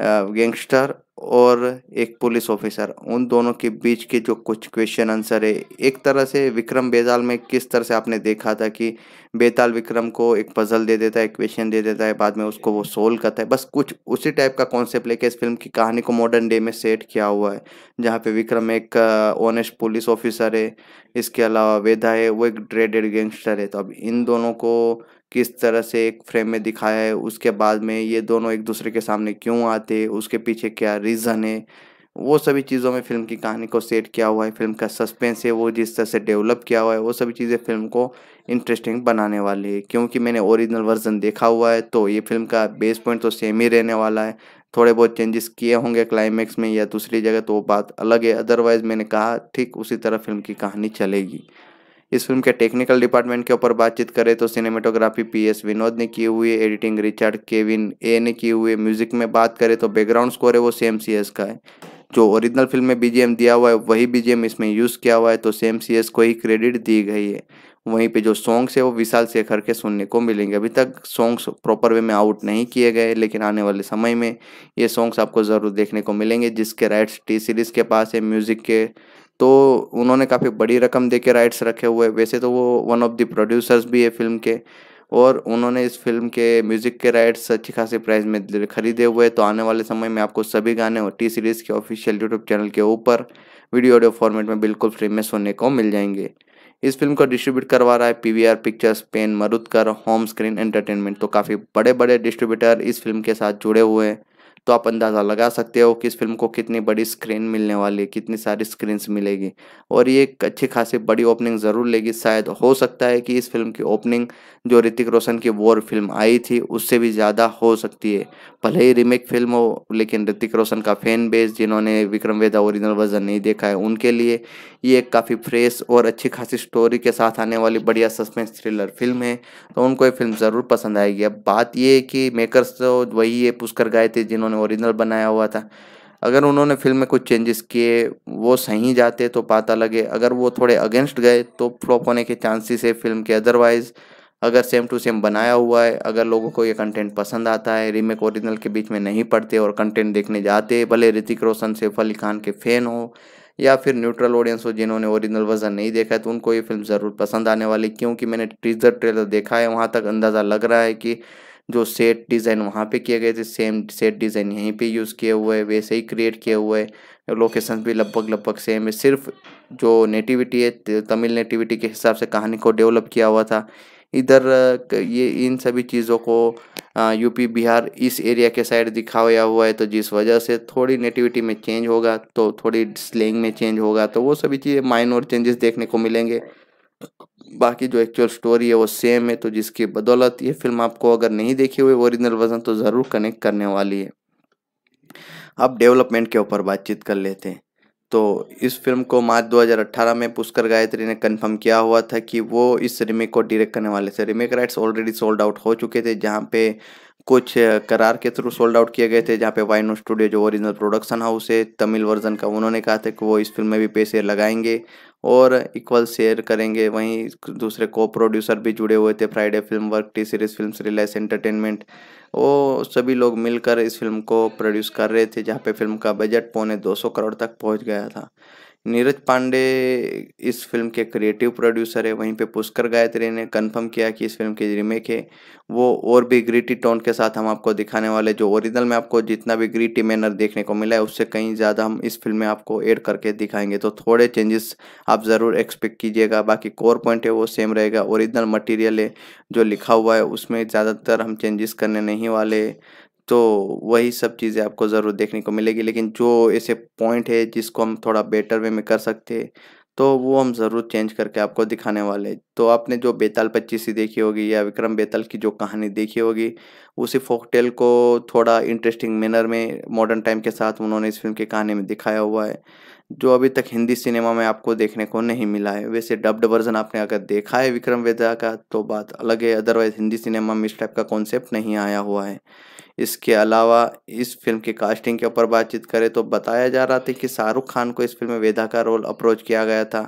गैंगस्टर और एक पुलिस ऑफिसर उन दोनों के बीच के जो कुछ क्वेश्चन आंसर है एक तरह से विक्रम बेताल में किस तरह से आपने देखा था कि बेताल विक्रम को एक पजल दे देता है एक क्वेश्चन दे देता है बाद में उसको वो सोल्व करता है बस कुछ उसी टाइप का कॉन्सेप्ट लेके इस फिल्म की कहानी को मॉडर्न डे में सेट किया हुआ है जहाँ पे विक्रम एक ऑनेस्ट पुलिस ऑफिसर है इसके अलावा वेदा है वो एक ड्रेडेड गैंगस्टर है तो अब इन दोनों को किस तरह से एक फ्रेम में दिखाया है उसके बाद में ये दोनों एक दूसरे के सामने क्यों आते उसके पीछे क्या रीज़न है वो सभी चीज़ों में फिल्म की कहानी को सेट किया हुआ है फिल्म का सस्पेंस है वो जिस तरह से डेवलप किया हुआ है वो सभी चीज़ें फिल्म को इंटरेस्टिंग बनाने वाली है क्योंकि मैंने ओरिजिनल वर्जन देखा हुआ है तो ये फिल्म का बेस पॉइंट तो सेम ही रहने वाला है थोड़े बहुत चेंजेस किए होंगे क्लाइमैक्स में या दूसरी जगह तो वो बात अलग है अदरवाइज़ मैंने कहा ठीक उसी तरह फिल्म की कहानी चलेगी इस फिल्म के टेक्निकल डिपार्टमेंट के ऊपर बातचीत करें तो सिनेमेटोग्राफी पी एस विनोद ने की हुई है एडिटिंग रिचर्ड केविन ए ने की हुई है म्यूजिक में बात करें तो बैकग्राउंड स्कोर है वो सेम सी एस का है जो ओरिजिनल फिल्म में बीजीएम दिया हुआ है वही बीजीएम इसमें यूज़ किया हुआ है तो सेम सी एस को ही क्रेडिट दी गई है वहीं पे जो सॉन्ग्स है वो विशाल शेखर के सुनने को मिलेंगे अभी तक सॉन्ग्स प्रॉपर वे में आउट नहीं किए गए लेकिन आने वाले समय में ये सॉन्ग्स आपको ज़रूर देखने को मिलेंगे जिसके राइट्स टी सीरीज़ के पास है म्यूज़िक के तो उन्होंने काफ़ी बड़ी रकम दे के राइट्स रखे हुए वैसे तो वो वन ऑफ द प्रोड्यूसर्स भी है फिल्म के और उन्होंने इस फिल्म के म्यूज़िक के राइट्स अच्छी खासी प्राइस में खरीदे हुए तो आने वाले समय में आपको सभी गाने और टी सीरीज़ के ऑफिशियल यूट्यूब चैनल के ऊपर वीडियो ऑडियो फॉर्मेट में बिल्कुल फ्री में सुनने को मिल जाएंगे इस फिल्म को डिस्ट्रीब्यूट करवा रहा है PVR pictures pen Marudhar home screen entertainment तो काफ़ी बड़े बड़े डिस्ट्रीब्यूटर इस फिल्म के साथ जुड़े हुए हैं तो आप अंदाज़ा लगा सकते हो कि इस फिल्म को कितनी बड़ी स्क्रीन मिलने वाली है कितनी सारी स्क्रीन्स मिलेगी और ये एक अच्छी खासी बड़ी ओपनिंग ज़रूर लेगी शायद हो सकता है कि इस फिल्म की ओपनिंग जो ऋतिक रोशन की वॉर फिल्म आई थी उससे भी ज़्यादा हो सकती है भले ही रीमेक फिल्म हो लेकिन ऋतिक रोशन का फैन बेस जिन्होंने विक्रम वेदा ओरिजिनल वर्जन नहीं देखा है उनके लिए ये एक काफ़ी फ्रेश और अच्छी खासी स्टोरी के साथ आने वाली बढ़िया सस्पेंस थ्रिलर फिल्म है तो उनको ये फिल्म ज़रूर पसंद आएगी अब बात ये है कि मेकर्स तो वही ये पुष्कर गए थे जिन्होंने ओरिजिनल बनाया हुआ था अगर उन्होंने फिल्म में कुछ चेंजेस किए वो सही जाते तो पता लगे अगर वो थोड़े अगेंस्ट गए तो फ्लॉप होने के चांसेस है फिल्म के अदरवाइज़ अगर सेम टू सेम बनाया हुआ है अगर लोगों को ये कंटेंट पसंद आता है रीमेक ओरिजिनल के बीच में नहीं पढ़ते और कंटेंट देखने जाते भले ऋतिक रोशन सैफ अली खान के फ़ैन हो या फिर न्यूट्रल ऑडियंस हो जिन्होंने ओरिजिनल वर्जन नहीं देखा है तो उनको ये फिल्म ज़रूर पसंद आने वाली क्योंकि मैंने टीजर ट्रेलर देखा है वहाँ तक अंदाज़ा लग रहा है कि जो सेट डिज़ाइन वहाँ पे किए गए थे सेम सेट डिज़ाइन यहीं पे यूज़ किए हुए वैसे ही क्रिएट किए हुए लोकेशन भी लगभग लगभग सेम है सिर्फ जो नेटिविटी है तमिल नेटिविटी के हिसाब से कहानी को डेवलप किया हुआ था इधर ये इन सभी चीज़ों को यूपी बिहार इस एरिया के साइड दिखाया हुआ है तो जिस वजह से थोड़ी नेटिविटी में चेंज होगा तो थोड़ी स्लेंग में चेंज होगा तो वो सभी चीज़ें माइनर चेंजेस देखने को मिलेंगे बाकी जो एक्चुअल स्टोरी है वो सेम है तो जिसकी बदौलत ये फिल्म आपको अगर नहीं देखी हुई ओरिजिनल वर्जन तो ज़रूर कनेक्ट करने वाली है अब डेवलपमेंट के ऊपर बातचीत कर लेते हैं तो इस फिल्म को मार्च 2018 में पुष्कर गायत्री ने कंफर्म किया हुआ था कि वो इस रिमेक को डायरेक्ट करने वाले थे remake rights already sold out हो चुके थे जहाँ पे कुछ करार के थ्रू सोल्ड आउट किए गए थे जहाँ पे वाइनो स्टूडियो जो ओरिजिनल प्रोडक्शन हाउस है तमिल वर्जन का उन्होंने कहा था कि वो इस फिल्म में भी पैसे लगाएंगे और इक्वल शेयर करेंगे वहीं दूसरे को प्रोड्यूसर भी जुड़े हुए थे Friday film work T series film Reliance entertainment वो सभी लोग मिलकर इस फिल्म को प्रोड्यूस कर रहे थे जहाँ पे फिल्म का बजट पौने 200 करोड़ तक पहुँच गया था नीरज पांडे इस फिल्म के क्रिएटिव प्रोड्यूसर है वहीं पे पुष्कर गायत्री ने कंफर्म किया कि इस फिल्म की रीमेक है वो और भी ग्रीटी टोन के साथ हम आपको दिखाने वाले जो ओरिजिनल में आपको जितना भी ग्रीटी मैनर देखने को मिला है उससे कहीं ज़्यादा हम इस फिल्म में आपको ऐड करके दिखाएंगे तो थोड़े चेंजेस आप ज़रूर एक्सपेक्ट कीजिएगा बाकी कोर पॉइंट है वो सेम रहेगा ओरिजिनल मटीरियल है जो लिखा हुआ है उसमें ज़्यादातर हम चेंजेस करने नहीं वाले तो वही सब चीज़ें आपको ज़रूर देखने को मिलेगी लेकिन जो ऐसे पॉइंट है जिसको हम थोड़ा बेटर वे में कर सकते तो वो हम ज़रूर चेंज करके आपको दिखाने वाले तो आपने जो बेताल पच्चीसी देखी होगी या विक्रम बेताल की जो कहानी देखी होगी उसी फोकटेल को थोड़ा इंटरेस्टिंग मैनर में मॉडर्न टाइम के साथ उन्होंने इस फिल्म की कहानी में दिखाया हुआ है जो अभी तक हिंदी सिनेमा में आपको देखने को नहीं मिला है वैसे डब्ड वर्जन आपने अगर देखा है विक्रम वेदा का तो बात अलग है अदरवाइज हिंदी सिनेमा में इस टाइप का कॉन्सेप्ट नहीं आया हुआ है इसके अलावा इस फिल्म के कास्टिंग के ऊपर बातचीत करें तो बताया जा रहा था कि शाहरुख खान को इस फिल्म में वेदा का रोल अप्रोच किया गया था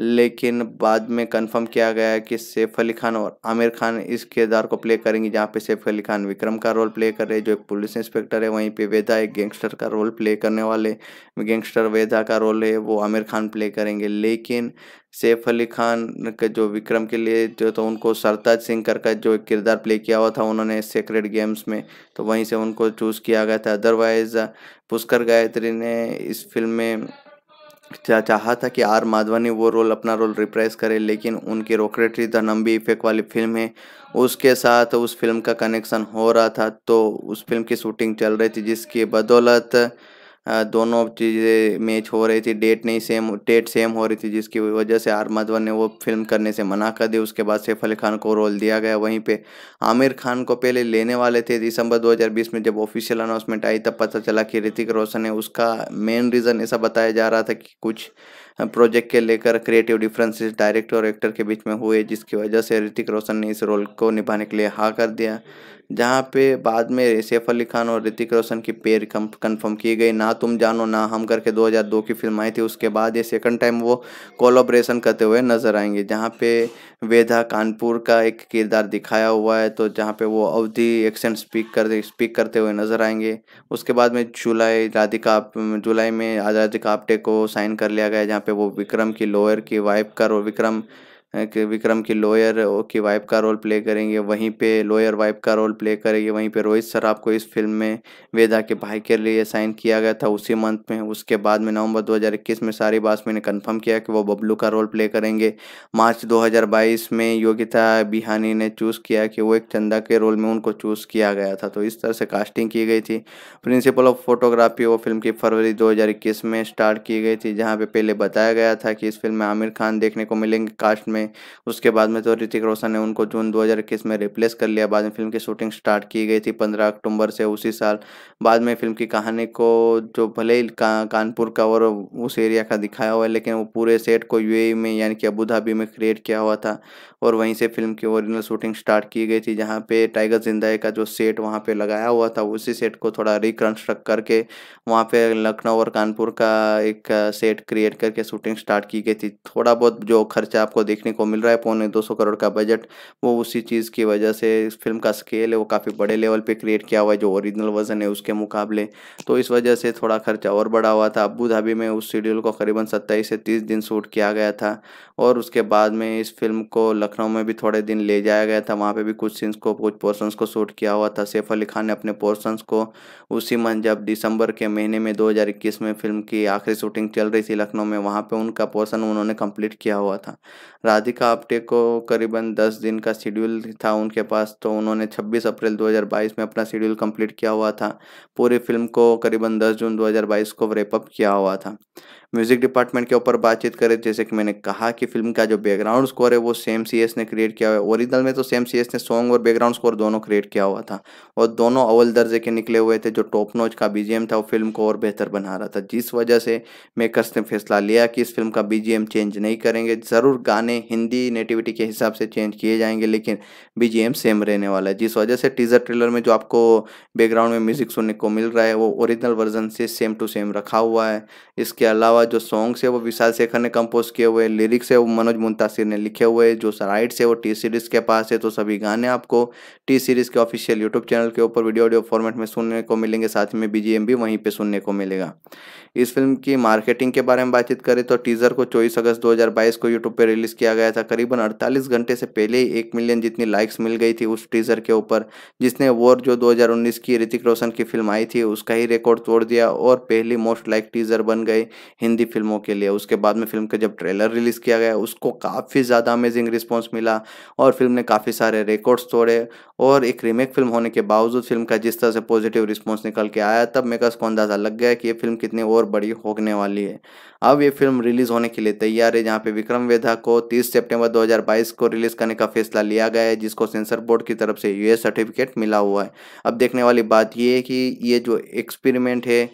लेकिन बाद में कंफर्म किया गया कि सैफ अली खान और आमिर खान इस किरदार को प्ले करेंगे जहाँ पे सैफ अली खान विक्रम का रोल प्ले कर रहे हैं जो एक पुलिस इंस्पेक्टर है वहीं पे वेदा एक गैंगस्टर का रोल प्ले करने वाले गैंगस्टर वेदा का रोल है वो आमिर खान प्ले करेंगे लेकिन सैफ अली खान के जो विक्रम के लिए जो तो उनको सरताज सिंह कर का जो किरदार प्ले किया हुआ था उन्होंने सेक्रेट गेम्स में तो वहीं से उनको चूज़ किया गया था अदरवाइज़ पुष्कर गायत्री ने इस फिल्म में चाहा था कि आर माधवनी वो रोल अपना रोल रिप्राइज करे लेकिन उनकी रॉकेटरी द नंबी इफेक्ट वाली फिल्म है उसके साथ उस फिल्म का कनेक्शन हो रहा था तो उस फिल्म की शूटिंग चल रही थी जिसकी बदौलत दोनों चीज़ें मैच हो रही थी डेट नहीं सेम डेट सेम हो रही थी जिसकी वजह से आर माधवन ने वो फिल्म करने से मना कर दी उसके बाद सैफ अली खान को रोल दिया गया वहीं पे आमिर खान को पहले लेने वाले थे दिसंबर 2020 में जब ऑफिशियल अनाउंसमेंट आई तब पता चला कि ऋतिक रोशन है उसका मेन रीज़न ऐसा बताया जा रहा था कि कुछ प्रोजेक्ट के लेकर क्रिएटिव डिफरेंसेस डायरेक्टर और एक्टर के बीच में हुए जिसकी वजह से ऋतिक रोशन ने इस रोल को निभाने के लिए हाँ कर दिया जहाँ पे बाद में सैफ अली खान और ऋतिक रोशन की पेयर कंफर्म की गई ना तुम जानो ना हम करके 2002 की फिल्म आई थी उसके बाद ये सेकंड टाइम वो कोलोब्रेशन करते हुए नज़र आएंगे जहाँ पे वेदा कानपुर का एक किरदार दिखाया हुआ है तो जहाँ पे वो अवधि एक्शन स्पीक करते स्पीक करते हुए नज़र आएंगे उसके बाद में जुलाई राधिका जुलाई में आजादी आपटे को साइन कर लिया गया जहाँ पे वो विक्रम की लोअर की वाइफ का और विक्रम विक्रम की लोयर की वाइफ का रोल प्ले करेंगे वहीं पे लोयर वाइफ का रोल प्ले करेंगे वहीं पे रोहित शराब को इस फिल्म में वेदा के भाई के लिए साइन किया गया था उसी मंथ में उसके बाद में नवंबर 2021 में सारी बासमी ने कंफर्म किया कि वो बबलू का रोल प्ले करेंगे मार्च 2022 में योगिता बिहानी ने चूज़ किया कि वो एक चंदा के रोल में उनको चूज़ किया गया था तो इस तरह से कास्टिंग की गई थी प्रिंसिपल ऑफ फोटोग्राफी वो फिल्म की फरवरी दो में स्टार्ट की गई थी जहाँ पर पहले बताया गया था कि इस फिल्म में आमिर खान देखने को मिलेंगे कास्ट में में उसके बाद में तो ऋतिक रोशन ने उनको जून 2021 में रिप्लेस कर लिया बाद में फिल्म की शूटिंग स्टार्ट की गई थी 15 अक्टूबर से उसी साल बाद में फिल्म की कहानी को जो भले ही का, कानपुर का और उस एरिया का दिखाया हुआ है लेकिन वो पूरे सेट को यू में यानी कि अबू धाबी में क्रिएट किया हुआ था और वहीं से फिल्म की ओरिजिनल शूटिंग स्टार्ट की गई थी जहाँ पे टाइगर जिंदा का जो सेट वहाँ पे लगाया हुआ था उसी सेट को थोड़ा रिकन्स्ट्रक्ट करके वहाँ पे लखनऊ और कानपुर का एक सेट क्रिएट करके शूटिंग स्टार्ट की गई थी थोड़ा बहुत जो खर्चा आपको देखने को मिल रहा है पौने दो करोड़ का बजट वो उसी चीज़ की वजह से इस फिल्म का स्केल है वो काफ़ी बड़े लेवल पर क्रिएट किया हुआ है जो ओरिजिनल वर्जन है उसके मुकाबले तो इस वजह से थोड़ा खर्चा और बढ़ा हुआ था अबू धाबी में उस शेड्यूल को करीबन सत्ताईस से तीस दिन शूट किया गया था और उसके बाद में इस फिल्म को लखनऊ में भी थोड़े दिन ले जाया गया था वहाँ पे भी कुछ सीन्स को कुछ पोर्शंस को शूट किया हुआ था सैफ अली खान ने अपने पोर्शंस को उसी मन जब दिसंबर के महीने में 2021 में फिल्म की आखिरी शूटिंग चल रही थी लखनऊ में वहाँ पे उनका पोर्सन उन्होंने कंप्लीट किया हुआ था राधिका आप्टे को करीबन दस दिन का शेड्यूल था उनके पास तो उन्होंने छब्बीस अप्रैल दो में अपना शेड्यूल कम्प्लीट किया हुआ था पूरी फिल्म को करीबन दस जून दो को रेपअप किया हुआ था म्यूज़िक डिपार्टमेंट के ऊपर बातचीत करें जैसे कि मैंने कहा कि फिल्म का जो बैकग्राउंड स्कोर है वो सेम सी एस ने क्रिएट किया हुआ है ओरिजिनल में तो सेम सी एस ने सॉन्ग और बैकग्राउंड स्कोर दोनों क्रिएट किया हुआ था और दोनों अव्वल दर्जे के निकले हुए थे जो टॉप नोच का बी था वो फिल्म को और बेहतर बना रहा था जिस वजह से मेकर्स ने फैसला लिया कि इस फिल्म का बी चेंज नहीं करेंगे ज़रूर गाने हिंदी नेटिविटी के हिसाब से चेंज किए जाएंगे लेकिन बी सेम रहने वाला है जिस वजह से टीजर ट्रेलर में जो आपको बैकग्राउंड में म्यूज़िक सुनने को मिल रहा है वो ओरिजिनल वर्जन से सेम टू सेम रखा हुआ है इसके अलावा अलावा जो सॉन्ग्स है वो विशाल शेखर ने कंपोज किए हुए लिरिक्स है वो मनोज मुंतासिर ने लिखे हुए जो राइट्स है वो टी सीरीज़ के पास है तो सभी गाने आपको टी सीरीज़ के ऑफिशियल यूट्यूब चैनल के ऊपर वीडियो ऑडियो फॉर्मेट में सुनने को मिलेंगे साथ में बी भी वहीं पर सुनने को मिलेगा इस फिल्म की मार्केटिंग के बारे में बातचीत करें तो टीज़र को चौबीस अगस्त दो को यूट्यूब पर रिलीज़ किया गया था करीबन अड़तालीस घंटे से पहले ही एक मिलियन जितनी लाइक्स मिल गई थी उस टीज़र के ऊपर जिसने वॉर जो दो की ऋतिक रोशन की फिल्म आई थी उसका ही रिकॉर्ड तोड़ दिया और पहली मोस्ट लाइक टीज़र बन गई हिंदी फिल्मों के लिए उसके बाद में फिल्म का जब ट्रेलर रिलीज़ किया गया उसको काफ़ी ज़्यादा अमेजिंग रिस्पॉन्स मिला और फिल्म ने काफ़ी सारे रिकॉर्ड्स तोड़े और एक रीमेक फिल्म होने के बावजूद फिल्म का जिस तरह से पॉजिटिव रिस्पॉन्स निकल के आया तब मेकर्स को अंदाज़ा लग गया कि ये फिल्म कितनी और बड़ी होने वाली है अब ये फिल्म रिलीज होने के लिए तैयार है जहाँ पे विक्रम वेधा को 30 सितंबर 2022 को रिलीज करने का फैसला लिया गया है जिसको सेंसर बोर्ड की तरफ से यूएस सर्टिफिकेट मिला हुआ है अब देखने वाली बात ये है कि ये जो एक्सपेरिमेंट है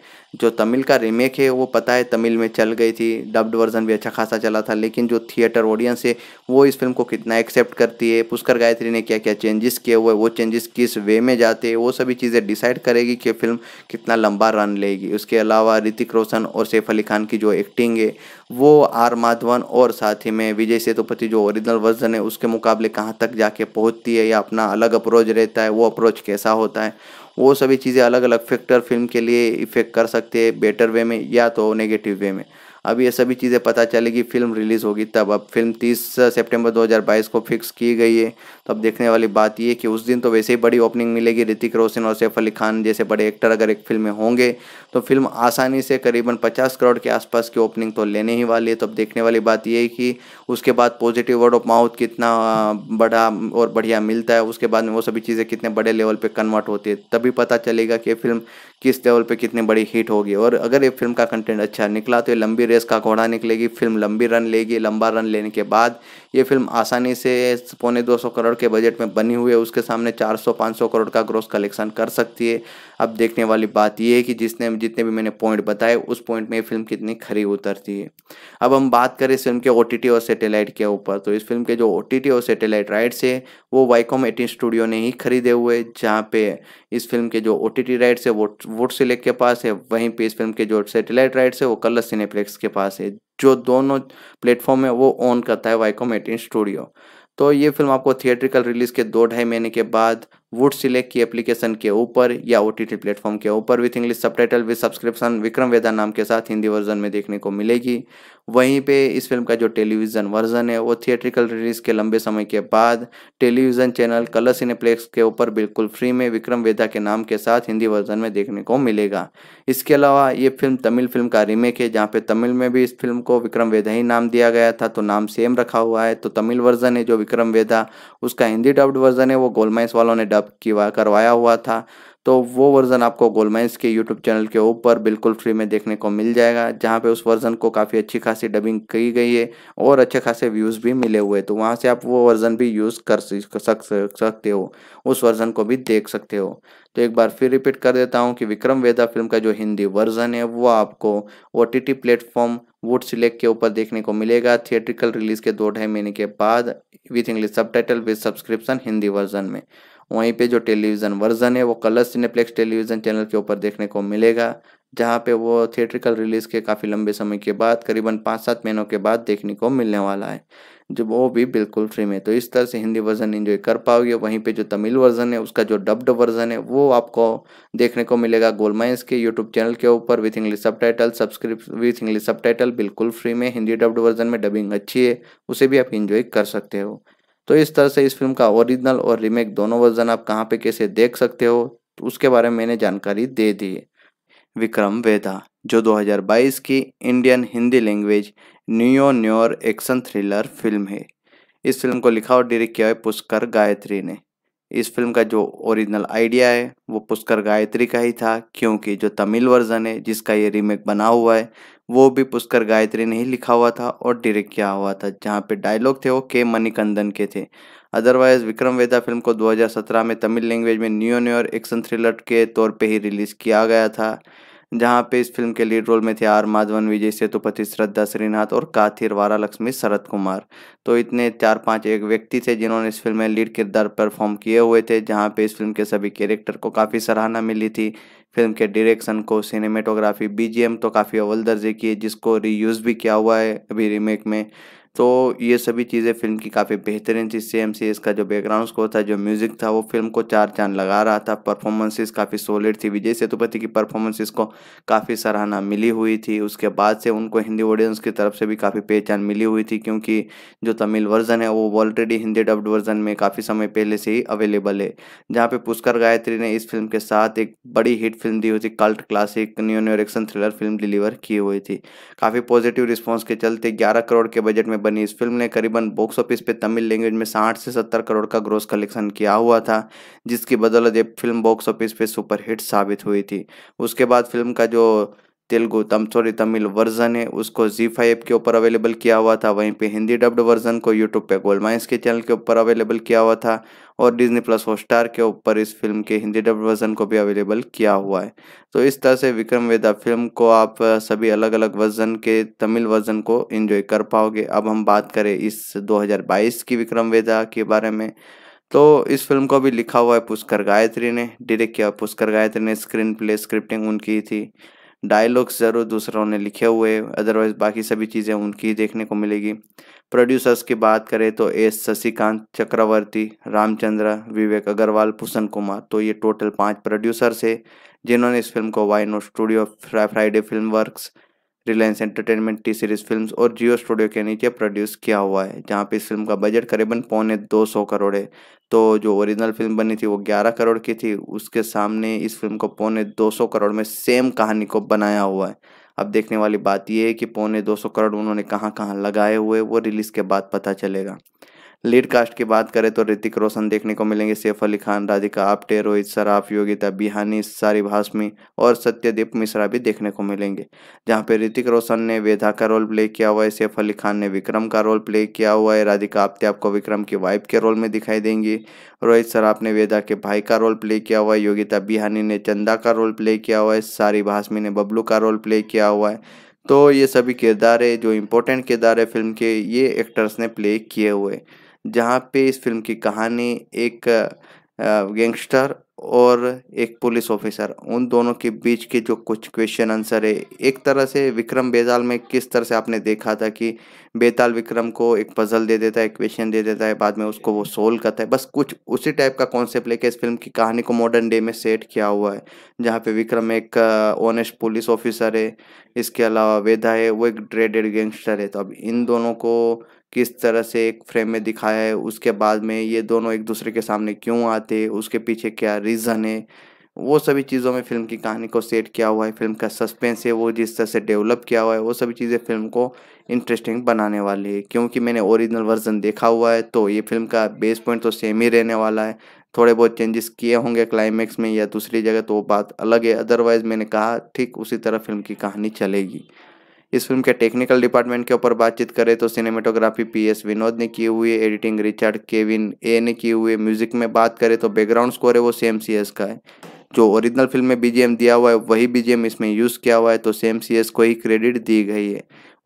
जो तमिल का रीमेक है वो पता है तमिल में चल गई थी डब्ड वर्जन भी अच्छा खासा चला था लेकिन जो थिएटर ऑडियंस है वो इस फिल्म को कितना एक्सेप्ट करती है पुष्कर गायत्री ने क्या क्या चेंजेस किए हुए वो चेंजेस किस वे में जाते हैं वो सभी चीज़ें डिसाइड करेगी कि फिल्म कितना लंबा रन लेगी उसके अलावा ऋतिक रोशन और सैफ अली खान की जो एक एक्टिंग है वो आर माधवन और साथ ही में विजय सेतुपति जो ओरिजिनल वर्जन है उसके मुकाबले कहाँ तक जाके पहुँचती है या अपना अलग अप्रोच रहता है वो अप्रोच कैसा होता है वो सभी चीज़ें अलग अलग फैक्टर फिल्म के लिए इफेक्ट कर सकते हैं बेटर वे में या तो नेगेटिव वे में अब ये सभी चीज़ें पता चलेगी फिल्म रिलीज़ होगी तब अब फिल्म 30 सितंबर 2022 को फिक्स की गई है तो अब देखने वाली बात ये कि उस दिन तो वैसे ही बड़ी ओपनिंग मिलेगी ऋतिक रोशन और सैफ अली खान जैसे बड़े एक्टर अगर एक फिल्म में होंगे तो फिल्म आसानी से करीबन पचास करोड़ के आसपास की ओपनिंग तो लेने ही वाली है तो अब देखने वाली बात ये है कि उसके बाद पॉजिटिव वर्ड ऑफ माउथ कितना बड़ा और बढ़िया मिलता है उसके बाद में वो सभी चीज़ें कितने बड़े लेवल पर कन्वर्ट होती है तभी पता चलेगा कि फिल्म किस लेवल पर कितनी बड़ी हिट होगी और अगर ये फिल्म का कंटेंट अच्छा निकला तो ये लंबी रेस का घोड़ा निकलेगी फिल्म लंबी रन लेगी लंबा रन लेने के बाद ये फिल्म आसानी से पौने 200 करोड़ के बजट में बनी हुई है उसके सामने 400-500 करोड़ का ग्रोस कलेक्शन कर सकती है अब देखने वाली बात यह है कि जिसने जितने भी मैंने पॉइंट बताए उस पॉइंट में ये फिल्म कितनी खरी उतरती है अब हम बात करें इस फिल्म के ओ और सेटेलाइट के ऊपर तो इस फिल्म के जो ओ और सेटेलाइट राइट्स है वो वाईकॉम एटीन स्टूडियो ने ही खरीदे हुए जहाँ पे इस फिल्म के जो ओ टी टी राइट्स है वो वुड सिलेक्ट के पास है वहीं पे इस फिल्म के जो सेटेलाइट राइट्स है वो कलर सिनेप्लेक्स के पास है जो दोनों प्लेटफॉर्म है वो ऑन करता है वाइकोम एटीन स्टूडियो तो ये फिल्म आपको थिएट्रिकल रिलीज के दो ढाई महीने के बाद वुड सिलेक्ट की एप्लीकेशन के ऊपर या ओ टी प्लेटफॉर्म के ऊपर with English subtitle with subscription Vikram वेदा नाम के साथ हिंदी वर्जन में देखने को मिलेगी वहीं पे इस फिल्म का जो टेलीविज़न वर्जन है वो थिएट्रिकल रिलीज के लंबे समय के बाद टेलीविज़न चैनल कलर सिनेप्लेक्स के ऊपर बिल्कुल फ्री में विक्रम वेदा के नाम के साथ हिंदी वर्जन में देखने को मिलेगा इसके अलावा ये फिल्म तमिल फिल्म का रीमेक है जहाँ पे तमिल में भी इस फिल्म को विक्रम वेदा ही नाम दिया गया था तो नाम सेम रखा हुआ है तो तमिल वर्जन है जो विक्रम वेदा उसका हिंदी डब्ड वर्जन है वो गोलमाइस वालों ने डब किया करवाया हुआ था तो वो वर्ज़न आपको गोलमाइंस के यूट्यूब चैनल के ऊपर बिल्कुल फ्री में देखने को मिल जाएगा जहाँ पे उस वर्ज़न को काफ़ी अच्छी खासी डबिंग की गई है और अच्छे खासे व्यूज़ भी मिले हुए तो वहाँ से आप वो वर्ज़न भी यूज़ कर सक सकते हो उस वर्ज़न को भी देख सकते हो तो एक बार फिर रिपीट कर देता हूँ कि विक्रम वेदा फिल्म का जो हिंदी वर्जन है वो आपको O T platform Voot select के ऊपर देखने को मिलेगा थिएट्रिकल रिलीज के दो ढाई महीने के बाद with English subtitle with subscription Hindi version में वहीं पे जो टेलीविज़न वर्जन है वो कलर सिनेप्लेक्स टेलीविज़न चैनल के ऊपर देखने को मिलेगा जहाँ पे वो थिएट्रिकल रिलीज़ के काफ़ी लंबे समय के बाद करीबन पाँच सात महीनों के बाद देखने को मिलने वाला है जो वो भी बिल्कुल फ्री में तो इस तरह से हिंदी वर्जन इन्जॉय कर पाओगे वहीं पे जो तमिल वर्जन है उसका जो डब्ड वर्जन है वो आपको देखने को मिलेगा गोलमाइंस के यूट्यूब चैनल के ऊपर with English subtitle सब्सक्रिप with English subtitle बिल्कुल फ्री में हिंदी डब्ड वर्जन में डबिंग अच्छी है उसे भी आप इन्जॉय कर सकते हो तो इस तरह से इस फिल्म का ओरिजिनल और रीमेक दोनों वर्जन आप कहाँ पे कैसे देख सकते हो तो उसके बारे में मैंने जानकारी दे दी है विक्रम वेदा जो 2022 की Indian Hindi language neo noir action thriller film है इस फिल्म को लिखा और डायरेक्ट किया है पुष्कर गायत्री ने इस फिल्म का जो ओरिजिनल आइडिया है वो पुष्कर गायत्री का ही था क्योंकि जो तमिल वर्जन है जिसका ये रीमेक बना हुआ है वो भी पुष्कर गायत्री ने ही लिखा हुआ था और डायरेक्ट किया हुआ था जहाँ पे डायलॉग थे वो के मणिकंदन के थे अदरवाइज विक्रम वेदा फिल्म को 2017 में तमिल लैंग्वेज में न्यू न्यूर एक्शन थ्रिलर के तौर पे ही रिलीज़ किया गया था जहाँ पे इस फिल्म के लीड रोल में थे आर माधवन विजय सेतुपति श्रद्धा श्रीनाथ और काथिर वारा लक्ष्मी शरद कुमार तो इतने चार पांच एक व्यक्ति थे जिन्होंने इस फिल्म में लीड किरदार परफॉर्म किए हुए थे जहाँ पे इस फिल्म के सभी कैरेक्टर को काफ़ी सराहना मिली थी फिल्म के डायरेक्शन को सिनेमेटोग्राफी बीजीएम तो काफ़ी अव्वल दर्जे की है जिसको रीयूज़ भी किया हुआ है अभी रीमेक में तो ये सभी चीज़ें फिल्म की काफ़ी बेहतरीन थी सेम एस इसका जो बैकग्राउंड स्कोर था जो म्यूज़िक था वो फिल्म को चार चांद लगा रहा था परफॉर्मेंसेस काफ़ी सॉलिड थी विजय सेतुपति की परफॉर्मेंसेस को काफ़ी सराहना मिली हुई थी उसके बाद से उनको हिंदी ऑडियंस की तरफ से भी काफ़ी पहचान मिली हुई थी क्योंकि जो तमिल वर्जन है वो ऑलरेडी हिंदी डब्ड वर्जन में काफ़ी समय पहले से ही अवेलेबल है जहाँ पर पुष्कर गायत्री ने इस फिल्म के साथ एक बड़ी हिट फिल्म दी हुई थी cult classic neo noir action thriller film deliver की हुई थी काफ़ी पॉजिटिव रिस्पॉन्स के चलते ग्यारह करोड़ के बजट में बनी इस फिल्म ने करीबन बॉक्स ऑफिस पे तमिल लैंग्वेज में साठ से सत्तर करोड़ का ग्रोस कलेक्शन किया हुआ था जिसकी बदौलत ये फिल्म बॉक्स ऑफिस पे सुपरहिट साबित हुई थी उसके बाद फिल्म का जो तेलुगु तम सॉरी तमिल वर्जन है उसको जी फाइव के ऊपर अवेलेबल किया हुआ था वहीं पे हिंदी डब्ड वर्जन को यूट्यूब पे गोल्ड माइंस के चैनल के ऊपर अवेलेबल किया हुआ था और डिज्नी प्लस हॉटस्टार के ऊपर इस फिल्म के हिंदी डब्ड वर्जन को भी अवेलेबल किया हुआ है तो इस तरह से विक्रम वेदा फिल्म को आप सभी अलग अलग वर्जन के तमिल वर्जन को इन्जॉय कर पाओगे अब हम बात करें इस दो की विक्रम वेदा के बारे में तो इस फिल्म को भी लिखा हुआ है पुष्कर गायत्री ने डायरेक्ट किया पुष्कर गायत्री ने स्क्रीन प्ले स्क्रिप्टिंग उनकी थी डायलॉग्स ज़रूर दूसरों ने लिखे हुए अदरवाइज़ बाकी सभी चीज़ें उनकी ही देखने को मिलेगी प्रोड्यूसर्स की बात करें तो एस शशिकांत चक्रवर्ती रामचंद्र विवेक अग्रवाल भूषण कुमार तो ये टोटल पांच प्रोड्यूसर्स है जिन्होंने इस फिल्म को वाइनो studio Friday film works Reliance entertainment T series films और जियो स्टूडियो के नीचे प्रोड्यूस किया हुआ है जहाँ पे इस फिल्म का बजट करीबन पौने दो सौ करोड़ है तो जो ओरिजिनल फिल्म बनी थी वो ग्यारह करोड़ की थी उसके सामने इस फिल्म को पौने दो सौ करोड़ में सेम कहानी को बनाया हुआ है अब देखने वाली बात यह है कि पौने दो सौ करोड़ उन्होंने कहाँ कहाँ लगाए हुए वो रिलीज़ के बाद पता चलेगा लीड कास्ट की बात करें तो ऋतिक रोशन देखने को मिलेंगे सैफ अली खान राधिका आप्टे रोहित सराफ योगिता बिहानी सारी भाषमी और सत्यदीप मिश्रा भी देखने को मिलेंगे जहां पर ऋतिक रोशन ने वेधा का रोल प्ले किया हुआ है सैफ अली खान ने विक्रम का रोल प्ले किया हुआ है राधिका आप्टे आपको विक्रम की वाइफ के रोल में दिखाई देंगी रोहित सराफ ने वेदा के भाई का रोल प्ले किया हुआ है योगिता बिहानी ने चंदा का रोल प्ले किया हुआ है सारी भाषमी ने बबलू का रोल प्ले किया हुआ है तो ये सभी किरदार है जो इम्पोर्टेंट किरदार है फिल्म के ये एक्टर्स ने प्ले किए हुए जहाँ पे इस फिल्म की कहानी एक गैंगस्टर और एक पुलिस ऑफिसर उन दोनों के बीच के जो कुछ क्वेश्चन आंसर है एक तरह से विक्रम बेताल में किस तरह से आपने देखा था कि बेताल विक्रम को एक पजल दे देता है क्वेश्चन दे देता है बाद में उसको वो सोल्व करता है बस कुछ उसी टाइप का कॉन्सेप्ट लेके इस फिल्म की कहानी को मॉडर्न डे में सेट किया हुआ है जहाँ पे विक्रम एक ऑनेस्ट पुलिस ऑफिसर है इसके अलावा वेदा है वो एक ड्रेडेड गैंगस्टर है तो अब इन दोनों को किस तरह से एक फ्रेम में दिखाया है उसके बाद में ये दोनों एक दूसरे के सामने क्यों आते उसके पीछे क्या रीज़न है वो सभी चीज़ों में फिल्म की कहानी को सेट किया हुआ है फिल्म का सस्पेंस है वो जिस तरह से डेवलप किया हुआ है वो सभी चीज़ें फिल्म को इंटरेस्टिंग बनाने वाली है क्योंकि मैंने ओरिजिनल वर्जन देखा हुआ है तो ये फिल्म का बेस पॉइंट तो सेम ही रहने वाला है थोड़े बहुत चेंजेस किए होंगे क्लाइमेक्स में या दूसरी जगह तो वो बात अलग है अदरवाइज़ मैंने कहा ठीक उसी तरह फिल्म की कहानी चलेगी इस फिल्म के टेक्निकल डिपार्टमेंट के ऊपर बातचीत करें तो सिनेमेटोग्राफी पी एस विनोद ने की हुई है एडिटिंग रिचर्ड केविन ए ने की हुई है म्यूजिक में बात करें तो बैकग्राउंड स्कोर है वो सेम सी एस का है जो ओरिजिनल फिल्म में बीजीएम दिया हुआ है वही बीजीएम इसमें यूज़ किया हुआ है तो सेम सी एस को ही क्रेडिट दी गई है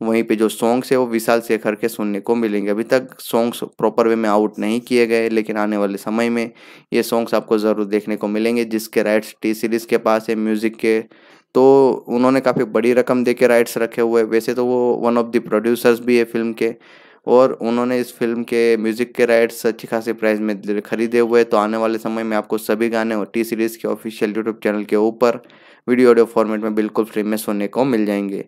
वहीं पे जो सॉन्ग्स है वो विशाल शेखर के सुनने को मिलेंगे अभी तक सॉन्ग्स प्रॉपर वे में आउट नहीं किए गए लेकिन आने वाले समय में ये सॉन्ग्स आपको ज़रूर देखने को मिलेंगे जिसके राइट्स टी सीरीज़ के पास है म्यूज़िक के तो उन्होंने काफ़ी बड़ी रकम दे के राइट्स रखे हुए वैसे तो वो वन ऑफ द प्रोड्यूसर्स भी है फिल्म के और उन्होंने इस फिल्म के म्यूज़िक के राइट्स अच्छी खासी प्राइस में खरीदे हुए तो आने वाले समय में आपको सभी गाने और टी सीरीज़ के ऑफिशियल यूट्यूब चैनल के ऊपर वीडियो ऑडियो फॉर्मेट में बिल्कुल फ्री में सोने को मिल जाएंगे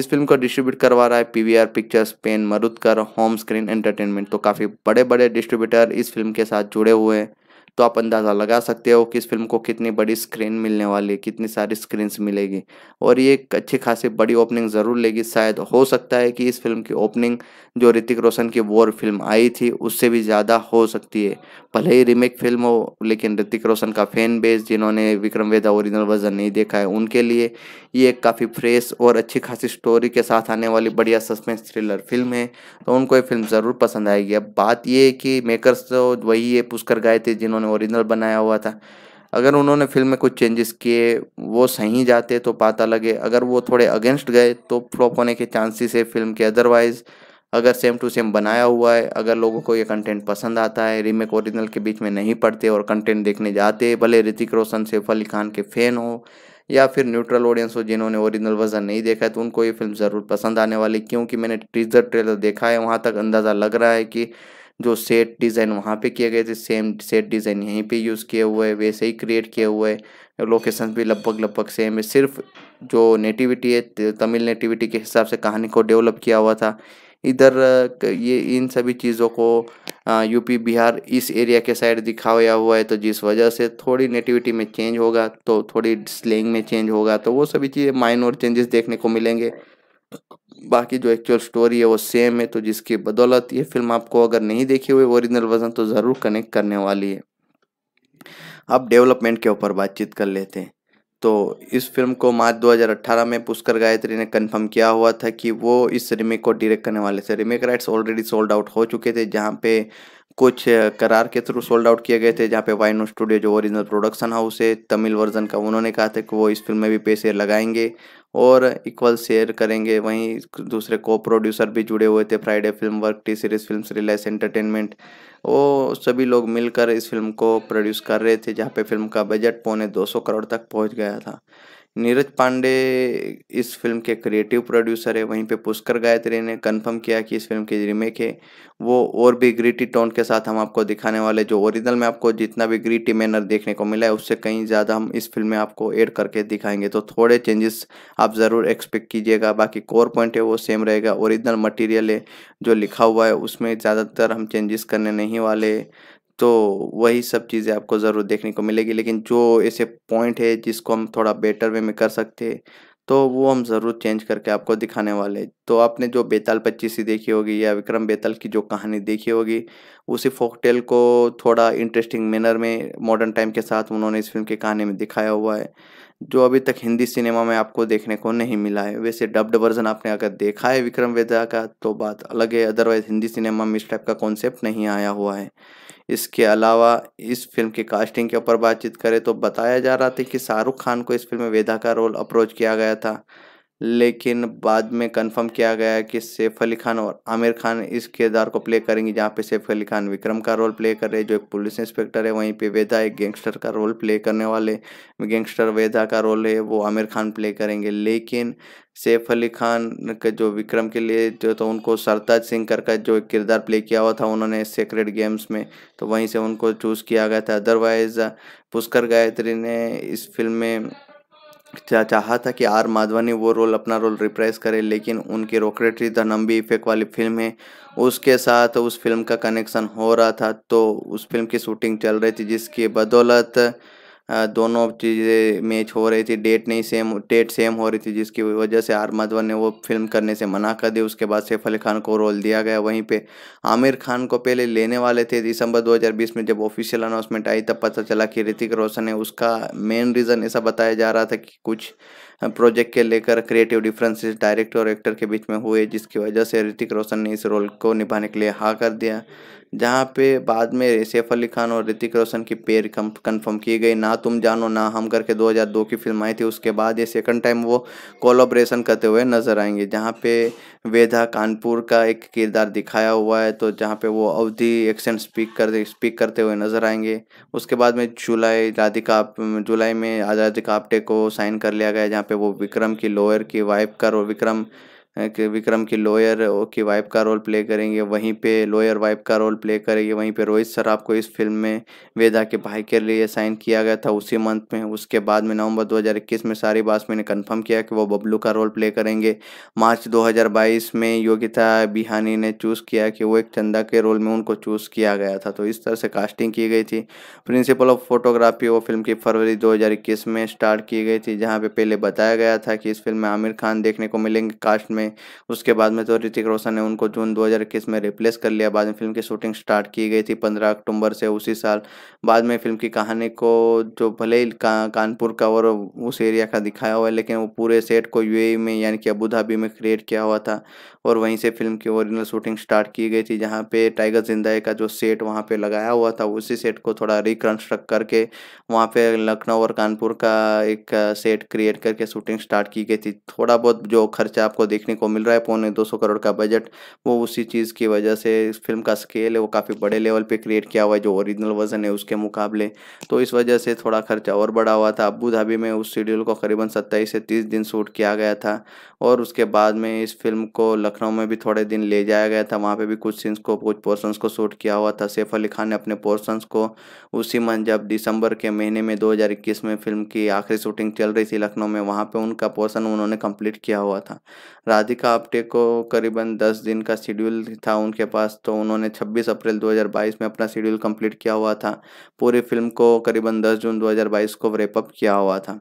इस फिल्म को डिस्ट्रीब्यूट करवा रहा है PVR pictures pen Marudhar home screen entertainment तो काफ़ी बड़े बड़े डिस्ट्रीब्यूटर इस फिल्म के साथ जुड़े हुए हैं तो आप अंदाज़ा लगा सकते हो कि इस फिल्म को कितनी बड़ी स्क्रीन मिलने वाली है कितनी सारी स्क्रीनस मिलेगी और ये एक अच्छी खासी बड़ी ओपनिंग ज़रूर लेगी शायद हो सकता है कि इस फिल्म की ओपनिंग जो ऋतिक रोशन की वॉर फिल्म आई थी उससे भी ज़्यादा हो सकती है भले ही रीमेक फिल्म हो लेकिन ऋतिक रोशन का फैन बेस जिन्होंने विक्रम वेदा ओरिजिनल वर्जन नहीं देखा है उनके लिए ये एक काफ़ी फ्रेश और अच्छी खासी स्टोरी के साथ आने वाली बढ़िया सस्पेंस थ्रिलर फिल्म है तो उनको ये फिल्म ज़रूर पसंद आएगी अब बात ये है कि मेकर्स तो वही ये पुष्कर गए थे जिन्होंने उन्होंने ओरिजिनल बनाया हुआ था अगर उन्होंने फिल्म में कुछ चेंजेस किए वो सही जाते तो पता लगे अगर वो थोड़े अगेंस्ट गए तो फ्लॉप होने के चांसेस है फिल्म के अदरवाइज़ अगर सेम टू सेम बनाया हुआ है अगर लोगों को ये कंटेंट पसंद आता है रीमेक ओरिजिनल के बीच में नहीं पड़ते और कंटेंट देखने जाते भले ऋतिक रोशन सैफ अली खान के फ़ैन हो या फिर न्यूट्रल ऑडियंस हो जिन्होंने ओरिजिनल वर्जन नहीं देखा है तो उनको ये फिल्म ज़रूर पसंद आने वाली क्योंकि मैंने टीजर ट्रेलर देखा है वहाँ तक अंदाज़ा लग रहा है कि जो सेट डिज़ाइन वहाँ पे किए गए थे सेम सेट डिज़ाइन यहीं पे यूज़ किए हुए है वैसे ही क्रिएट किए हुए है लोकेशन भी लगभग लगभग सेम है सिर्फ जो नेटिविटी है तमिल नेटिविटी के हिसाब से कहानी को डेवलप किया हुआ था इधर ये इन सभी चीज़ों को यूपी बिहार इस एरिया के साइड दिखाया हुआ है तो जिस वजह से थोड़ी नेटिविटी में चेंज होगा तो थोड़ी स्लेंग में चेंज होगा तो वो सभी चीज़ें माइनर चेंजेस देखने को मिलेंगे बाकी जो एक्चुअल स्टोरी है वो सेम है तो जिसकी बदौलत ये फिल्म आपको अगर नहीं देखी हुई ओरिजिनल वर्जन तो ज़रूर कनेक्ट करने वाली है अब डेवलपमेंट के ऊपर बातचीत कर लेते हैं तो इस फिल्म को मार्च 2018 में पुष्कर गायत्री ने कंफर्म किया हुआ था कि वो इस रिमेक को डायरेक्ट करने वाले थे remake rights already sold out हो चुके थे जहाँ पे कुछ करार के थ्रू सोल्ड आउट किए गए थे जहाँ पे वाइनो स्टूडियो जो ओरिजिनल प्रोडक्शन हाउस है तमिल वर्जन का उन्होंने कहा था कि वो इस फिल्म में भी पैसे लगाएंगे और इक्वल शेयर करेंगे वहीं दूसरे को प्रोड्यूसर भी जुड़े हुए थे Friday film work T series film Reliance entertainment वो सभी लोग मिलकर इस फिल्म को प्रोड्यूस कर रहे थे जहाँ पे फिल्म का बजट पौने 200 करोड़ तक पहुँच गया था नीरज पांडे इस फिल्म के क्रिएटिव प्रोड्यूसर है वहीं पे पुष्कर गायत्री ने कंफर्म किया कि इस फिल्म की रीमेक है वो और भी ग्रीटी टोन के साथ हम आपको दिखाने वाले जो ओरिजिनल में आपको जितना भी ग्रीटी मैनर देखने को मिला है उससे कहीं ज़्यादा हम इस फिल्म में आपको ऐड करके दिखाएंगे तो थोड़े चेंजेस आप ज़रूर एक्सपेक्ट कीजिएगा बाकी कोर पॉइंट है वो सेम रहेगा ओरिजिनल मटीरियल है जो लिखा हुआ है उसमें ज़्यादातर हम चेंजेस करने नहीं वाले तो वही सब चीज़ें आपको ज़रूर देखने को मिलेगी लेकिन जो ऐसे पॉइंट है जिसको हम थोड़ा बेटर वे में कर सकते हैं तो वो हम ज़रूर चेंज करके आपको दिखाने वाले तो आपने जो बेताल पच्चीसी देखी होगी या विक्रम बेताल की जो कहानी देखी होगी उसी फोकटेल को थोड़ा इंटरेस्टिंग मैनर में मॉडर्न टाइम के साथ उन्होंने इस फिल्म की कहानी में दिखाया हुआ है जो अभी तक हिंदी सिनेमा में आपको देखने को नहीं मिला है वैसे डब्ड वर्जन आपने अगर देखा है विक्रम वेदा का तो बात अलग है अदरवाइज़ हिंदी सिनेमा में इस टाइप का कॉन्सेप्ट नहीं आया हुआ है इसके अलावा इस फिल्म की कास्टिंग के ऊपर बातचीत करें तो बताया जा रहा था कि शाहरुख खान को इस फिल्म में वेदा का रोल अप्रोच किया गया था लेकिन बाद में कंफर्म किया गया कि सैफ अली खान और आमिर खान इस किरदार को प्ले करेंगे जहाँ पे सैफ अली खान विक्रम का रोल प्ले कर रहे हैं जो एक पुलिस इंस्पेक्टर है वहीं पे वेदा एक गैंगस्टर का रोल प्ले करने वाले गैंगस्टर वेदा का रोल है वो आमिर खान प्ले करेंगे लेकिन सैफ अली खान का जो विक्रम के लिए जो तो उनको सरताज सिंह कर का जो किरदार प्ले किया हुआ था उन्होंने सेक्रेट गेम्स में तो वहीं से उनको चूज़ किया गया था अदरवाइज़ पुष्कर गायत्री ने इस फिल्म में चाहा था कि आर माधवनी वो रोल अपना रोल रिप्रेस करे लेकिन उनकी रॉकेटरी द नंबी इफेक्ट वाली फिल्म है उसके साथ उस फिल्म का कनेक्शन हो रहा था तो उस फिल्म की शूटिंग चल रही थी जिसकी बदौलत दोनों चीज़ें मैच हो रही थी डेट नहीं सेम डेट सेम हो रही थी जिसकी वजह से आर माधवन ने वो फिल्म करने से मना कर दी उसके बाद सैफ अली खान को रोल दिया गया वहीं पे आमिर खान को पहले लेने वाले थे दिसंबर 2020 में जब ऑफिशियल अनाउंसमेंट आई तब पता चला कि ऋतिक रोशन ने उसका मेन रीज़न ऐसा बताया जा रहा था कि कुछ प्रोजेक्ट के लेकर क्रिएटिव डिफरेंसेस डायरेक्टर और एक्टर के बीच में हुए जिसकी वजह से ऋतिक रोशन ने इस रोल को निभाने के लिए हाँ कर दिया जहाँ पे बाद में सैफ अली खान और ऋतिक रोशन की पेयर कंफर्म की गई ना तुम जानो ना हम करके 2002 की फिल्म आई थी उसके बाद ये सेकंड टाइम वो कोलाब्रेशन करते हुए नज़र आएंगे जहाँ पे वेधा कानपुर का एक किरदार दिखाया हुआ है तो जहाँ पे वो अवधि एक्शन स्पीक कर स्पीक करते हुए नज़र आएंगे उसके बाद में जुलाई राधिका जुलाई में राधिका काप्टे को साइन कर लिया गया जहाँ पे वो विक्रम की लोअर की वाइफ कर और विक्रम विक्रम की लोयर की वाइफ का रोल प्ले करेंगे वहीं पे लोयर वाइफ का रोल प्ले करेंगे वहीं पे रोहित सराफ को इस फिल्म में वेदा के भाई के लिए साइन किया गया था उसी मंथ में उसके बाद में नवंबर 2021 में सारी बासमी ने कंफर्म किया कि वो बबलू का रोल प्ले करेंगे मार्च 2022 में योगिता बिहानी ने चूज़ किया कि वो एक चंदा के रोल में उनको चूज़ किया गया था तो इस तरह से कास्टिंग की गई थी प्रिंसिपल ऑफ फोटोग्राफी वो फिल्म की फरवरी दो में स्टार्ट की गई थी जहाँ पर पहले बताया गया था कि इस फिल्म में आमिर खान देखने को मिलेंगे कास्ट में में उसके बाद में तो ऋतिक रोशन ने उनको जून 2021 में रिप्लेस कर लिया बाद में फिल्म की शूटिंग स्टार्ट की गई थी 15 अक्टूबर से उसी साल बाद में फिल्म की कहानी को जो भले ही का, कानपुर का और उस एरिया का दिखाया हुआ है लेकिन वो पूरे सेट को यू e में यानी कि अबू धाबी में क्रिएट किया हुआ था और वहीं से फिल्म की ओरिजिनल शूटिंग स्टार्ट की गई थी जहाँ पे टाइगर जिंदा का जो सेट वहाँ पे लगाया हुआ था उसी सेट को थोड़ा रिकन्स्ट्रक्ट करके वहाँ पे लखनऊ और कानपुर का एक सेट क्रिएट करके शूटिंग स्टार्ट की गई थी थोड़ा बहुत जो खर्चा आपको देखने को मिल रहा है पौने दो सौ करोड़ का बजट वो उसी चीज़ की वजह से फिल्म का स्केल है वो काफ़ी बड़े लेवल पर क्रिएट किया हुआ है जो ओरिजिनल वर्जन है उसके मुकाबले तो इस वजह से थोड़ा खर्चा और बढ़ा हुआ था अबू धाबी में उस शेड्यूल को करीबन सत्ताईस से तीस दिन शूट किया गया था और उसके बाद में इस फिल्म को लखनऊ में भी थोड़े दिन ले जाया गया था वहाँ पे भी कुछ सीन्स को कुछ पोर्शंस को शूट किया हुआ था सैफ अली खान ने अपने पोर्शंस को उसी मंथ जब दिसंबर के महीने में 2021 में फिल्म की आखिरी शूटिंग चल रही थी लखनऊ में वहाँ पर उनका पोर्सन उन्होंने कम्प्लीट किया हुआ था राधिका आप्टे को करीबन दस दिन का शेड्यूल था उनके पास तो उन्होंने छब्बीस अप्रैल दो में अपना शेड्यूल कम्प्लीट किया हुआ था पूरी फिल्म को करीबन दस जून दो को रेपअप किया हुआ था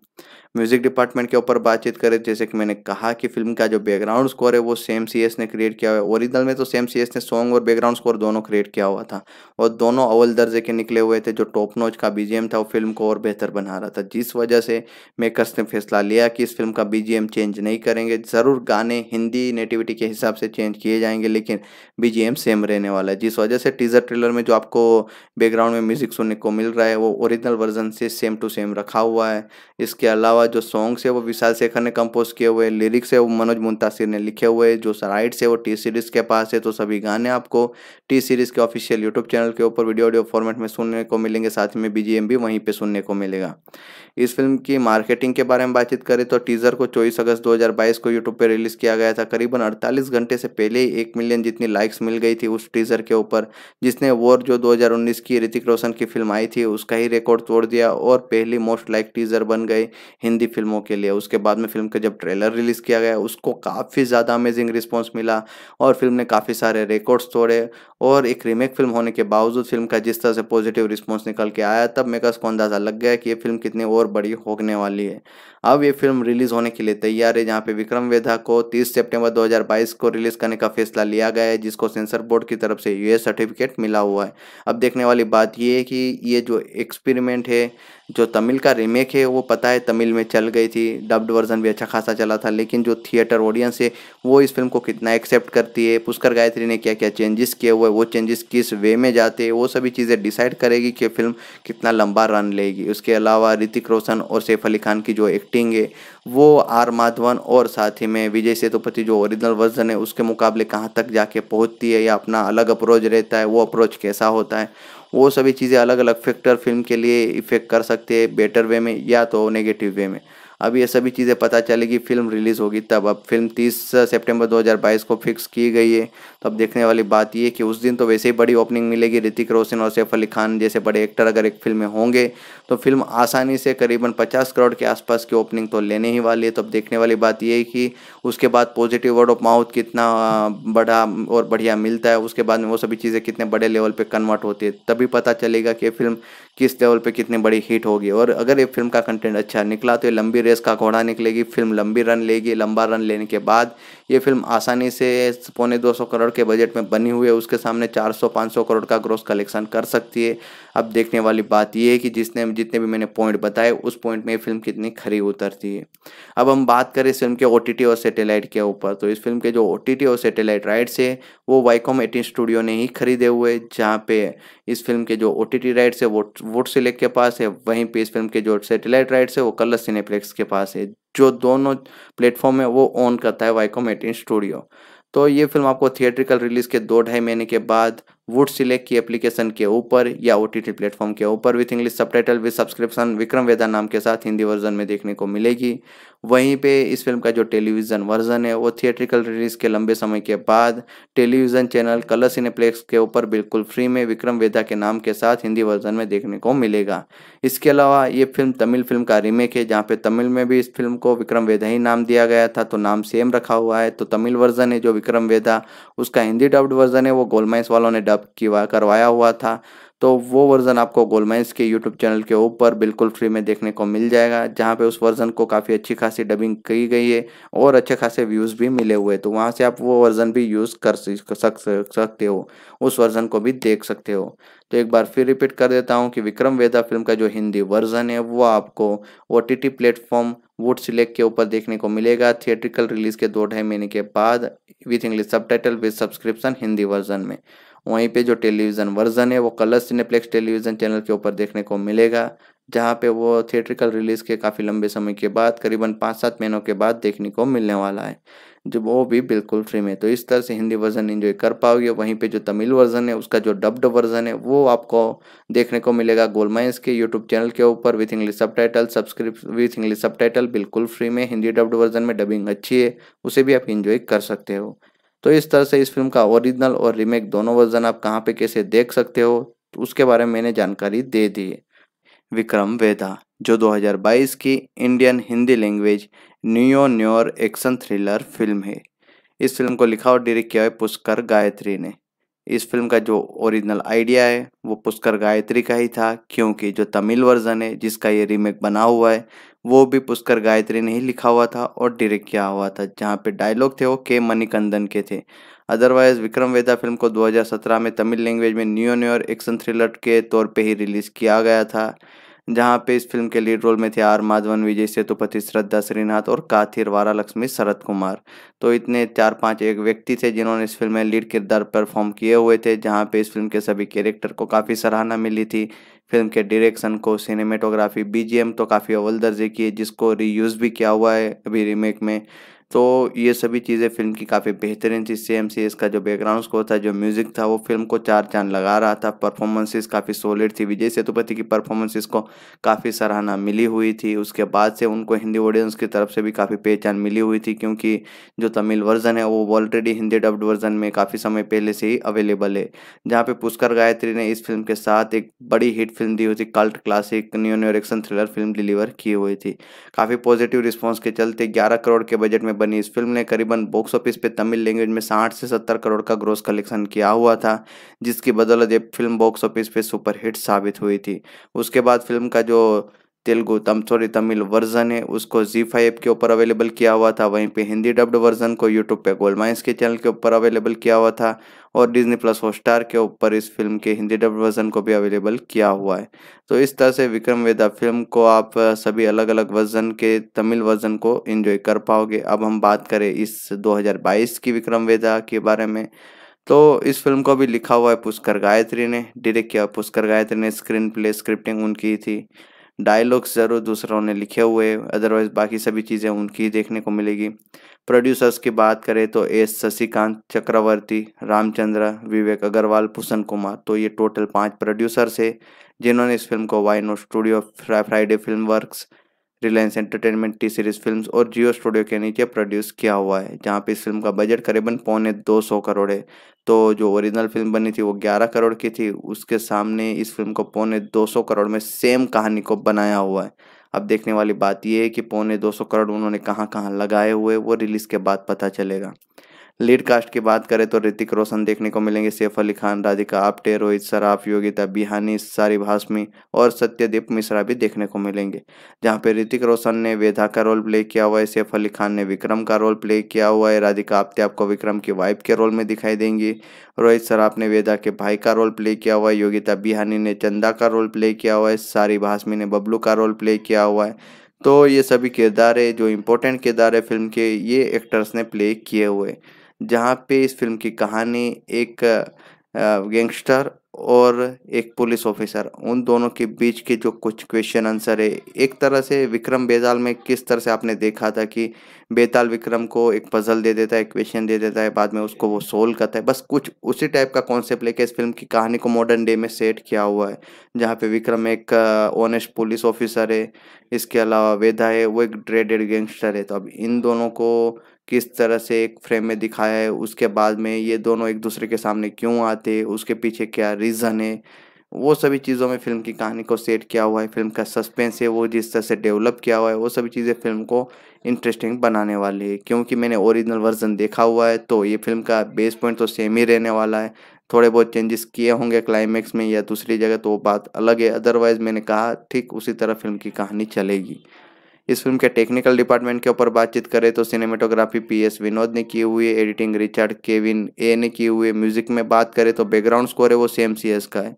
म्यूज़िक डिपार्टमेंट के ऊपर बातचीत करें जैसे कि मैंने कहा कि फिल्म का जो बैकग्राउंड स्कोर है वो सेम सी ने क्रिएट किया हुआ है ओरिजिनल में तो सेम सी ने सॉन्ग और बैकग्राउंड स्कोर दोनों क्रिएट किया हुआ था और दोनों अव्वल दर्जे के निकले हुए थे जो टॉप नोच का बी था वो फिल्म को और बेहतर बना रहा था जिस वजह से मेकर्स ने फैसला लिया कि इस फिल्म का बी चेंज नहीं करेंगे ज़रूर गाने हिंदी नेटिविटी के हिसाब से चेंज किए जाएंगे लेकिन बी सेम रहने वाला है जिस वजह से टीज़र ट्रेलर में जो आपको बैकग्राउंड में म्यूज़िक सुनने को मिल रहा है वो ओरिजिनल वर्जन से सेम टू सेम रखा हुआ है इसके अलावा अलावा जो सॉन्ग्स है वो विशाल शेखर ने कंपोज किए हुए हैं लिरिक्स है वो मनोज मुंतासिर ने लिखे हुए हैं जो राइट्स है वो टी सीरीज़ के पास है तो सभी गाने आपको टी सीरीज़ के ऑफिशियल यूट्यूब चैनल के ऊपर वीडियो ऑडियो फॉर्मेट में सुनने को मिलेंगे साथ में बी भी वहीं पर सुनने को मिलेगा इस फिल्म की मार्केटिंग के बारे में बातचीत करें तो टीज़र को चौबीस अगस्त दो को यूट्यूब पर रिलीज़ किया गया था करीबन अड़तालीस घंटे से पहले ही एक मिलियन जितनी लाइक्स मिल गई थी उस टीज़र के ऊपर जिसने वोर जो दो की ऋतिक रोशन की फिल्म आई थी उसका ही रिकॉर्ड तोड़ दिया और पहली मोस्ट लाइक टीज़र बन गई हिंदी फिल्मों के लिए उसके बाद में फिल्म का जब ट्रेलर रिलीज़ किया गया उसको काफ़ी ज़्यादा अमेजिंग रिस्पॉन्स मिला और फिल्म ने काफ़ी सारे रिकॉर्ड्स तोड़े और एक रीमेक फिल्म होने के बावजूद फिल्म का जिस तरह से पॉजिटिव रिस्पॉन्स निकल के आया तब मेरे को अंदाज़ा लग गया कि ये फिल्म कितनी और बड़ी होने वाली है अब ये फिल्म रिलीज़ होने के लिए तैयार है जहाँ पे विक्रम वेधा को 30 सितंबर 2022 को रिलीज़ करने का फैसला लिया गया है जिसको सेंसर बोर्ड की तरफ से यूएस सर्टिफिकेट मिला हुआ है अब देखने वाली बात ये है कि ये जो एक्सपेरिमेंट है जो तमिल का रीमेक है वो पता है तमिल में चल गई थी डब्ड वर्जन भी अच्छा खासा चला था लेकिन जो थिएटर ऑडियंस है वो इस फिल्म को कितना एक्सेप्ट करती है पुष्कर गायत्री ने क्या क्या चेंजेस किए हुए वो चेंजेस किस वे में जाते हैं वो सभी चीज़ें डिसाइड करेगी कि फिल्म कितना लंबा रन लेगी उसके अलावा ऋतिक रोशन और सैफ अली खान की जो एक्टिंग है वो आर माधवन और साथ ही में विजय सेतुपति जो ओरिजिनल वर्जन है उसके मुकाबले कहाँ तक जाके पहुँचती है या अपना अलग अप्रोच रहता है वो अप्रोच कैसा होता है वो सभी चीज़ें अलग अलग फैक्टर फिल्म के लिए इफ़ेक्ट कर सकते हैं बेटर वे में या तो नेगेटिव वे में अब ये सभी चीज़ें पता चलेगी फिल्म रिलीज़ होगी तब अब फिल्म 30 सितंबर 2022 को फिक्स की गई है तो अब देखने वाली बात ये कि उस दिन तो वैसे ही बड़ी ओपनिंग मिलेगी ऋतिक रोशन और सैफ अली खान जैसे बड़े एक्टर अगर एक फिल्म में होंगे तो फिल्म आसानी से करीबन पचास करोड़ के आसपास की ओपनिंग तो लेने ही वाली है तो अब देखने वाली बात ये है कि उसके बाद पॉजिटिव वर्ड ऑफ माउथ कितना बड़ा और बढ़िया मिलता है उसके बाद में वो सभी चीज़ें कितने बड़े लेवल पर कन्वर्ट होती है तभी पता चलेगा कि ये फिल्म किस लेवल पर कितनी बड़ी हिट होगी और अगर ये फिल्म का कंटेंट अच्छा निकला तो ये लंबी रेस का घोड़ा निकलेगी फिल्म लंबी रन लेगी लंबा रन लेने के बाद ये फिल्म आसानी से पौने दो करोड़ के बजट में बनी हुई है उसके सामने 400-500 करोड़ का ग्रोस कलेक्शन कर सकती है अब देखने वाली बात यह है कि जिसने जितने भी मैंने पॉइंट बताए उस पॉइंट में फिल्म कितनी खरी उतरती है अब हम बात करें इस फिल्म के ओ और सेटेलाइट के ऊपर तो इस फिल्म के जो ओ और सेटेलाइट राइट्स है वो वाईकॉम एटीन स्टूडियो ने ही खरीदे हुए जहाँ पे इस फिल्म के जो ओ टी टी राइट्स है वो वुड सिलेक्ट के पास है वहीं पे इस फिल्म के जो सेटेलाइट राइट्स है वो कलर सिनेप्लेक्स के पास है जो दोनों प्लेटफॉर्म है वो ऑन करता है वाईकॉम एटीन स्टूडियो तो ये फिल्म आपको थिएट्रिकल रिलीज़ के दो ढाई महीने के बाद वुड सिलेक्ट की एप्लीकेशन के ऊपर या ओ टी प्लेटफॉर्म के ऊपर with English subtitle with subscription Vikram वेदा नाम के साथ हिंदी वर्जन में देखने को मिलेगी वहीं पे इस फिल्म का जो टेलीविज़न वर्जन है वो थिएट्रिकल रिलीज के लंबे समय के बाद टेलीविज़न चैनल कलर सिनेप्लेक्स के ऊपर बिल्कुल फ्री में विक्रम वेदा के नाम के साथ हिंदी वर्जन में देखने को मिलेगा इसके अलावा ये फिल्म तमिल फिल्म का रीमेक है जहाँ पे तमिल में भी इस फिल्म को विक्रम वेदा ही नाम दिया गया था तो नाम सेम रखा हुआ है तो तमिल वर्जन है जो विक्रम वेदा उसका हिंदी डब्ड वर्जन है वो गोलमाइस वालों ने बिल्डअप किया करवाया हुआ था तो वो वर्ज़न आपको गोलमाइंस के यूट्यूब चैनल के ऊपर बिल्कुल फ्री में देखने को मिल जाएगा जहाँ पे उस वर्ज़न को काफ़ी अच्छी खासी डबिंग की गई है और अच्छे खासे व्यूज़ भी मिले हुए तो वहाँ से आप वो वर्ज़न भी यूज़ कर सक सकते हो उस वर्ज़न को भी देख सकते हो तो एक बार फिर रिपीट कर देता हूँ कि विक्रम वेदा फिल्म का जो हिंदी वर्जन है वो आपको O T T platform Voot select के ऊपर देखने को मिलेगा थिएट्रिकल रिलीज के दो ढाई महीने के बाद with English subtitle with subscription Hindi version में वहीं पे जो टेलीविज़न वर्जन है वो कलर सिनेप्लेक्स टेलीविज़न चैनल के ऊपर देखने को मिलेगा जहाँ पे वो थिएट्रिकल रिलीज़ के काफ़ी लंबे समय के बाद करीबन पाँच सात महीनों के बाद देखने को मिलने वाला है जो वो भी बिल्कुल फ्री में तो इस तरह से हिंदी वर्जन इन्जॉय कर पाओगे वहीं पे जो तमिल वर्जन है उसका जो डब्ड वर्जन है वो आपको देखने को मिलेगा गोलमाइंस के यूट्यूब चैनल के ऊपर with English subtitle सब्सक्रिप with English sub बिल्कुल फ्री में हिंदी डब्ड वर्जन में डबिंग अच्छी है उसे भी आप इन्जॉय कर सकते हो तो इस तरह से इस फिल्म का ओरिजिनल और रीमेक दोनों वर्जन आप कहाँ पे कैसे देख सकते हो तो उसके बारे में मैंने जानकारी दे दी है विक्रम वेदा जो 2022 की Indian Hindi language neo noir action thriller film है इस फिल्म को लिखा और डायरेक्ट किया है पुष्कर गायत्री ने इस फिल्म का जो ओरिजिनल आइडिया है वो पुष्कर गायत्री का ही था क्योंकि जो तमिल वर्जन है जिसका ये रीमेक बना हुआ है वो भी पुष्कर गायत्री ने ही लिखा हुआ था और डायरेक्ट किया हुआ था जहाँ पे डायलॉग थे वो के मणिकंदन के थे अदरवाइज विक्रम वेदा फिल्म को 2017 में तमिल लैंग्वेज में न्यू न्यूर एक्शन थ्रिलर के तौर पे ही रिलीज़ किया गया था जहाँ पे इस फिल्म के लीड रोल में थे आर माधवन विजय सेतुपति श्रद्धा श्रीनाथ और काथिर वारा लक्ष्मी शरद कुमार तो इतने चार पांच एक व्यक्ति थे जिन्होंने इस फिल्म में लीड किरदार परफॉर्म किए हुए थे जहाँ पे इस फिल्म के सभी कैरेक्टर को काफ़ी सराहना मिली थी फिल्म के डायरेक्शन को सिनेमेटोग्राफी बीजीएम तो काफ़ी अव्वल दर्जे की है जिसको रीयूज़ भी किया हुआ है अभी रीमेक में तो ये सभी चीज़ें फिल्म की काफ़ी बेहतरीन थी सी एम सी इसका जो बैकग्राउंड स्कोर था जो म्यूज़िक था वो फिल्म को चार चांद लगा रहा था परफॉर्मेंसेस काफ़ी सॉलिड थी विजय सेतुपति की परफॉर्मेंसेस को काफ़ी सराहना मिली हुई थी उसके बाद से उनको हिंदी ऑडियंस की तरफ से भी काफ़ी पहचान मिली हुई थी क्योंकि जो तमिल वर्जन है वो ऑलरेडी हिंदी डब्ड वर्जन में काफ़ी समय पहले से ही अवेलेबल है जहाँ पर पुष्कर गायत्री ने इस फिल्म के साथ एक बड़ी हिट फिल्म दी हुई थी cult classic neo noir action thriller film deliver की हुई थी काफ़ी पॉजिटिव रिस्पॉन्स के चलते ग्यारह करोड़ के बजट में बनी इस फिल्म ने करीबन बॉक्स ऑफिस पे तमिल लैंग्वेज में साठ से सत्तर करोड़ का ग्रोस कलेक्शन किया हुआ था जिसकी बदौलत ये फिल्म बॉक्स ऑफिस पे सुपरहिट साबित हुई थी उसके बाद फिल्म का जो तेलुगु तम सॉरी तमिल वर्जन है उसको जी फाइव के ऊपर अवेलेबल किया हुआ था वहीं पे हिंदी डब्ड वर्जन को यूट्यूब पे गोल्ड माइंस के चैनल के ऊपर अवेलेबल किया हुआ था और डिज्नी प्लस हॉटस्टार के ऊपर इस फिल्म के हिंदी डब्ड वर्जन को भी अवेलेबल किया हुआ है तो इस तरह से विक्रम वेदा फिल्म को आप सभी अलग अलग वर्जन के तमिल वर्जन को इन्जॉय कर पाओगे अब हम बात करें इस दो की विक्रम वेदा के बारे में तो इस फिल्म को भी लिखा हुआ है पुष्कर गायत्री ने डायरेक्ट किया पुष्कर गायत्री ने स्क्रीन प्ले स्क्रिप्टिंग उनकी थी डायलॉग्स ज़रूर दूसरों ने लिखे हुए अदरवाइज बाकी सभी चीज़ें उनकी देखने को मिलेगी प्रोड्यूसर्स की बात करें तो एस शशिकांत चक्रवर्ती रामचंद्र विवेक अग्रवाल भूषण कुमार तो ये टोटल पांच प्रोड्यूसर्स है जिन्होंने इस फिल्म को वाइनो studio Friday film works Reliance entertainment T series films और जियो स्टूडियो के नीचे प्रोड्यूस किया हुआ है जहाँ पे इस फिल्म का बजट करीबन पौने दो सौ करोड़ है तो जो ओरिजिनल फिल्म बनी थी वो ग्यारह करोड़ की थी उसके सामने इस फिल्म को पौने दो सौ करोड़ में सेम कहानी को बनाया हुआ है अब देखने वाली बात यह है कि पौने दो सौ करोड़ उन्होंने कहाँ कहाँ लगाए हुए वो रिलीज़ के बाद पता चलेगा लीड कास्ट की बात करें तो ऋतिक रोशन देखने को मिलेंगे सैफ अली खान राधिका आप्टे रोहित सराफ योगिता बिहानी सारी भाषमी और सत्यदीप मिश्रा भी देखने को मिलेंगे जहाँ पे ऋतिक रोशन ने वेधा का रोल प्ले किया हुआ है सैफ अली खान ने विक्रम का रोल प्ले किया हुआ है राधिका आप्टे आपको विक्रम की वाइफ के रोल में दिखाई देंगी रोहित सराफ ने वेदा के भाई का रोल प्ले किया हुआ है योगिता बिहानी ने चंदा का रोल प्ले किया हुआ है सारी भाषमी ने बबलू का रोल प्ले किया हुआ है तो ये सभी किरदार है जो इम्पोर्टेंट किरदार है फिल्म के ये एक्टर्स ने प्ले किए हुए जहाँ पे इस फिल्म की कहानी एक गैंगस्टर और एक पुलिस ऑफिसर उन दोनों के बीच के जो कुछ क्वेश्चन आंसर है एक तरह से विक्रम बेताल में किस तरह से आपने देखा था कि बेताल विक्रम को एक पजल दे देता है क्वेश्चन दे देता है बाद में उसको वो सोल्व करता है बस कुछ उसी टाइप का कॉन्सेप्ट लेके इस फिल्म की कहानी को मॉडर्न डे में सेट किया हुआ है जहाँ पे विक्रम एक ऑनेस्ट पुलिस ऑफिसर है इसके अलावा वेदा है वो एक ड्रेडेड गैंगस्टर है तो अब इन दोनों को किस तरह से एक फ्रेम में दिखाया है उसके बाद में ये दोनों एक दूसरे के सामने क्यों आते उसके पीछे क्या रीज़न है वो सभी चीज़ों में फिल्म की कहानी को सेट किया हुआ है फिल्म का सस्पेंस है वो जिस तरह से डेवलप किया हुआ है वो सभी चीज़ें फिल्म को इंटरेस्टिंग बनाने वाली है क्योंकि मैंने ओरिजिनल वर्जन देखा हुआ है तो ये फिल्म का बेस पॉइंट तो सेम ही रहने वाला है थोड़े बहुत चेंजेस किए होंगे क्लाइमेक्स में या दूसरी जगह तो वो बात अलग है अदरवाइज़ मैंने कहा ठीक उसी तरह फिल्म की कहानी चलेगी इस फिल्म के टेक्निकल डिपार्टमेंट के ऊपर बातचीत करें तो सिनेमेटोग्राफी पी एस विनोद ने की हुई है एडिटिंग रिचर्ड केविन ए ने की हुई है म्यूजिक में बात करें तो बैकग्राउंड स्कोर है वो सेम सी एस का है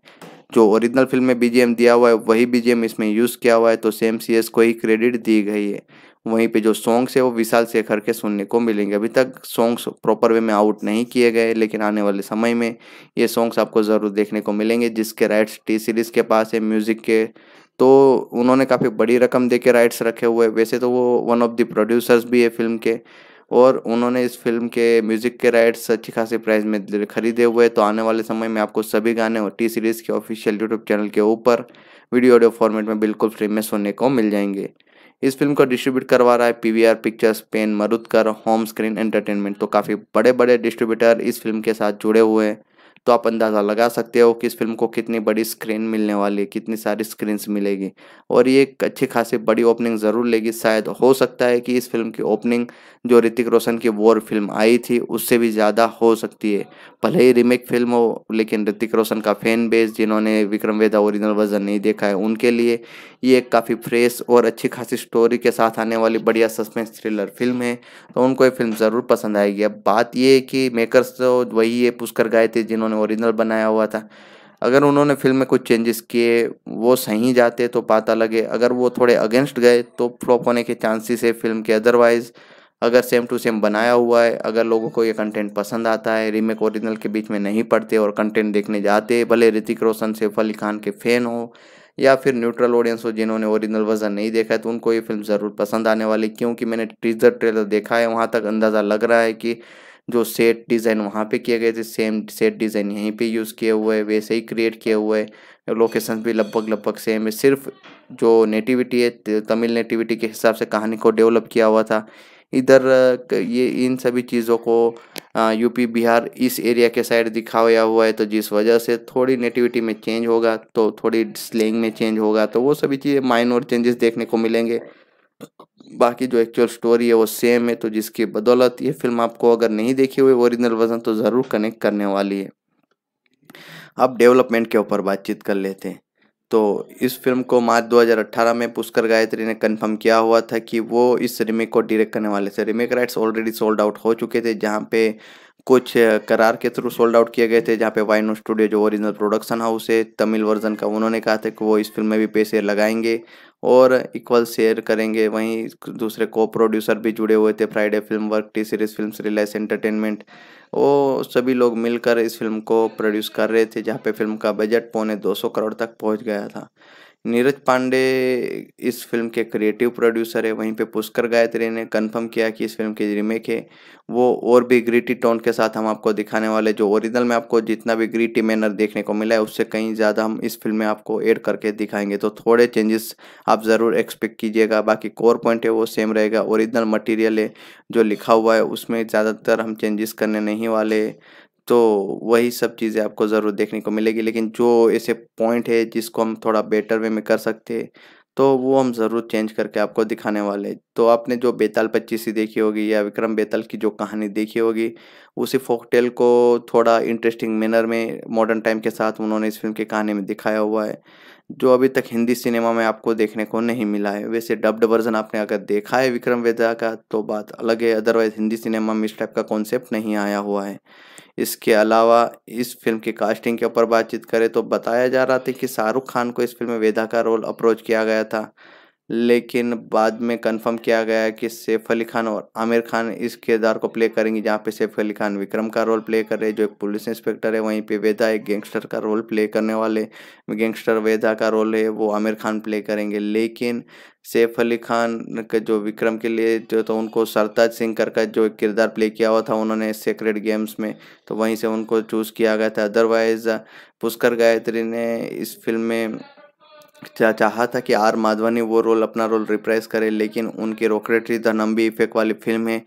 जो ओरिजिनल फिल्म में बीजीएम दिया हुआ है वही बीजीएम इसमें यूज़ किया हुआ है तो सेम सी एस को ही क्रेडिट दी गई है वहीं पे जो सॉन्ग्स है वो विशाल शेखर के सुनने को मिलेंगे अभी तक सॉन्ग्स प्रॉपर वे में आउट नहीं किए गए लेकिन आने वाले समय में ये सॉन्ग्स आपको ज़रूर देखने को मिलेंगे जिसके राइट्स टी सीरीज़ के पास है म्यूज़िक के तो उन्होंने काफ़ी बड़ी रकम दे के राइट्स रखे हुए वैसे तो वो वन ऑफ द प्रोड्यूसर्स भी है फिल्म के और उन्होंने इस फिल्म के म्यूज़िक के राइट्स अच्छी खासी प्राइस में खरीदे हुए तो आने वाले समय में आपको सभी गाने और टी सीरीज़ के ऑफिशियल यूट्यूब चैनल के ऊपर वीडियो ऑडियो फॉर्मेट में बिल्कुल फ्री में सुनने को मिल जाएंगे इस फिल्म को डिस्ट्रीब्यूट करवा रहा है PVR pictures pen Marudhar home screen entertainment तो काफ़ी बड़े बड़े डिस्ट्रीब्यूटर इस फिल्म के साथ जुड़े हुए हैं तो आप अंदाज़ा लगा सकते हो कि इस फिल्म को कितनी बड़ी स्क्रीन मिलने वाली है कितनी सारी स्क्रीन्स मिलेगी और ये एक अच्छी खासी बड़ी ओपनिंग ज़रूर लेगी शायद हो सकता है कि इस फिल्म की ओपनिंग जो ऋतिक रोशन की वॉर फिल्म आई थी उससे भी ज़्यादा हो सकती है भले ही रीमेक फिल्म हो लेकिन ऋतिक रोशन का फैन बेस जिन्होंने विक्रम वेदा ओरिजिनल वर्जन नहीं देखा है उनके लिए ये एक काफ़ी फ्रेश और अच्छी खासी स्टोरी के साथ आने वाली बढ़िया सस्पेंस थ्रिलर फिल्म है तो उनको ये फिल्म ज़रूर पसंद आएगी अब बात ये है कि मेकर्स तो वही ये पुष्कर गाय थे जिन्होंने ओरिजिनल बनाया हुआ था अगर उन्होंने फिल्म में कुछ चेंजेस किए वो सही जाते तो पता लगे अगर वो थोड़े अगेंस्ट गए तो फ्लॉप होने के चांसेस है फिल्म के अदरवाइज़ अगर सेम टू सेम बनाया हुआ है अगर लोगों को ये कंटेंट पसंद आता है रीमेक ओरिजिनल के बीच में नहीं पड़ते और कंटेंट देखने जाते भले ऋतिक रोशन सैफ अली खान के फ़ैन हो या फिर न्यूट्रल ऑडियंस हो जिन्होंने ओरिजिनल वर्जन नहीं देखा है तो उनको ये फिल्म ज़रूर पसंद आने वाली क्योंकि मैंने टीजर ट्रेलर देखा है वहाँ तक अंदाज़ा लग रहा है कि जो सेट डिज़ाइन वहाँ पे किए गए थे सेम सेट डिज़ाइन यहीं पे यूज़ किए हुए वैसे ही क्रिएट किए हुए लोकेशन भी लगभग लगभग सेम है सिर्फ जो नेटिविटी है तमिल नेटिविटी के हिसाब से कहानी को डेवलप किया हुआ था इधर ये इन सभी चीज़ों को यूपी बिहार इस एरिया के साइड दिखाया हुआ है तो जिस वजह से थोड़ी नेटिविटी में चेंज होगा तो थोड़ी स्लेंग में चेंज होगा तो वो सभी चीज़ें माइनर चेंजेस देखने को मिलेंगे बाकी जो एक्चुअल स्टोरी है वो सेम है तो जिसकी बदौलत ये फिल्म आपको अगर नहीं देखी हुई ओरिजिनल वर्जन तो ज़रूर कनेक्ट करने वाली है अब डेवलपमेंट के ऊपर बातचीत कर लेते हैं तो इस फिल्म को मार्च 2018 में पुष्कर गायत्री ने कंफर्म किया हुआ था कि वो इस रिमेक को डायरेक्ट करने वाले थे remake rights already sold out हो चुके थे जहाँ पे कुछ करार के थ्रू सोल्ड आउट किए गए थे जहाँ पे वाइनो स्टूडियो जो ओरिजिनल प्रोडक्शन हाउस है तमिल वर्जन का उन्होंने कहा था कि वो इस फिल्म में भी पैसे लगाएंगे और इक्वल शेयर करेंगे वहीं दूसरे को प्रोड्यूसर भी जुड़े हुए थे Friday film work T series film Reliance entertainment वो सभी लोग मिलकर इस फिल्म को प्रोड्यूस कर रहे थे जहाँ पे फिल्म का बजट पौने 200 करोड़ तक पहुँच गया था नीरज पांडे इस फिल्म के क्रिएटिव प्रोड्यूसर है वहीं पे पुष्कर गायत्री ने कंफर्म किया कि इस फिल्म की रीमेक है वो और भी ग्रीटी टोन के साथ हम आपको दिखाने वाले जो ओरिजिनल में आपको जितना भी ग्रीटी मैनर देखने को मिला है उससे कहीं ज़्यादा हम इस फिल्म में आपको ऐड करके दिखाएंगे तो थोड़े चेंजेस आप ज़रूर एक्सपेक्ट कीजिएगा बाकी कोर पॉइंट है वो सेम रहेगा ओरिजिनल मटीरियल है जो लिखा हुआ है उसमें ज़्यादातर हम चेंजेस करने नहीं वाले तो वही सब चीज़ें आपको ज़रूर देखने को मिलेगी लेकिन जो ऐसे पॉइंट है जिसको हम थोड़ा बेटर वे में कर सकते हैं तो वो हम ज़रूर चेंज करके आपको दिखाने वाले तो आपने जो बेताल ही देखी होगी या विक्रम बेताल की जो कहानी देखी होगी उसी फोकटेल को थोड़ा इंटरेस्टिंग मैनर में मॉडर्न टाइम के साथ उन्होंने इस फिल्म की कहानी में दिखाया हुआ है जो अभी तक हिंदी सिनेमा में आपको देखने को नहीं मिला है वैसे डब्ड वर्जन आपने अगर देखा है विक्रम वेदा का तो बात अलग है अदरवाइज हिंदी सिनेमा में इस टाइप का कॉन्सेप्ट नहीं आया हुआ है इसके अलावा इस फिल्म की कास्टिंग के ऊपर बातचीत करें तो बताया जा रहा था कि शाहरुख खान को इस फिल्म में वेदा का रोल अप्रोच किया गया था लेकिन बाद में कंफर्म किया गया कि सैफ अली खान और आमिर खान इस किरदार को प्ले करेंगे जहाँ पे सैफ अली खान विक्रम का रोल प्ले कर रहे हैं जो एक पुलिस इंस्पेक्टर है वहीं पे वेदा एक गैंगस्टर का रोल प्ले करने वाले गैंगस्टर वेदा का रोल है वो आमिर खान प्ले करेंगे लेकिन सैफ अली खान का जो विक्रम के लिए जो तो उनको सरताज सिंह कर का जो किरदार प्ले किया हुआ था उन्होंने सेक्रेट गेम्स में तो वहीं से उनको चूज़ किया गया था अदरवाइज़ पुष्कर गायत्री ने इस फिल्म में चाहा था कि आर माधवनी वो रोल अपना रोल रिप्रेस करे लेकिन उनकी रोकेटरी द नंबी इफेक्ट वाली फिल्म है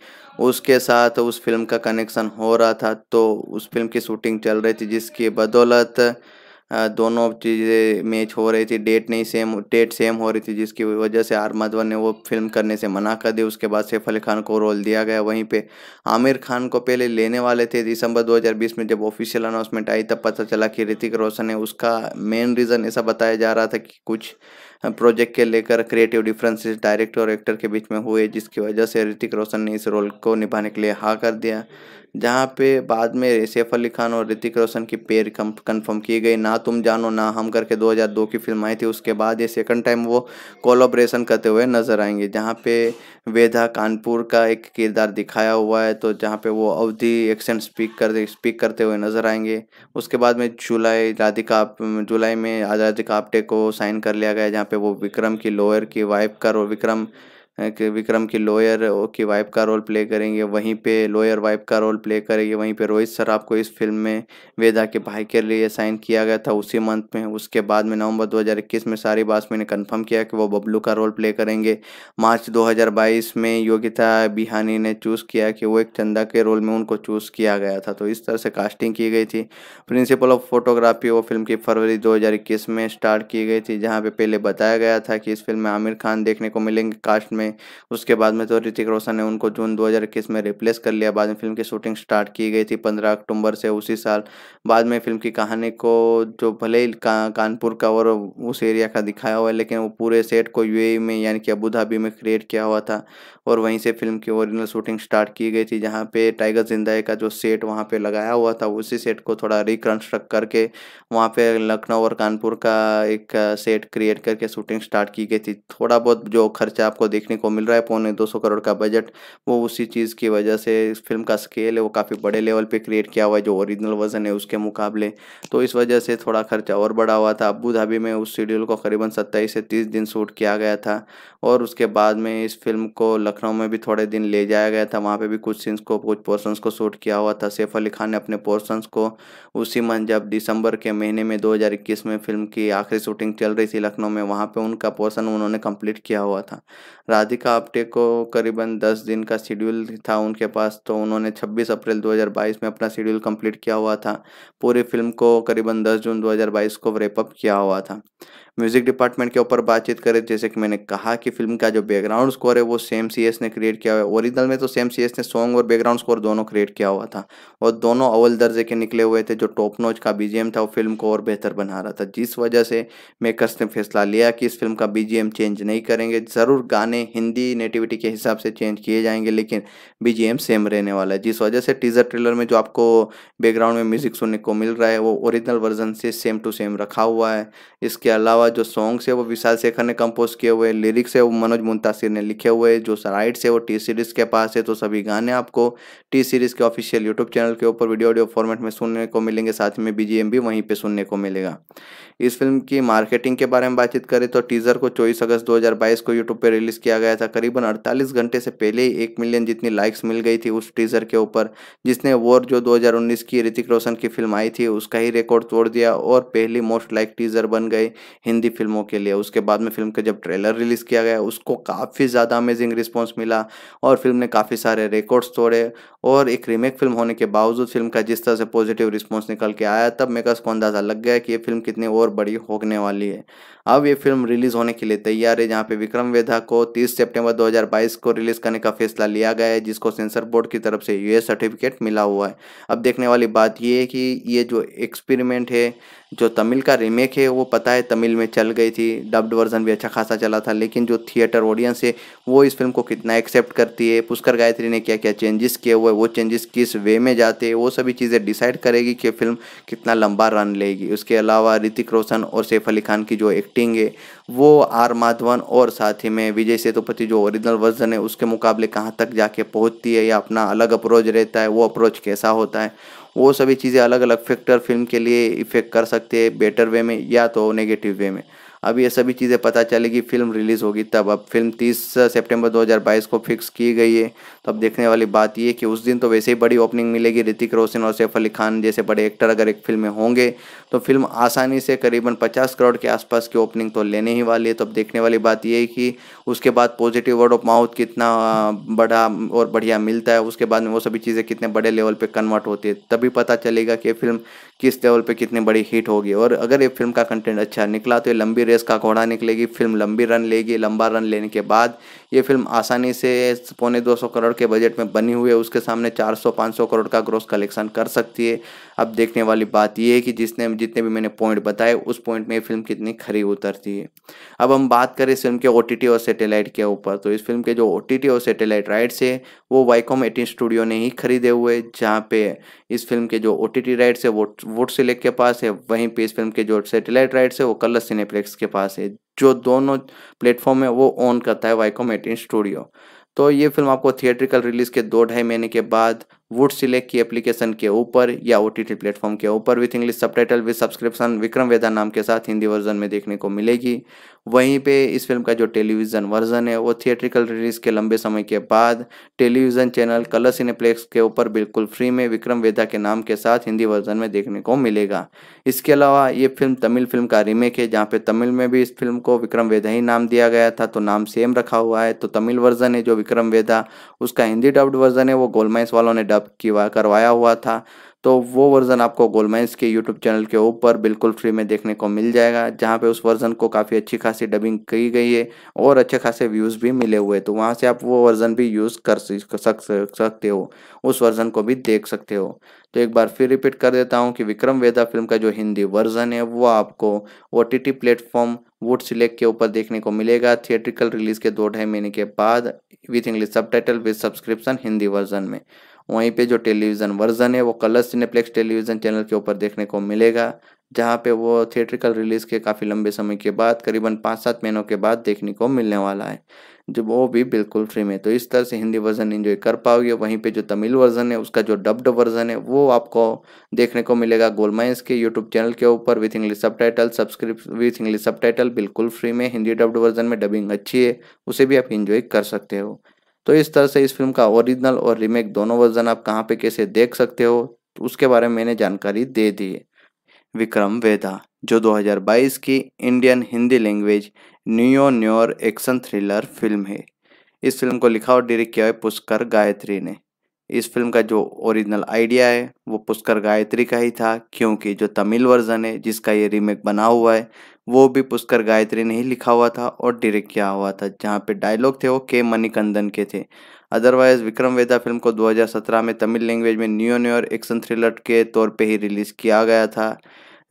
उसके साथ उस फिल्म का कनेक्शन हो रहा था तो उस फिल्म की शूटिंग चल रही थी जिसकी बदौलत दोनों चीज़ें मैच हो रही थी, डेट नहीं सेम डेट सेम हो रही थी जिसकी वजह से आर माधवन ने वो फ़िल्म करने से मना कर दी। उसके बाद सैफ अली खान को रोल दिया गया वहीं पे आमिर खान को पहले लेने वाले थे दिसंबर 2020 में जब ऑफिशियल अनाउंसमेंट आई तब पता चला कि ऋतिक रोशन ने उसका मेन रीज़न ऐसा बताया जा रहा था कि कुछ प्रोजेक्ट के लेकर क्रिएटिव डिफरेंसेस डायरेक्टर और एक्टर के बीच में हुए जिसकी वजह से ऋतिक रोशन ने इस रोल को निभाने के लिए हाँ कर दिया जहाँ पे बाद में सैफ अली खान और ऋतिक रोशन की पेयर कंफर्म की गई ना तुम जानो ना हम करके 2002 की फिल्म आई थी उसके बाद ये सेकंड टाइम वो कोलोब्रेशन करते हुए नजर आएंगे जहाँ पे वेदा कानपुर का एक किरदार दिखाया हुआ है तो जहाँ पे वो अवधि एक्सेंट स्पीक कर स्पीक करते हुए नजर आएंगे उसके बाद में जुलाई राधिका जुलाई में राधिका आप्टे को साइन कर लिया गया जहाँ पे वो विक्रम की लोअर की वाइफ का और विक्रम विक्रम की लोयर की वाइफ का रोल प्ले करेंगे वहीं पे लोयर वाइफ का रोल प्ले करेंगे वहीं पे रोहित सराफ को इस फिल्म में वेदा के भाई के लिए साइन किया गया था उसी मंथ में उसके बाद में नवंबर 2021 में सारी बासमी ने कंफर्म किया कि वो बबलू का रोल प्ले करेंगे मार्च 2022 में योगिता बिहानी ने चूज़ किया कि वो एक चंदा के रोल में उनको चूज़ किया गया था तो इस तरह से कास्टिंग की गई थी प्रिंसिपल ऑफ फोटोग्राफी वो फिल्म की फरवरी दो में स्टार्ट की गई थी जहाँ पे पहले बताया गया था कि इस फिल्म में आमिर खान देखने को मिलेंगे कास्ट में उसके बाद में तो ऋतिक रोशन ने उनको जून 2021 में रिप्लेस कर लिया बाद में फिल्म की शूटिंग स्टार्ट की गई थी 15 अक्टूबर से उसी साल बाद में फिल्म की कहानी को जो भले ही का, कानपुर का और उस एरिया का दिखाया हुआ है लेकिन वो पूरे सेट को यू में यानी कि अबू धाबी में क्रिएट किया हुआ था और वहीं से फिल्म की ओरिजिनल शूटिंग स्टार्ट की गई थी जहाँ पे टाइगर जिंदा का जो सेट वहाँ पे लगाया हुआ था उसी सेट को थोड़ा रिकन्स्ट्रक्ट करके वहाँ पे लखनऊ और कानपुर का एक सेट क्रिएट करके शूटिंग स्टार्ट की गई थी थोड़ा बहुत जो खर्चा आपको देखने को मिल रहा है पौने दो करोड़ का बजट वो उसी चीज़ की वजह से इस फिल्म का स्केल है वो काफ़ी बड़े लेवल पर क्रिएट किया हुआ है जो ओरिजिनल वर्जन है उसके मुकाबले तो इस वजह से थोड़ा खर्चा और बढ़ा हुआ था अबू धाबी में उस शेड्यूल को करीबन सत्ताईस से तीस दिन शूट किया गया था और उसके बाद में इस फिल्म को लखनऊ में भी थोड़े दिन ले जाया गया था वहाँ पे भी कुछ सीन्स को कुछ पोर्सन्स को शूट किया हुआ था सैफ अली खान ने अपने पोर्सन्स को उसी मन जब दिसंबर के महीने में 2021 में फिल्म की आखिरी शूटिंग चल रही थी लखनऊ में वहाँ पे उनका पोर्सन उन्होंने कम्प्लीट किया हुआ था राधिका आप्टे को करीबन दस दिन का शेड्यूल था उनके पास तो उन्होंने छब्बीस अप्रैल दो में अपना शेड्यूल कम्प्लीट किया हुआ था पूरी फिल्म को करीबन दस जून दो को रेपअप किया हुआ था म्यूजिक डिपार्टमेंट के ऊपर बातचीत करें जैसे कि मैंने कहा कि फिल्म का जो बैकग्राउंड स्कोर है वो सेम सी ने क्रिएट किया हुआ है ओरिजिनल में तो सेम सी ने सॉन्ग और बैकग्राउंड स्कोर दोनों क्रिएट किया हुआ था और दोनों अव्वल दर्जे के निकले हुए थे जो टॉप नोच का बीजीएम था वो फिल्म को और बेहतर बना रहा था जिस वजह से मेकर्स ने फैसला लिया कि इस फिल्म का एम चेंज नहीं करेंगे ज़रूर गाने हिंदी नेटिविटी के हिसाब से चेंज किए जाएंगे लेकिन एम सेम रहने वाला है जिस वजह से टीजर ट्रेलर में जो आपको बैकग्राउंड में म्यूजिक सुनने को मिल रहा है वो ओरिजिनल वर्जन से सेम टू सेम रखा हुआ है इसके अलावा जो सॉन्ग्स है वो विशाल शेखर ने कंपोज किए हुए लिरिक्स है वो मनोज मुंतासिर ने लिखे हुए जो राइट्स है वो टी सीरीज़ के पास है तो सभी गाने आपको टी सीरीज़ के ऑफिशियल यूट्यूब चैनल के ऊपर वीडियो ऑडियो फॉर्मेट में सुनने को मिलेंगे साथ में बी भी वहीं पर सुनने को मिलेगा इस फिल्म की मार्केटिंग के बारे में बातचीत करें तो टीज़र को चौबीस अगस्त दो को यूट्यूब पर रिलीज़ किया गया था करीबन अड़तालीस घंटे से पहले ही मिलियन जितनी लाइक्स मिल गई थी उस टीज़र के ऊपर जिसने वॉर जो दो की ऋतिक रोशन की फिल्म आई थी उसका ही रिकॉर्ड तोड़ दिया और पहली मोस्ट लाइक टीज़र बन गई हिंदी हिंदी फिल्मों के लिए उसके बाद में फिल्म का जब ट्रेलर रिलीज़ किया गया उसको काफ़ी ज़्यादा अमेजिंग रिस्पॉन्स मिला और फिल्म ने काफ़ी सारे रिकॉर्ड्स तोड़े और एक रीमेक फिल्म होने के बावजूद फिल्म का जिस तरह से पॉजिटिव रिस्पॉन्स निकल के आया तब मेकर्स को अंदाज़ा लग गया कि ये फिल्म कितनी और बड़ी होने वाली है अब ये फिल्म रिलीज़ होने के लिए तैयार है जहाँ पे विक्रम वेधा को 30 सितंबर 2022 को रिलीज़ करने का फैसला लिया गया है जिसको सेंसर बोर्ड की तरफ से यूएस सर्टिफिकेट मिला हुआ है अब देखने वाली बात ये है कि ये जो एक्सपेरिमेंट है जो तमिल का रीमेक है वो पता है तमिल में चल गई थी डब्ड वर्जन भी अच्छा खासा चला था लेकिन जो थिएटर ऑडियंस है वो इस फिल्म को कितना एक्सेप्ट करती है पुष्कर गायत्री ने क्या क्या चेंजेस किए हुए वो चेंजेस किस वे में जाते हैं वो सभी चीज़ें डिसाइड करेगी कि फिल्म कितना लंबा रन लेगी उसके अलावा ऋतिक रोशन और सैफ अली खान की जो एक्टिंग है वो आर माधवन और साथ ही में विजय सेतुपति जो ओरिजिनल वर्जन है उसके मुकाबले कहाँ तक जाके पहुँचती है या अपना अलग अप्रोच रहता है वो अप्रोच कैसा होता है वो सभी चीज़ें अलग अलग फैक्टर फिल्म के लिए इफेक्ट कर सकते हैं बेटर वे में या तो नेगेटिव वे में अब ये सभी चीज़ें पता चलेगी फिल्म रिलीज़ होगी तब अब फिल्म 30 सितंबर 2022 को फिक्स की गई है अब देखने वाली बात यह कि उस दिन तो वैसे ही बड़ी ओपनिंग मिलेगी ऋतिक रोशन और सैफ अली खान जैसे बड़े एक्टर अगर एक फिल्म में होंगे तो फिल्म आसानी से करीबन पचास करोड़ के आसपास की ओपनिंग तो लेने ही वाली है तो अब देखने वाली बात यह है कि उसके बाद पॉजिटिव वर्ड ऑफ माउथ कितना बड़ा और बढ़िया मिलता है उसके बाद में वो सभी चीज़ें कितने बड़े लेवल पर कन्वर्ट होती है तभी पता चलेगा कि फिल्म किस लेवल पर कितनी बड़ी हिट होगी और अगर ये फिल्म का कंटेंट अच्छा निकला तो ये लंबी रेस का घोड़ा निकलेगी फिल्म लंबी रन लेगी लंबा रन लेने के बाद ये फिल्म आसानी से पौने 200 करोड़ के बजट में बनी हुई है उसके सामने 400-500 करोड़ का ग्रोस कलेक्शन कर सकती है अब देखने वाली बात यह है कि जिसने जितने भी मैंने पॉइंट बताए उस पॉइंट में ये फिल्म कितनी खरी उतरती है अब हम बात करें इस फिल्म के ओ और सेटेलाइट के ऊपर तो इस फिल्म के जो ओ और सेटेलाइट राइट्स है वो वाईकॉम एटीन स्टूडियो ने ही खरीदे हुए जहाँ पे इस फिल्म के जो ओ राइट्स है वो वोट सिलेक्ट के पास है वहीं पर इस फिल्म के जो सेटेलाइट राइट्स है वो कलर सिनेप्लेक्स के पास है जो दोनों प्लेटफॉर्म है वो ऑन करता है वाईकॉम यूनाइट इन स्टूडियो तो ये फिल्म आपको थिएट्रिकल रिलीज के दो ढाई महीने के बाद वुड सिलेक्ट की एप्लीकेशन के ऊपर या ओ टी टी प्लेटफॉर्म के ऊपर with English subtitle with subscription Vikram वेदा नाम के साथ हिंदी वर्जन में देखने को मिलेगी वहीं पे इस फिल्म का जो टेलीविज़न वर्जन है वो थिएट्रिकल रिलीज के लंबे समय के बाद टेलीविज़न चैनल कलर सिनेप्लेक्स के ऊपर बिल्कुल फ्री में विक्रम वेदा के नाम के साथ हिंदी वर्जन में देखने को मिलेगा इसके अलावा ये फिल्म तमिल फिल्म का रीमेक है जहाँ पे तमिल में भी इस फिल्म को विक्रम वेदा ही नाम दिया गया था तो नाम सेम रखा हुआ है तो तमिल वर्जन है जो विक्रम वेदा उसका हिंदी डब्ड वर्जन है वो गोलमाइस वालों ने डब आप किया करवाया हुआ था तो वो वर्ज़न आपको गोलमेंस के यूट्यूब चैनल के ऊपर बिल्कुल फ्री में देखने को मिल जाएगा जहाँ पे उस वर्ज़न को काफ़ी अच्छी खासी डबिंग की गई है और अच्छे खासे व्यूज़ भी मिले हुए तो वहाँ से आप वो वर्ज़न भी यूज़ कर सक सकते हो उस वर्ज़न को भी देख सकते हो तो एक बार फिर रिपीट कर देता हूँ कि विक्रम वेदा फिल्म का जो हिंदी वर्जन है वो आपको O T T platform Voot select के ऊपर देखने को मिलेगा थिएट्रिकल रिलीज के दो ढाई महीने के बाद with English subtitle with subscription Hindi version में वहीं पे जो टेलीविज़न वर्जन है वो कलर सिनेप्लेक्स टेलीविज़न चैनल के ऊपर देखने को मिलेगा जहाँ पे वो थिएट्रिकल रिलीज़ के काफ़ी लंबे समय के बाद करीबन पाँच सात महीनों के बाद देखने को मिलने वाला है जो वो भी बिल्कुल फ्री में तो इस तरह से हिंदी वर्जन इन्जॉय कर पाओगे वहीं पे जो तमिल वर्जन है उसका जो डब्ड वर्जन है वो आपको देखने को मिलेगा गोलमाइंस के यूट्यूब चैनल के ऊपर with English subtitle सब्सक्रिप with English subtitle बिल्कुल फ्री में हिंदी डब्ड वर्जन में डबिंग अच्छी है उसे भी आप इन्जॉय कर सकते हो तो इस तरह से इस फिल्म का ओरिजिनल और रीमेक दोनों वर्जन आप कहाँ पे कैसे देख सकते हो तो उसके बारे में मैंने जानकारी दे दी विक्रम वेदा जो 2022 की Indian Hindi language neo noir action thriller film है इस फिल्म को लिखा और डायरेक्ट किया है पुष्कर गायत्री ने इस फिल्म का जो ओरिजिनल आइडिया है वो पुष्कर गायत्री का ही था क्योंकि जो तमिल वर्जन है जिसका ये रीमेक बना हुआ है वो भी पुष्कर गायत्री ने ही लिखा हुआ था और डायरेक्ट किया हुआ था जहाँ पे डायलॉग थे वो के मणिकंदन के थे अदरवाइज विक्रम वेदा फिल्म को 2017 में तमिल लैंग्वेज में न्यू न्योर एक्शन थ्रिलर के तौर पे ही रिलीज़ किया गया था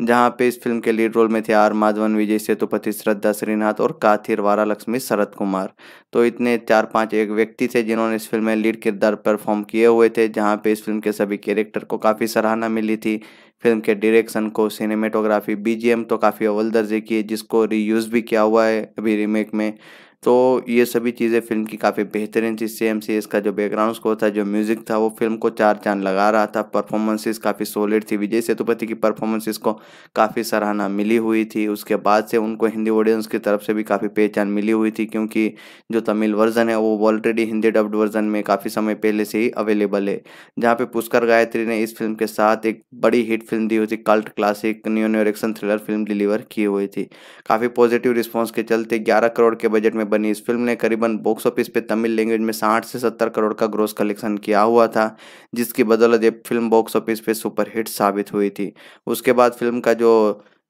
जहां पे इस फिल्म के लीड रोल में थे आर माधवन विजय सेतुपति श्रद्धा श्रीनाथ और काथिर वारा लक्ष्मी शरद कुमार तो इतने चार पांच एक व्यक्ति थे जिन्होंने इस फिल्म में लीड किरदार परफॉर्म किए हुए थे जहाँ पे इस फिल्म के सभी कैरेक्टर को काफ़ी सराहना मिली थी फिल्म के डायरेक्शन को सिनेमेटोग्राफी बीजीएम तो काफ़ी अव्वल दर्जे की है जिसको रीयूज़ भी किया हुआ है अभी रीमेक में तो ये सभी चीज़ें फिल्म की काफ़ी बेहतरीन थी सेम सी इसका जो बैकग्राउंड स्कोर था जो म्यूज़िक था वो फिल्म को चार चांद लगा रहा था परफॉर्मेंसेस काफ़ी सॉलिड थी विजय सेतुपति की परफॉर्मेंसेस को काफ़ी सराहना मिली हुई थी उसके बाद से उनको हिंदी ऑडियंस की तरफ से भी काफ़ी पहचान मिली हुई थी क्योंकि जो तमिल वर्जन है वो ऑलरेडी हिंदी डब्ड वर्जन में काफ़ी समय पहले से ही अवेलेबल है जहाँ पर पुष्कर गायत्री ने इस फिल्म के साथ एक बड़ी हिट फिल्म दी हुई थी cult classic neo noir action thriller film deliver की हुई थी काफ़ी पॉजिटिव रिस्पॉन्स के चलते ग्यारह करोड़ के बजट में में बनी इस फिल्म ने करीबन बॉक्स ऑफिस पे तमिल लैंग्वेज में साठ से सत्तर करोड़ का ग्रोस कलेक्शन किया हुआ था जिसकी बदौलत ये फिल्म बॉक्स ऑफिस पे सुपरहिट साबित हुई थी उसके बाद फिल्म का जो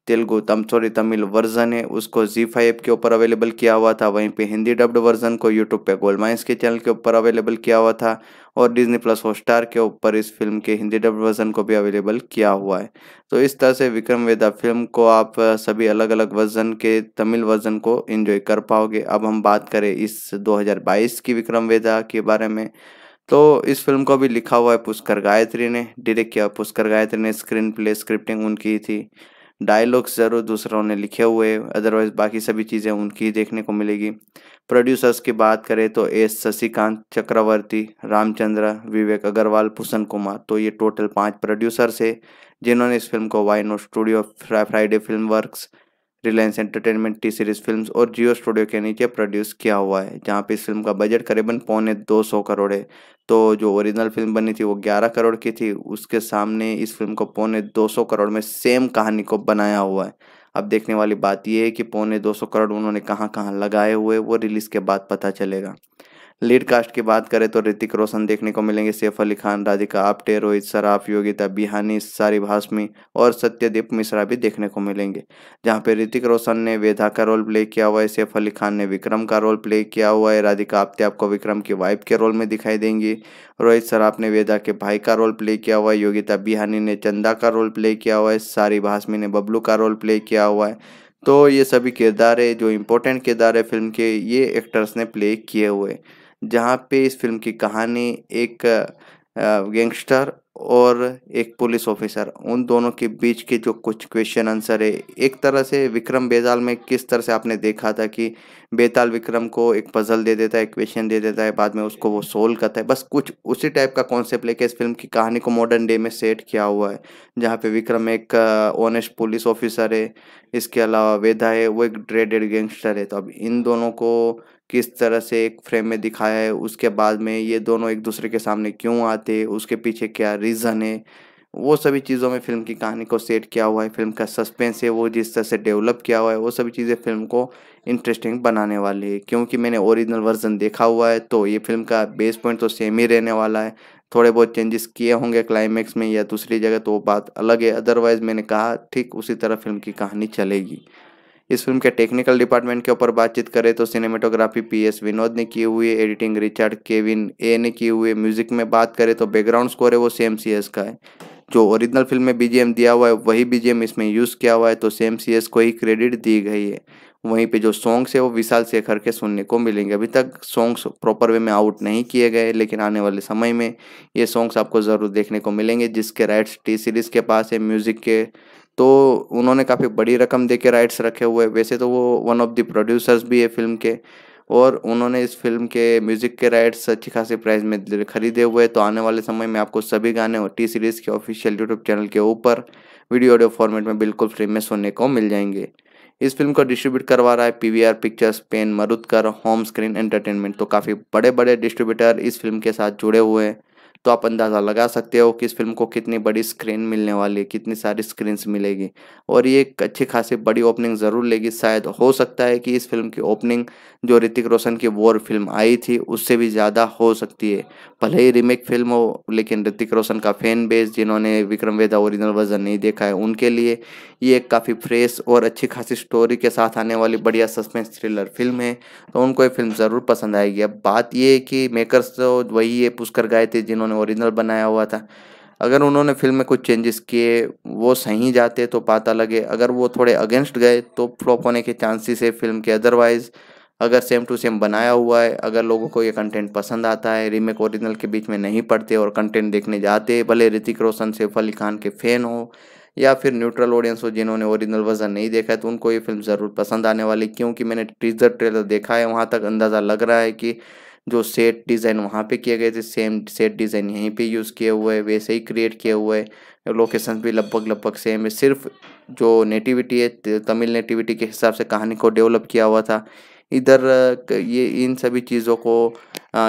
तेलुगु तम सॉरी तमिल वर्जन है उसको जी फाइव के ऊपर अवेलेबल किया हुआ था वहीं पे हिंदी डब्ड वर्जन को यूट्यूब पे गोलमाइंस के चैनल के ऊपर अवेलेबल किया हुआ था और डिज्नी प्लस हॉटस्टार के ऊपर इस फिल्म के हिंदी डब वर्जन को भी अवेलेबल किया हुआ है तो इस तरह से विक्रम वेदा फिल्म को आप सभी अलग अलग वर्जन के तमिल वर्जन को इन्जॉय कर पाओगे अब हम बात करें इस 2022 की विक्रम वेदा के बारे में तो इस फिल्म को भी लिखा हुआ है पुष्कर गायत्री ने डायरेक्ट किया पुष्कर गायत्री ने स्क्रीन प्ले स्क्रिप्टिंग उनकी थी डायलॉग्स ज़रूर दूसरों ने लिखे हुए अदरवाइज बाकी सभी चीज़ें उनकी देखने को मिलेगी प्रोड्यूसर्स की बात करें तो एस शशिकांत चक्रवर्ती रामचंद्र विवेक अग्रवाल भूषण कुमार तो ये टोटल पांच प्रोड्यूसर्स है जिन्होंने इस फिल्म को वाइनो studio Friday film work Reliance entertainment T series film और जियो स्टूडियो के नीचे प्रोड्यूस किया हुआ है जहाँ पे इस फिल्म का बजट करीबन पौने दो सौ करोड़ है तो जो ओरिजिनल फिल्म बनी थी वो ग्यारह करोड़ की थी उसके सामने इस फिल्म को पौने दो सौ करोड़ में सेम कहानी को बनाया हुआ है अब देखने वाली बात यह है कि पौने दो सौ करोड़ उन्होंने कहाँ कहाँ लगाए हुए वो रिलीज़ के बाद पता चलेगा लीड कास्ट की बात करें तो ऋतिक रोशन देखने को मिलेंगे सैफ अली खान राधिका आप्टे रोहित सराफ योगिता बिहानी सारी भाषमी और सत्यदीप मिश्रा भी देखने को मिलेंगे जहाँ पे ऋतिक रोशन ने वेधा का रोल प्ले किया हुआ है सैफ अली खान ने विक्रम का रोल प्ले किया हुआ है राधिका आप्टे आपको विक्रम की वाइफ के रोल में दिखाई देंगी रोहित सराफ ने वेदा के भाई का रोल प्ले किया हुआ है योगिता बिहानी ने चंदा का रोल प्ले किया हुआ है सारी भाषमी ने बबलू का रोल प्ले किया हुआ है तो ये सभी किरदार है जो इम्पोर्टेंट किरदार है फिल्म के ये एक्टर्स ने प्ले किए हुए जहाँ पे इस फिल्म की कहानी एक गैंगस्टर और एक पुलिस ऑफिसर उन दोनों के बीच के जो कुछ क्वेश्चन आंसर है एक तरह से विक्रम बेताल में किस तरह से आपने देखा था कि बेताल विक्रम को एक पजल दे देता है एक क्वेश्चन दे देता है बाद में उसको वो सोल्व करता है बस कुछ उसी टाइप का कॉन्सेप्ट लेके इस फिल्म की कहानी को मॉडर्न डे में सेट किया हुआ है जहाँ पे विक्रम एक ऑनेस्ट पुलिस ऑफिसर है इसके अलावा वेदा है वो एक ड्रेडेड गैंगस्टर है तो अब इन दोनों को किस तरह से एक फ्रेम में दिखाया है उसके बाद में ये दोनों एक दूसरे के सामने क्यों आते उसके पीछे क्या रीज़न है वो सभी चीज़ों में फिल्म की कहानी को सेट किया हुआ है फिल्म का सस्पेंस है वो जिस तरह से डेवलप किया हुआ है वो सभी चीज़ें फिल्म को इंटरेस्टिंग बनाने वाली है क्योंकि मैंने ओरिजिनल वर्जन देखा हुआ है तो ये फिल्म का बेस पॉइंट तो सेम ही रहने वाला है थोड़े बहुत चेंजेस किए होंगे क्लाइमैक्स में या दूसरी जगह तो वो बात अलग है अदरवाइज़ मैंने कहा ठीक उसी तरह फिल्म की कहानी चलेगी इस फिल्म के टेक्निकल डिपार्टमेंट के ऊपर बातचीत करें तो सिनेमेटोग्राफी पी एस विनोद ने की हुई है एडिटिंग रिचर्ड केविन ए ने की हुई है म्यूजिक में बात करें तो बैकग्राउंड स्कोर है वो सेम सी एस का है जो ओरिजिनल फिल्म में बीजीएम दिया हुआ है वही बीजीएम इसमें यूज़ किया हुआ है तो सेम सी एस को ही क्रेडिट दी गई है वहीं पे जो सॉन्ग्स है वो विशाल शेखर के सुनने को मिलेंगे अभी तक सॉन्ग्स प्रॉपर वे में आउट नहीं किए गए लेकिन आने वाले समय में ये सॉन्ग्स आपको ज़रूर देखने को मिलेंगे जिसके राइट्स टी सीरीज़ के पास है म्यूज़िक के तो उन्होंने काफ़ी बड़ी रकम दे के राइट्स रखे हुए वैसे तो वो वन ऑफ द प्रोड्यूसर्स भी है फिल्म के और उन्होंने इस फिल्म के म्यूज़िक के राइट्स अच्छी खासी प्राइस में खरीदे हुए तो आने वाले समय में आपको सभी गाने और टी सीरीज़ के ऑफिशियल यूट्यूब चैनल के ऊपर वीडियो ऑडियो फॉर्मेट में बिल्कुल फ्री में सुनने को मिल जाएंगे इस फिल्म को डिस्ट्रीब्यूट करवा रहा है PVR pictures pen Marudhar home screen entertainment तो काफ़ी बड़े बड़े डिस्ट्रीब्यूटर इस फिल्म के साथ जुड़े हुए हैं तो आप अंदाज़ा लगा सकते हो कि इस फिल्म को कितनी बड़ी स्क्रीन मिलने वाली है कितनी सारी स्क्रीन्स मिलेगी और ये एक अच्छी खासी बड़ी ओपनिंग ज़रूर लेगी शायद हो सकता है कि इस फिल्म की ओपनिंग जो ऋतिक रोशन की वॉर फिल्म आई थी उससे भी ज़्यादा हो सकती है भले ही रीमेक फिल्म हो लेकिन ऋतिक रोशन का फैन बेस जिन्होंने विक्रम वेदा ओरिजिनल वर्जन नहीं देखा है उनके लिए ये एक काफ़ी फ्रेश और अच्छी खासी स्टोरी के साथ आने वाली बढ़िया सस्पेंस थ्रिलर फिल्म है तो उनको ये फिल्म ज़रूर पसंद आएगी अब बात ये है कि मेकर्स तो वही ये पुष्कर गए थे जिन्होंने उन्होंने ओरिजिनल बनाया हुआ था अगर उन्होंने फिल्म में कुछ चेंजेस किए वो सही जाते तो पता लगे अगर वो थोड़े अगेंस्ट गए तो फ्लॉप होने के चांसेस है फिल्म के अदरवाइज़ अगर सेम टू सेम बनाया हुआ है अगर लोगों को ये कंटेंट पसंद आता है रीमेक ओरिजिनल के बीच में नहीं पड़ते और कंटेंट देखने जाते भले ऋतिक रोशन सैफ अली खान के फ़ैन हो या फिर न्यूट्रल ऑडियंस हो जिन्होंने ओरिजिनल वर्जन नहीं देखा है तो उनको ये फिल्म ज़रूर पसंद आने वाली क्योंकि मैंने टीजर ट्रेलर देखा है वहाँ तक अंदाज़ा लग रहा है कि जो सेट डिज़ाइन वहाँ पे किए गए थे सेम सेट डिज़ाइन यहीं पे यूज़ किए हुए है वैसे ही क्रिएट किए हुए है लोकेशन भी लगभग लगभग सेम है सिर्फ जो नेटिविटी है तमिल नेटिविटी के हिसाब से कहानी को डेवलप किया हुआ था इधर ये इन सभी चीज़ों को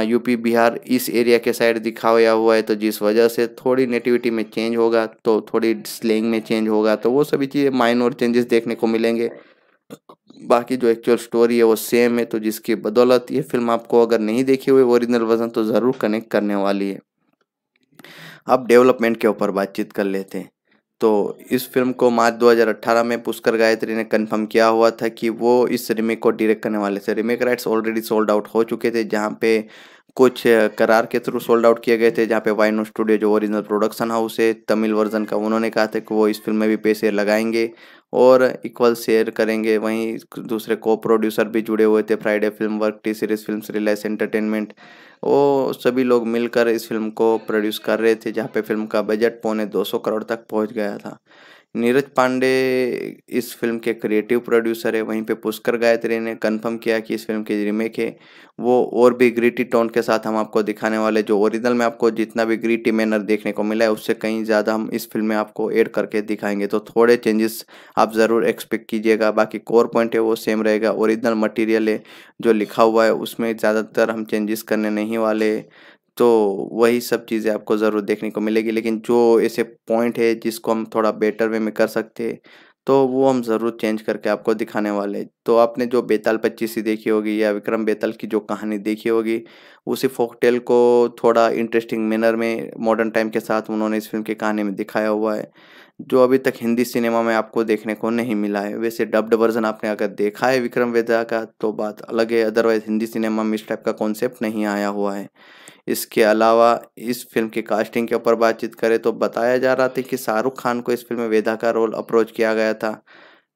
यूपी बिहार इस एरिया के साइड दिखाया हुआ है तो जिस वजह से थोड़ी नेटिविटी में चेंज होगा तो थोड़ी स्लेंग में चेंज होगा तो वो सभी चीज़ें माइनर चेंजेस देखने को मिलेंगे बाकी जो एक्चुअल स्टोरी है वो सेम है तो जिसकी बदौलत ये फिल्म आपको अगर नहीं देखी हुई ओरिजिनल वर्जन तो ज़रूर कनेक्ट करने वाली है अब डेवलपमेंट के ऊपर बातचीत कर लेते हैं तो इस फिल्म को मार्च 2018 में पुष्कर गायत्री ने कंफर्म किया हुआ था कि वो इस रिमेक को डायरेक्ट करने वाले थे remake rights already sold out हो चुके थे जहाँ पे कुछ करार के थ्रू सोल्ड आउट किए गए थे जहाँ पे वाइनो स्टूडियो जो ओरिजिनल प्रोडक्शन हाउस है तमिल वर्जन का उन्होंने कहा था कि वो इस फिल्म में भी पैसे लगाएंगे और इक्वल शेयर करेंगे वहीं दूसरे को प्रोड्यूसर भी जुड़े हुए थे Friday film work T series film Reliance entertainment वो सभी लोग मिलकर इस फिल्म को प्रोड्यूस कर रहे थे जहाँ पे फिल्म का बजट पौने 200 करोड़ तक पहुँच गया था नीरज पांडे इस फिल्म के क्रिएटिव प्रोड्यूसर है वहीं पे पुष्कर गायत्री ने कंफर्म किया कि इस फिल्म की रीमेक है वो और भी ग्रीटी टोन के साथ हम आपको दिखाने वाले जो ओरिजिनल में आपको जितना भी ग्रीटी मैनर देखने को मिला है उससे कहीं ज़्यादा हम इस फिल्म में आपको ऐड करके दिखाएंगे तो थोड़े चेंजेस आप ज़रूर एक्सपेक्ट कीजिएगा बाकी कोर पॉइंट है वो सेम रहेगा ओरिजिनल मटीरियल है जो लिखा हुआ है उसमें ज़्यादातर हम चेंजेस करने नहीं वाले तो वही सब चीज़ें आपको ज़रूर देखने को मिलेगी लेकिन जो ऐसे पॉइंट है जिसको हम थोड़ा बेटर वे में कर सकते तो वो हम ज़रूर चेंज करके आपको दिखाने वाले तो आपने जो बेताल पच्चीसी देखी होगी या विक्रम बेताल की जो कहानी देखी होगी उसी फोकटेल को थोड़ा इंटरेस्टिंग मैनर में मॉडर्न टाइम के साथ उन्होंने इस फिल्म की कहानी में दिखाया हुआ है जो अभी तक हिंदी सिनेमा में आपको देखने को नहीं मिला है वैसे डब्ड वर्जन आपने अगर देखा है विक्रम वेदा का तो बात अलग है अदरवाइज हिंदी सिनेमा में इस टाइप का कॉन्सेप्ट नहीं आया हुआ है इसके अलावा इस फिल्म की कास्टिंग के ऊपर बातचीत करें तो बताया जा रहा था कि शाहरुख खान को इस फिल्म में वेदा का रोल अप्रोच किया गया था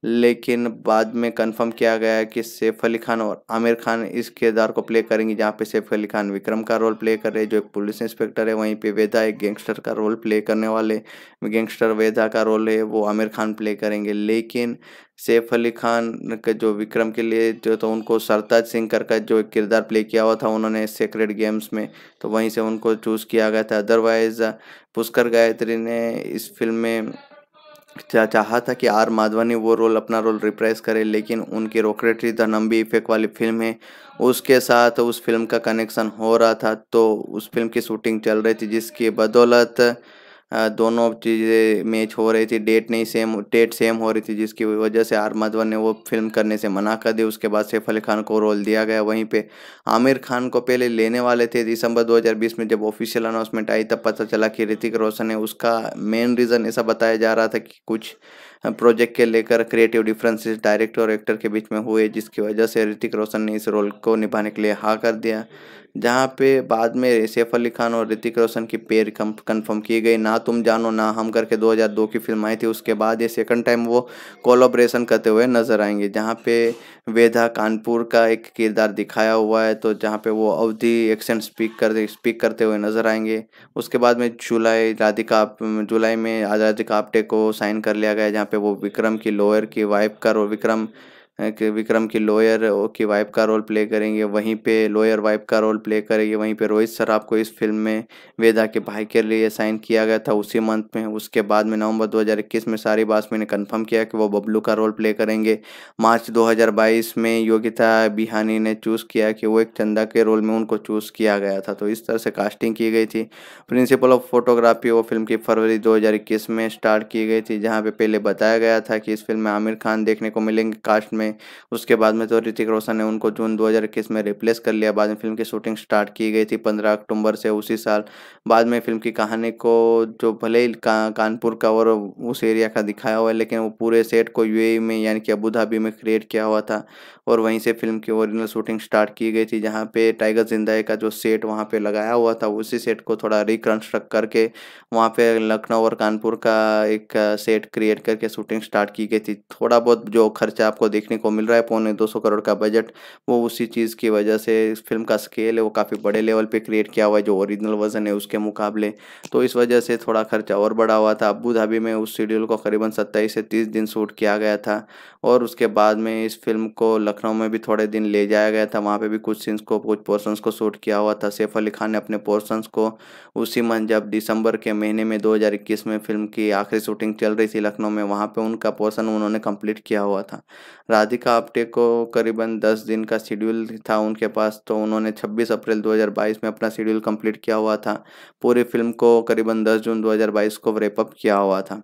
लेकिन बाद में कंफर्म किया गया कि सैफ अली खान और आमिर खान इस किरदार को प्ले करेंगे जहाँ पे सैफ अली खान विक्रम का रोल प्ले कर रहे हैं जो एक पुलिस इंस्पेक्टर है वहीं पे वेदा एक गैंगस्टर का रोल प्ले करने वाले गैंगस्टर वेदा का रोल है वो आमिर खान प्ले करेंगे लेकिन सैफ अली खान के जो विक्रम के लिए जो तो उनको सरताज सिंह कर का जो किरदार प्ले किया हुआ था उन्होंने सेक्रेट गेम्स में तो वहीं से उनको चूज़ किया गया था अदरवाइज़ पुष्कर गायत्री ने इस फिल्म में चाहा था कि आर माधवनी वो रोल अपना रोल रिप्रेस करे लेकिन उनकी रॉकेटरी द नम्बी इफेक्ट वाली फिल्म है उसके साथ उस फिल्म का कनेक्शन हो रहा था तो उस फिल्म की शूटिंग चल रही थी जिसकी बदौलत दोनों चीज़ें मैच हो रही थी डेट नहीं सेम डेट सेम हो रही थी जिसकी वजह से आर माधवन ने वो फिल्म करने से मना कर दी उसके बाद सैफ अली खान को रोल दिया गया वहीं पे आमिर खान को पहले लेने वाले थे दिसंबर 2020 में जब ऑफिशियल अनाउंसमेंट आई तब पता चला कि ऋतिक रोशन है उसका मेन रीज़न ऐसा बताया जा रहा था कि कुछ प्रोजेक्ट के लेकर क्रिएटिव डिफरेंसेस डायरेक्टर और एक्टर के बीच में हुए जिसकी वजह से ऋतिक रोशन ने इस रोल को निभाने के लिए हाँ कर दिया जहाँ पे बाद में सैफ अली खान और ऋतिक रोशन की पेयर कंफर्म की गई ना तुम जानो ना हम करके 2002 की फिल्म आई थी उसके बाद ये सेकंड टाइम वो कोलोब्रेशन करते हुए नज़र आएंगे जहाँ पे वेदा कानपुर का एक किरदार दिखाया हुआ है तो जहाँ पे वो अवधि एक्सेंट स्पीक करते स्पीक करते हुए नज़र आएंगे उसके बाद में जुलाई राधिका जुलाई में राधिका आपटे को साइन कर लिया गया जहाँ पे वो विक्रम की लोअर की वाइफ का और विक्रम विक्रम की लोयर की वाइफ का रोल प्ले करेंगे वहीं पे लॉयर वाइफ का रोल प्ले करेंगे वहीं पे रोहित शराब को इस फिल्म में वेदा के भाई के लिए साइन किया गया था उसी मंथ में उसके बाद में नवंबर 2021 में सारी बासमी ने कंफर्म किया कि वो बबलू का रोल प्ले करेंगे मार्च 2022 में योगिता बिहानी ने चूज़ किया कि वो एक चंदा के रोल में उनको चूज़ किया गया था तो इस तरह से कास्टिंग की गई थी प्रिंसिपल ऑफ फोटोग्राफी वो फिल्म की फरवरी दो में स्टार्ट की गई थी जहाँ पर पहले बताया गया था कि इस फिल्म में आमिर खान देखने को मिलेंगे कास्ट में में उसके बाद में तो ऋतिक रोशन ने उनको जून 2021 में रिप्लेस कर लिया बाद में फिल्म की शूटिंग स्टार्ट की गई थी 15 अक्टूबर से उसी साल बाद में फिल्म की कहानी को जो भले ही का, कानपुर का और उस एरिया का दिखाया हुआ है लेकिन वो पूरे सेट को यू में यानी कि अबू धाबी में क्रिएट किया हुआ था और वहीं से फिल्म की ओरिजिनल शूटिंग स्टार्ट की गई थी जहाँ पे टाइगर जिंदा का जो सेट वहाँ पे लगाया हुआ था उसी सेट को थोड़ा रिकन्स्ट्रक्ट करके वहाँ पे लखनऊ और कानपुर का एक सेट क्रिएट करके शूटिंग स्टार्ट की गई थी थोड़ा बहुत जो खर्चा आपको देखने को मिल रहा है पौने दो करोड़ का बजट वो उसी चीज़ की वजह से इस फिल्म का स्केल है वो काफ़ी बड़े लेवल पर क्रिएट किया हुआ है जो ओरिजिनल वर्जन है उसके मुकाबले तो इस वजह से थोड़ा खर्चा और बढ़ा हुआ था अबू धाबी में उस शेड्यूल को करीबन सत्ताईस से तीस दिन शूट किया गया था और उसके बाद में इस फिल्म को लखनऊ में भी थोड़े दिन ले जाया गया था वहाँ पे भी कुछ सीन्स को कुछ पोर्शंस को शूट किया हुआ था सैफ अली खान ने अपने पोर्शंस को उसी मन जब दिसंबर के महीने में 2021 में फिल्म की आखिरी शूटिंग चल रही थी लखनऊ में वहाँ पे उनका पोर्सन उन्होंने कंप्लीट किया हुआ था राधिका आप्टे को करीबन दस दिन का शेड्यूल था उनके पास तो उन्होंने छब्बीस अप्रैल दो में अपना शेड्यूल कम्प्लीट किया हुआ था पूरी फिल्म को करीबन दस जून दो को रेपअप किया हुआ था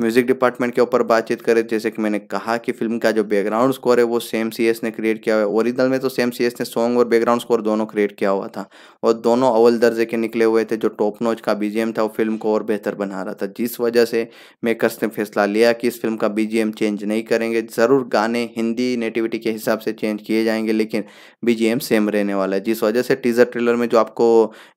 म्यूजिक डिपार्टमेंट के ऊपर बातचीत करें जैसे कि मैंने कहा कि फिल्म का जो बैकग्राउंड स्कोर है वो सेम सी एस ने क्रिएट किया हुआ है ओरिजिनल में तो सेम सी एस ने सॉन्ग और बैकग्राउंड स्कोर दोनों क्रिएट किया हुआ था और दोनों अव्वल दर्जे के निकले हुए थे जो टॉप नोच का बी था वो फिल्म को और बेहतर बना रहा था जिस वजह से मेकर्स ने फैसला लिया कि इस फिल्म का बी चेंज नहीं करेंगे ज़रूर गाने हिंदी नेटिविटी के हिसाब से चेंज किए जाएंगे लेकिन बी सेम रहने वाला है जिस वजह से टीजर ट्रेलर में जो आपको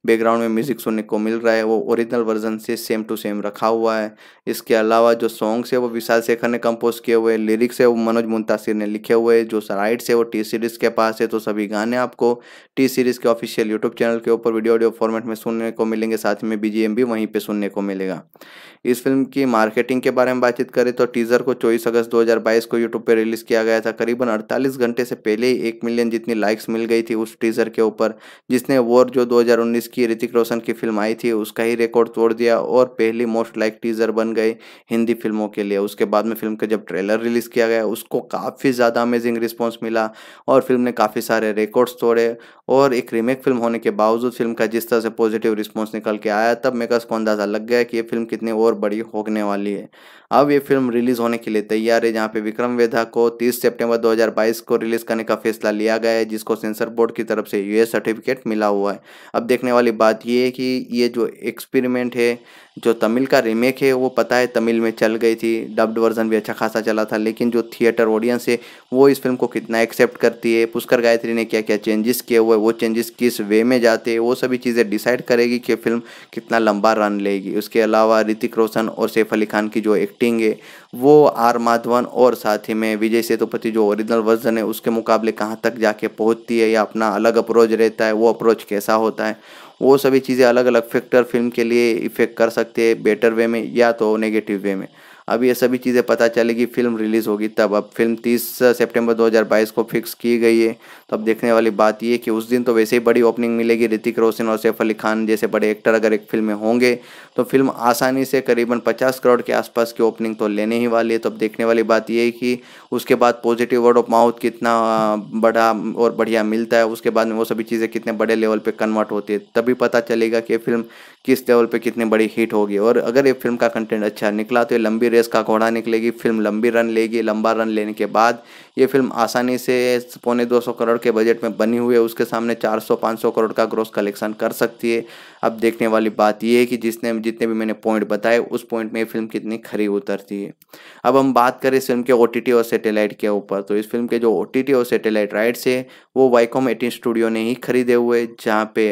बैकग्राउंड में म्यूजिक सुनने को मिल रहा है वो ओरिजिनल वर्जन से सेम टू सेम रखा हुआ है इसके अलावा अलावा जो सॉन्ग्स है वो विशाल शेखर ने कंपोज किए हुए लिरिक्स है वो मनोज मुंतासिर ने लिखे हुए जो राइट्स है वो टी सीरीज़ के पास है तो सभी गाने आपको टी सीरीज़ के ऑफिशियल यूट्यूब चैनल के ऊपर वीडियो ऑडियो फॉर्मेट में सुनने को मिलेंगे साथ में बी भी वहीं पर सुनने को मिलेगा इस फिल्म की मार्केटिंग के बारे में बातचीत करें तो टीज़र को चौबीस अगस्त दो को यूट्यूब पर रिलीज़ किया गया था करीबन अड़तालीस घंटे से पहले ही एक मिलियन जितनी लाइक्स मिल गई थी उस टीज़र के ऊपर जिसने वॉर जो दो की ऋतिक रोशन की फिल्म आई थी उसका ही रिकॉर्ड तोड़ दिया और पहली मोस्ट लाइक टीज़र बन गई हिंदी फिल्मों के लिए उसके बाद में फिल्म का जब ट्रेलर रिलीज़ किया गया उसको काफ़ी ज़्यादा अमेजिंग रिस्पॉन्स मिला और फिल्म ने काफ़ी सारे रिकॉर्ड्स तोड़े और एक रीमेक फिल्म होने के बावजूद फिल्म का जिस तरह से पॉजिटिव रिस्पॉन्स निकल के आया तब मेकर्स को अंदाज़ा लग गया कि ये फिल्म कितनी और बड़ी होने वाली है अब ये फिल्म रिलीज़ होने के लिए तैयार है जहाँ पे विक्रम वेधा को 30 सितंबर 2022 को रिलीज़ करने का फैसला लिया गया है जिसको सेंसर बोर्ड की तरफ से यूएस सर्टिफिकेट मिला हुआ है अब देखने वाली बात ये है कि ये जो एक्सपेरिमेंट है जो तमिल का रीमेक है वो पता है तमिल में चल गई थी डब्ड वर्जन भी अच्छा खासा चला था लेकिन जो थिएटर ऑडियंस है वो इस फिल्म को कितना एक्सेप्ट करती है पुष्कर गायत्री ने क्या क्या चेंजेस किए हुए वो चेंजेस किस वे में जाते हैं वो सभी चीज़ें डिसाइड करेगी कि फिल्म कितना लंबा रन लेगी उसके अलावा ऋतिक रोशन और सैफ अली खान की जो एक्टिंग है वो आर माधवन और साथ ही में विजय सेतुपति जो ओरिजिनल वर्जन है उसके मुकाबले कहाँ तक जाके पहुँचती है या अपना अलग अप्रोच रहता है वो अप्रोच कैसा होता है वो सभी चीज़ें अलग अलग फैक्टर फिल्म के लिए इफ़ेक्ट कर सकते हैं बेटर वे में या तो नेगेटिव वे में अब ये सभी चीज़ें पता चलेगी फिल्म रिलीज़ होगी तब अब फिल्म 30 सितंबर 2022 को फिक्स की गई है तो अब देखने वाली बात ये कि उस दिन तो वैसे ही बड़ी ओपनिंग मिलेगी ऋतिक रोशन और सैफ अली खान जैसे बड़े एक्टर अगर एक फिल्म में होंगे तो फिल्म आसानी से करीबन पचास करोड़ के आसपास की ओपनिंग तो लेने ही वाली है तो अब देखने वाली बात ये है कि उसके बाद पॉजिटिव वर्ड ऑफ माउथ कितना बड़ा और बढ़िया मिलता है उसके बाद में वो सभी चीज़ें कितने बड़े लेवल पर कन्वर्ट होती है तभी पता चलेगा कि फिल्म किस लेवल पे कितनी बड़ी हिट होगी और अगर ये फिल्म का कंटेंट अच्छा निकला तो ये लंबी रेस का घोड़ा निकलेगी फिल्म लंबी रन लेगी लंबा रन लेने के बाद ये फिल्म आसानी से पौने 200 करोड़ के बजट में बनी हुई है उसके सामने 400-500 करोड़ का ग्रोस कलेक्शन कर सकती है अब देखने वाली बात यह है कि जिसने जितने भी मैंने पॉइंट बताए उस पॉइंट में ये फिल्म कितनी खरी उतरती है अब हम बात करें इस फिल्म के ओ और सेटेलाइट के ऊपर तो इस फिल्म के जो ओ और सेटेलाइट राइट्स है वो वाईकॉम एटीन स्टूडियो ने ही खरीदे हुए जहाँ पे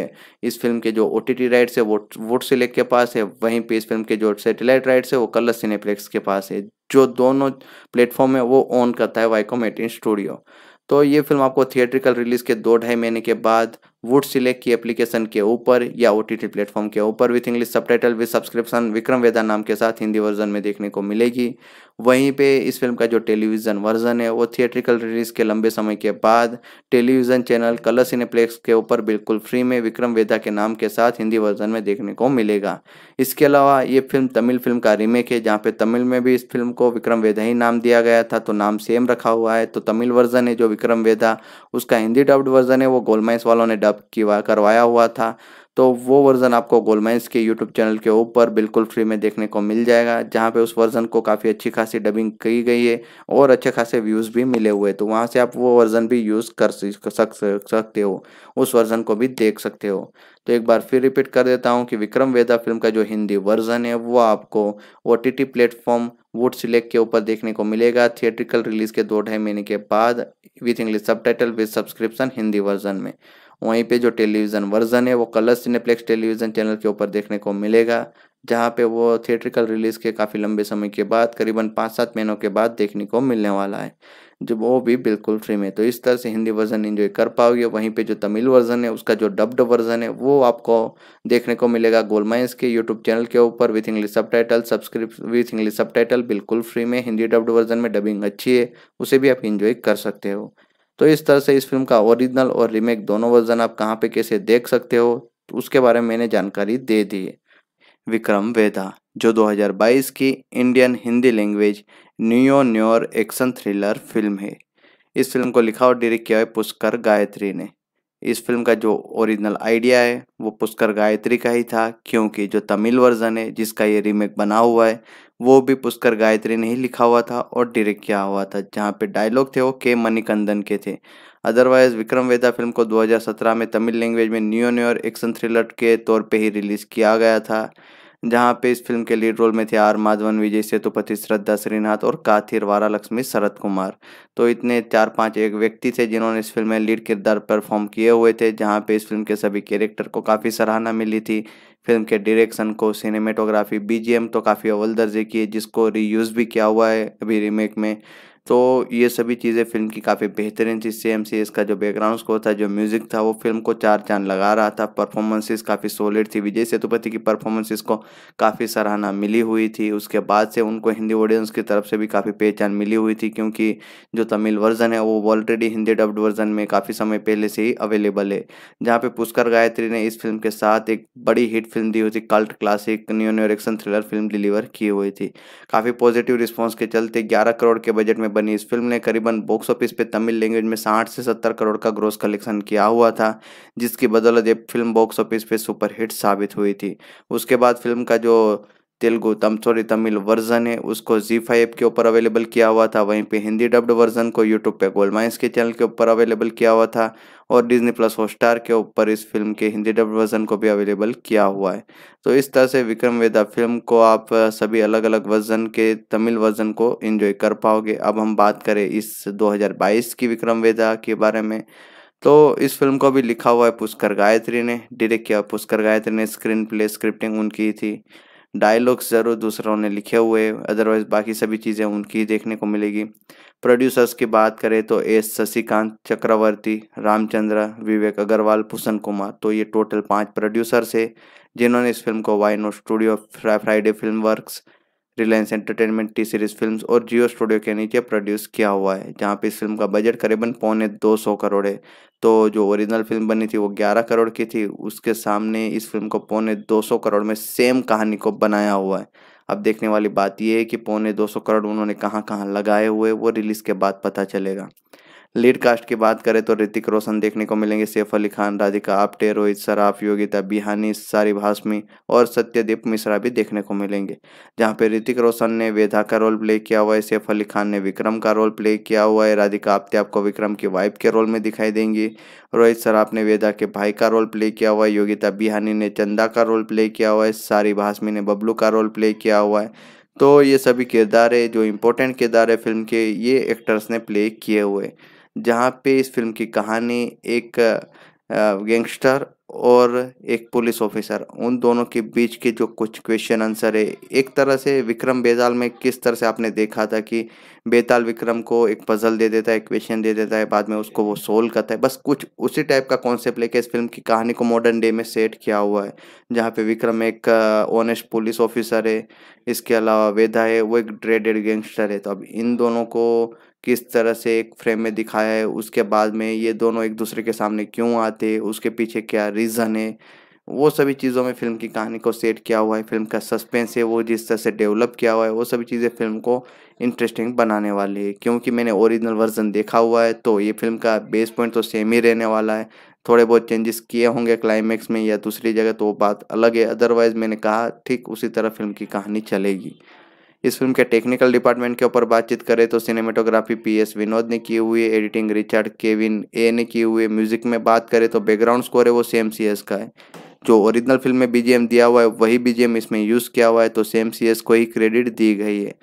इस फिल्म के जो ओ राइट्स है वो वोट सिलेक्ट के पास है वहीं पे इस फिल्म के जो सेटेलाइट राइट्स है वो कलर सिनेप्लेक्स के पास है जो दोनों प्लेटफॉर्म है वो ऑन करता है वाइकोम एटीन स्टूडियो तो ये फिल्म आपको थिएट्रिकल रिलीज के दो ढाई महीने के बाद वुड सिलेक्ट की एप्लीकेशन के ऊपर या ओ टी प्लेटफॉर्म के ऊपर with English subtitle with subscription Vikram वेदा नाम के साथ हिंदी वर्जन में देखने को मिलेगी वहीं पे इस फिल्म का जो टेलीविज़न वर्जन है वो थिएट्रिकल रिलीज के लंबे समय के बाद टेलीविज़न चैनल कलर सिनेप्लेक्स के ऊपर बिल्कुल फ्री में विक्रम वेदा के नाम के साथ हिंदी वर्जन में देखने को मिलेगा इसके अलावा ये फिल्म तमिल फिल्म का रीमेक है जहाँ पे तमिल में भी इस फिल्म को विक्रम वेदा ही नाम दिया गया था तो नाम सेम रखा हुआ है तो तमिल वर्जन है जो विक्रम वेदा उसका हिंदी डब्ड वर्जन है वो गोलमाइस वालों ने डब किया करवाया हुआ था तो वो वर्ज़न आपको गोलमाइंस के यूट्यूब चैनल के ऊपर बिल्कुल फ्री में देखने को मिल जाएगा जहाँ पे उस वर्ज़न को काफ़ी अच्छी खासी डबिंग की गई है और अच्छे खासे व्यूज़ भी मिले हुए तो वहाँ से आप वो वर्ज़न भी यूज़ कर सक सकते हो उस वर्ज़न को भी देख सकते हो तो एक बार फिर रिपीट कर देता हूँ कि विक्रम वेदा फिल्म का जो हिंदी वर्जन है वो आपको O T platform Voot select के ऊपर देखने को मिलेगा थिएट्रिकल रिलीज के दो ढाई महीने के बाद with English subtitle with subscription Hindi version में वहीं पे जो टेलीविज़न वर्जन है वो कलर सिनेप्लेक्स टेलीविज़न चैनल के ऊपर देखने को मिलेगा जहाँ पे वो थिएट्रिकल रिलीज़ के काफ़ी लंबे समय के बाद करीबन पाँच सात महीनों के बाद देखने को मिलने वाला है जो वो भी बिल्कुल फ्री में तो इस तरह से हिंदी वर्जन इन्जॉय कर पाओगे वहीं पे जो तमिल वर्जन है उसका जो डब्ड वर्जन है वो आपको देखने को मिलेगा गोलमाइंस के यूट्यूब चैनल के ऊपर with English subtitle सब्सक्रिप with English subtitle बिल्कुल फ्री में हिंदी डब्ड वर्जन में डबिंग अच्छी है उसे भी आप इन्जॉय कर सकते हो तो इस तरह से इस फिल्म का ओरिजिनल और रीमेक दोनों वर्जन आप कहाँ पे कैसे देख सकते हो तो उसके बारे में मैंने जानकारी दे दी है विक्रम वेदा जो 2022 की Indian Hindi language neo noir action thriller film है इस फिल्म को लिखा और डायरेक्ट किया है पुष्कर गायत्री ने इस फिल्म का जो ओरिजिनल आइडिया है वो पुष्कर गायत्री का ही था क्योंकि जो तमिल वर्जन है जिसका ये रीमेक बना हुआ है वो भी पुष्कर गायत्री ने ही लिखा हुआ था और डायरेक्ट किया हुआ था जहाँ पे डायलॉग थे वो के मणिकंदन के थे अदरवाइज विक्रम वेदा फिल्म को 2017 में तमिल लैंग्वेज में न्यू न्यूर एक्शन थ्रिलर के तौर पर ही रिलीज़ किया गया था जहां पे इस फिल्म के लीड रोल में थे आर माधवन विजय सेतुपति श्रद्धा श्रीनाथ और काथिर वारा लक्ष्मी शरद कुमार तो इतने चार पांच एक व्यक्ति थे जिन्होंने इस फिल्म में लीड किरदार परफॉर्म किए हुए थे जहाँ पे इस फिल्म के सभी कैरेक्टर को काफ़ी सराहना मिली थी फिल्म के डायरेक्शन को सिनेमेटोग्राफी बीजीएम तो काफ़ी अव्वल दर्जे की है जिसको रीयूज़ भी किया हुआ है अभी रीमेक में तो ये सभी चीज़ें फिल्म की काफ़ी बेहतरीन थी सेम सी इसका जो बैकग्राउंड स्कोर था जो म्यूज़िक था वो फिल्म को चार चांद लगा रहा था परफॉर्मेंसेस काफ़ी सॉलिड थी विजय सेतुपति की परफॉर्मेंसेस को काफ़ी सराहना मिली हुई थी उसके बाद से उनको हिंदी ऑडियंस की तरफ से भी काफ़ी पहचान मिली हुई थी क्योंकि जो तमिल वर्जन है वो ऑलरेडी हिंदी डब्ड वर्जन में काफ़ी समय पहले से ही अवेलेबल है जहाँ पर पुष्कर गायत्री ने इस फिल्म के साथ एक बड़ी हिट फिल्म दी हुई थी cult classic neo noir action thriller film deliver की हुई थी काफ़ी पॉजिटिव रिस्पॉन्स के चलते ग्यारह करोड़ के बजट में बनी इस फिल्म ने करीबन बॉक्स ऑफिस पे तमिल लैंग्वेज में साठ से सत्तर करोड़ का ग्रोस कलेक्शन किया हुआ था जिसकी बदौलत ये फिल्म बॉक्स ऑफिस पे सुपरहिट साबित हुई थी उसके बाद फिल्म का जो तेलुगु तम सॉरी तमिल वर्जन है उसको जी फाइव के ऊपर अवेलेबल किया हुआ था वहीं पे हिंदी डब्ड वर्जन को यूट्यूब पे गोल्ड माइंस के चैनल के ऊपर अवेलेबल किया हुआ था और डिज्नी प्लस हॉटस्टार के ऊपर इस फिल्म के हिंदी डब्ड वर्जन को भी अवेलेबल किया हुआ है तो इस तरह से विक्रम वेदा फिल्म को आप सभी अलग अलग वर्जन के तमिल वर्जन को इन्जॉय कर पाओगे अब हम बात करें इस दो की विक्रम वेदा के बारे में तो इस फिल्म को भी लिखा हुआ है पुष्कर गायत्री ने डायरेक्ट किया पुष्कर गायत्री ने स्क्रीन प्ले स्क्रिप्टिंग उनकी थी डायलॉग्स ज़रूर दूसरों ने लिखे हुए अदरवाइज़ बाकी सभी चीज़ें उनकी देखने को मिलेगी प्रोड्यूसर्स की बात करें तो एस शशिकांत चक्रवर्ती रामचंद्र विवेक अग्रवाल भूषण कुमार तो ये टोटल पांच प्रोड्यूसर्स है जिन्होंने इस फिल्म को वाइनो studio Friday film works Reliance entertainment T series films और जियो स्टूडियो के नीचे प्रोड्यूस किया हुआ है जहाँ पे इस फिल्म का बजट करीबन पौने दो सौ करोड़ है तो जो ओरिजिनल फिल्म बनी थी वो ग्यारह करोड़ की थी उसके सामने इस फिल्म को पौने दो सौ करोड़ में सेम कहानी को बनाया हुआ है अब देखने वाली बात यह है कि पौने दो सौ करोड़ उन्होंने कहाँ कहाँ लगाए हुए वो रिलीज़ के बाद पता चलेगा लीड कास्ट की बात करें तो ऋतिक रोशन देखने को मिलेंगे सैफ अली खान राधिका आप्टे रोहित सराफ योगिता बिहानी सारी भाषमी और सत्यदीप मिश्रा भी देखने को मिलेंगे जहां पर ऋतिक रोशन ने वेधा का रोल प्ले किया हुआ है सैफ अली खान ने विक्रम का रोल प्ले किया हुआ है राधिका आप्टे आपको विक्रम की वाइफ के रोल में दिखाई देंगी रोहित सराफ ने वेधा के भाई का रोल प्ले किया हुआ है योगिता बिहानी ने चंदा का रोल प्ले किया हुआ है सारी भाषमी ने बबलू का रोल प्ले किया हुआ है तो ये सभी किरदार है जो इम्पोर्टेंट किरदार है फिल्म के ये एक्टर्स ने प्ले किए हुए जहाँ पे इस फिल्म की कहानी एक गैंगस्टर और एक पुलिस ऑफिसर उन दोनों के बीच के जो कुछ क्वेश्चन आंसर है एक तरह से विक्रम बेताल में किस तरह से आपने देखा था कि बेताल विक्रम को एक पजल दे देता है क्वेश्चन दे देता है बाद में उसको वो सोल्व करता है बस कुछ उसी टाइप का कॉन्सेप्ट लेके इस फिल्म की कहानी को मॉडर्न डे में सेट किया हुआ है जहाँ पे विक्रम एक ऑनेस्ट पुलिस ऑफिसर है इसके अलावा वेदा है वो एक ड्रेडेड गैंगस्टर है तो अब इन दोनों को किस तरह से एक फ्रेम में दिखाया है उसके बाद में ये दोनों एक दूसरे के सामने क्यों आते उसके पीछे क्या रीज़न है वो सभी चीज़ों में फिल्म की कहानी को सेट किया हुआ है फिल्म का सस्पेंस है वो जिस तरह से डेवलप किया हुआ है वो सभी चीज़ें फिल्म को इंटरेस्टिंग बनाने वाली है क्योंकि मैंने ओरिजिनल वर्जन देखा हुआ है तो ये फिल्म का बेस पॉइंट तो सेम ही रहने वाला है थोड़े बहुत चेंजेस किए होंगे क्लाइमैक्स में या दूसरी जगह तो वो बात अलग है अदरवाइज़ मैंने कहा ठीक उसी तरह फिल्म की कहानी चलेगी इस फिल्म के टेक्निकल डिपार्टमेंट के ऊपर बातचीत करें तो सिनेमेटोग्राफी पी एस विनोद ने की हुई है एडिटिंग रिचर्ड केविन ए ने की हुई है म्यूजिक में बात करें तो बैकग्राउंड स्कोर है वो सेम सी एस का है जो ओरिजिनल फिल्म में बीजीएम दिया हुआ है वही बीजीएम इसमें यूज़ किया हुआ है तो सेम सी एस को ही क्रेडिट दी गई है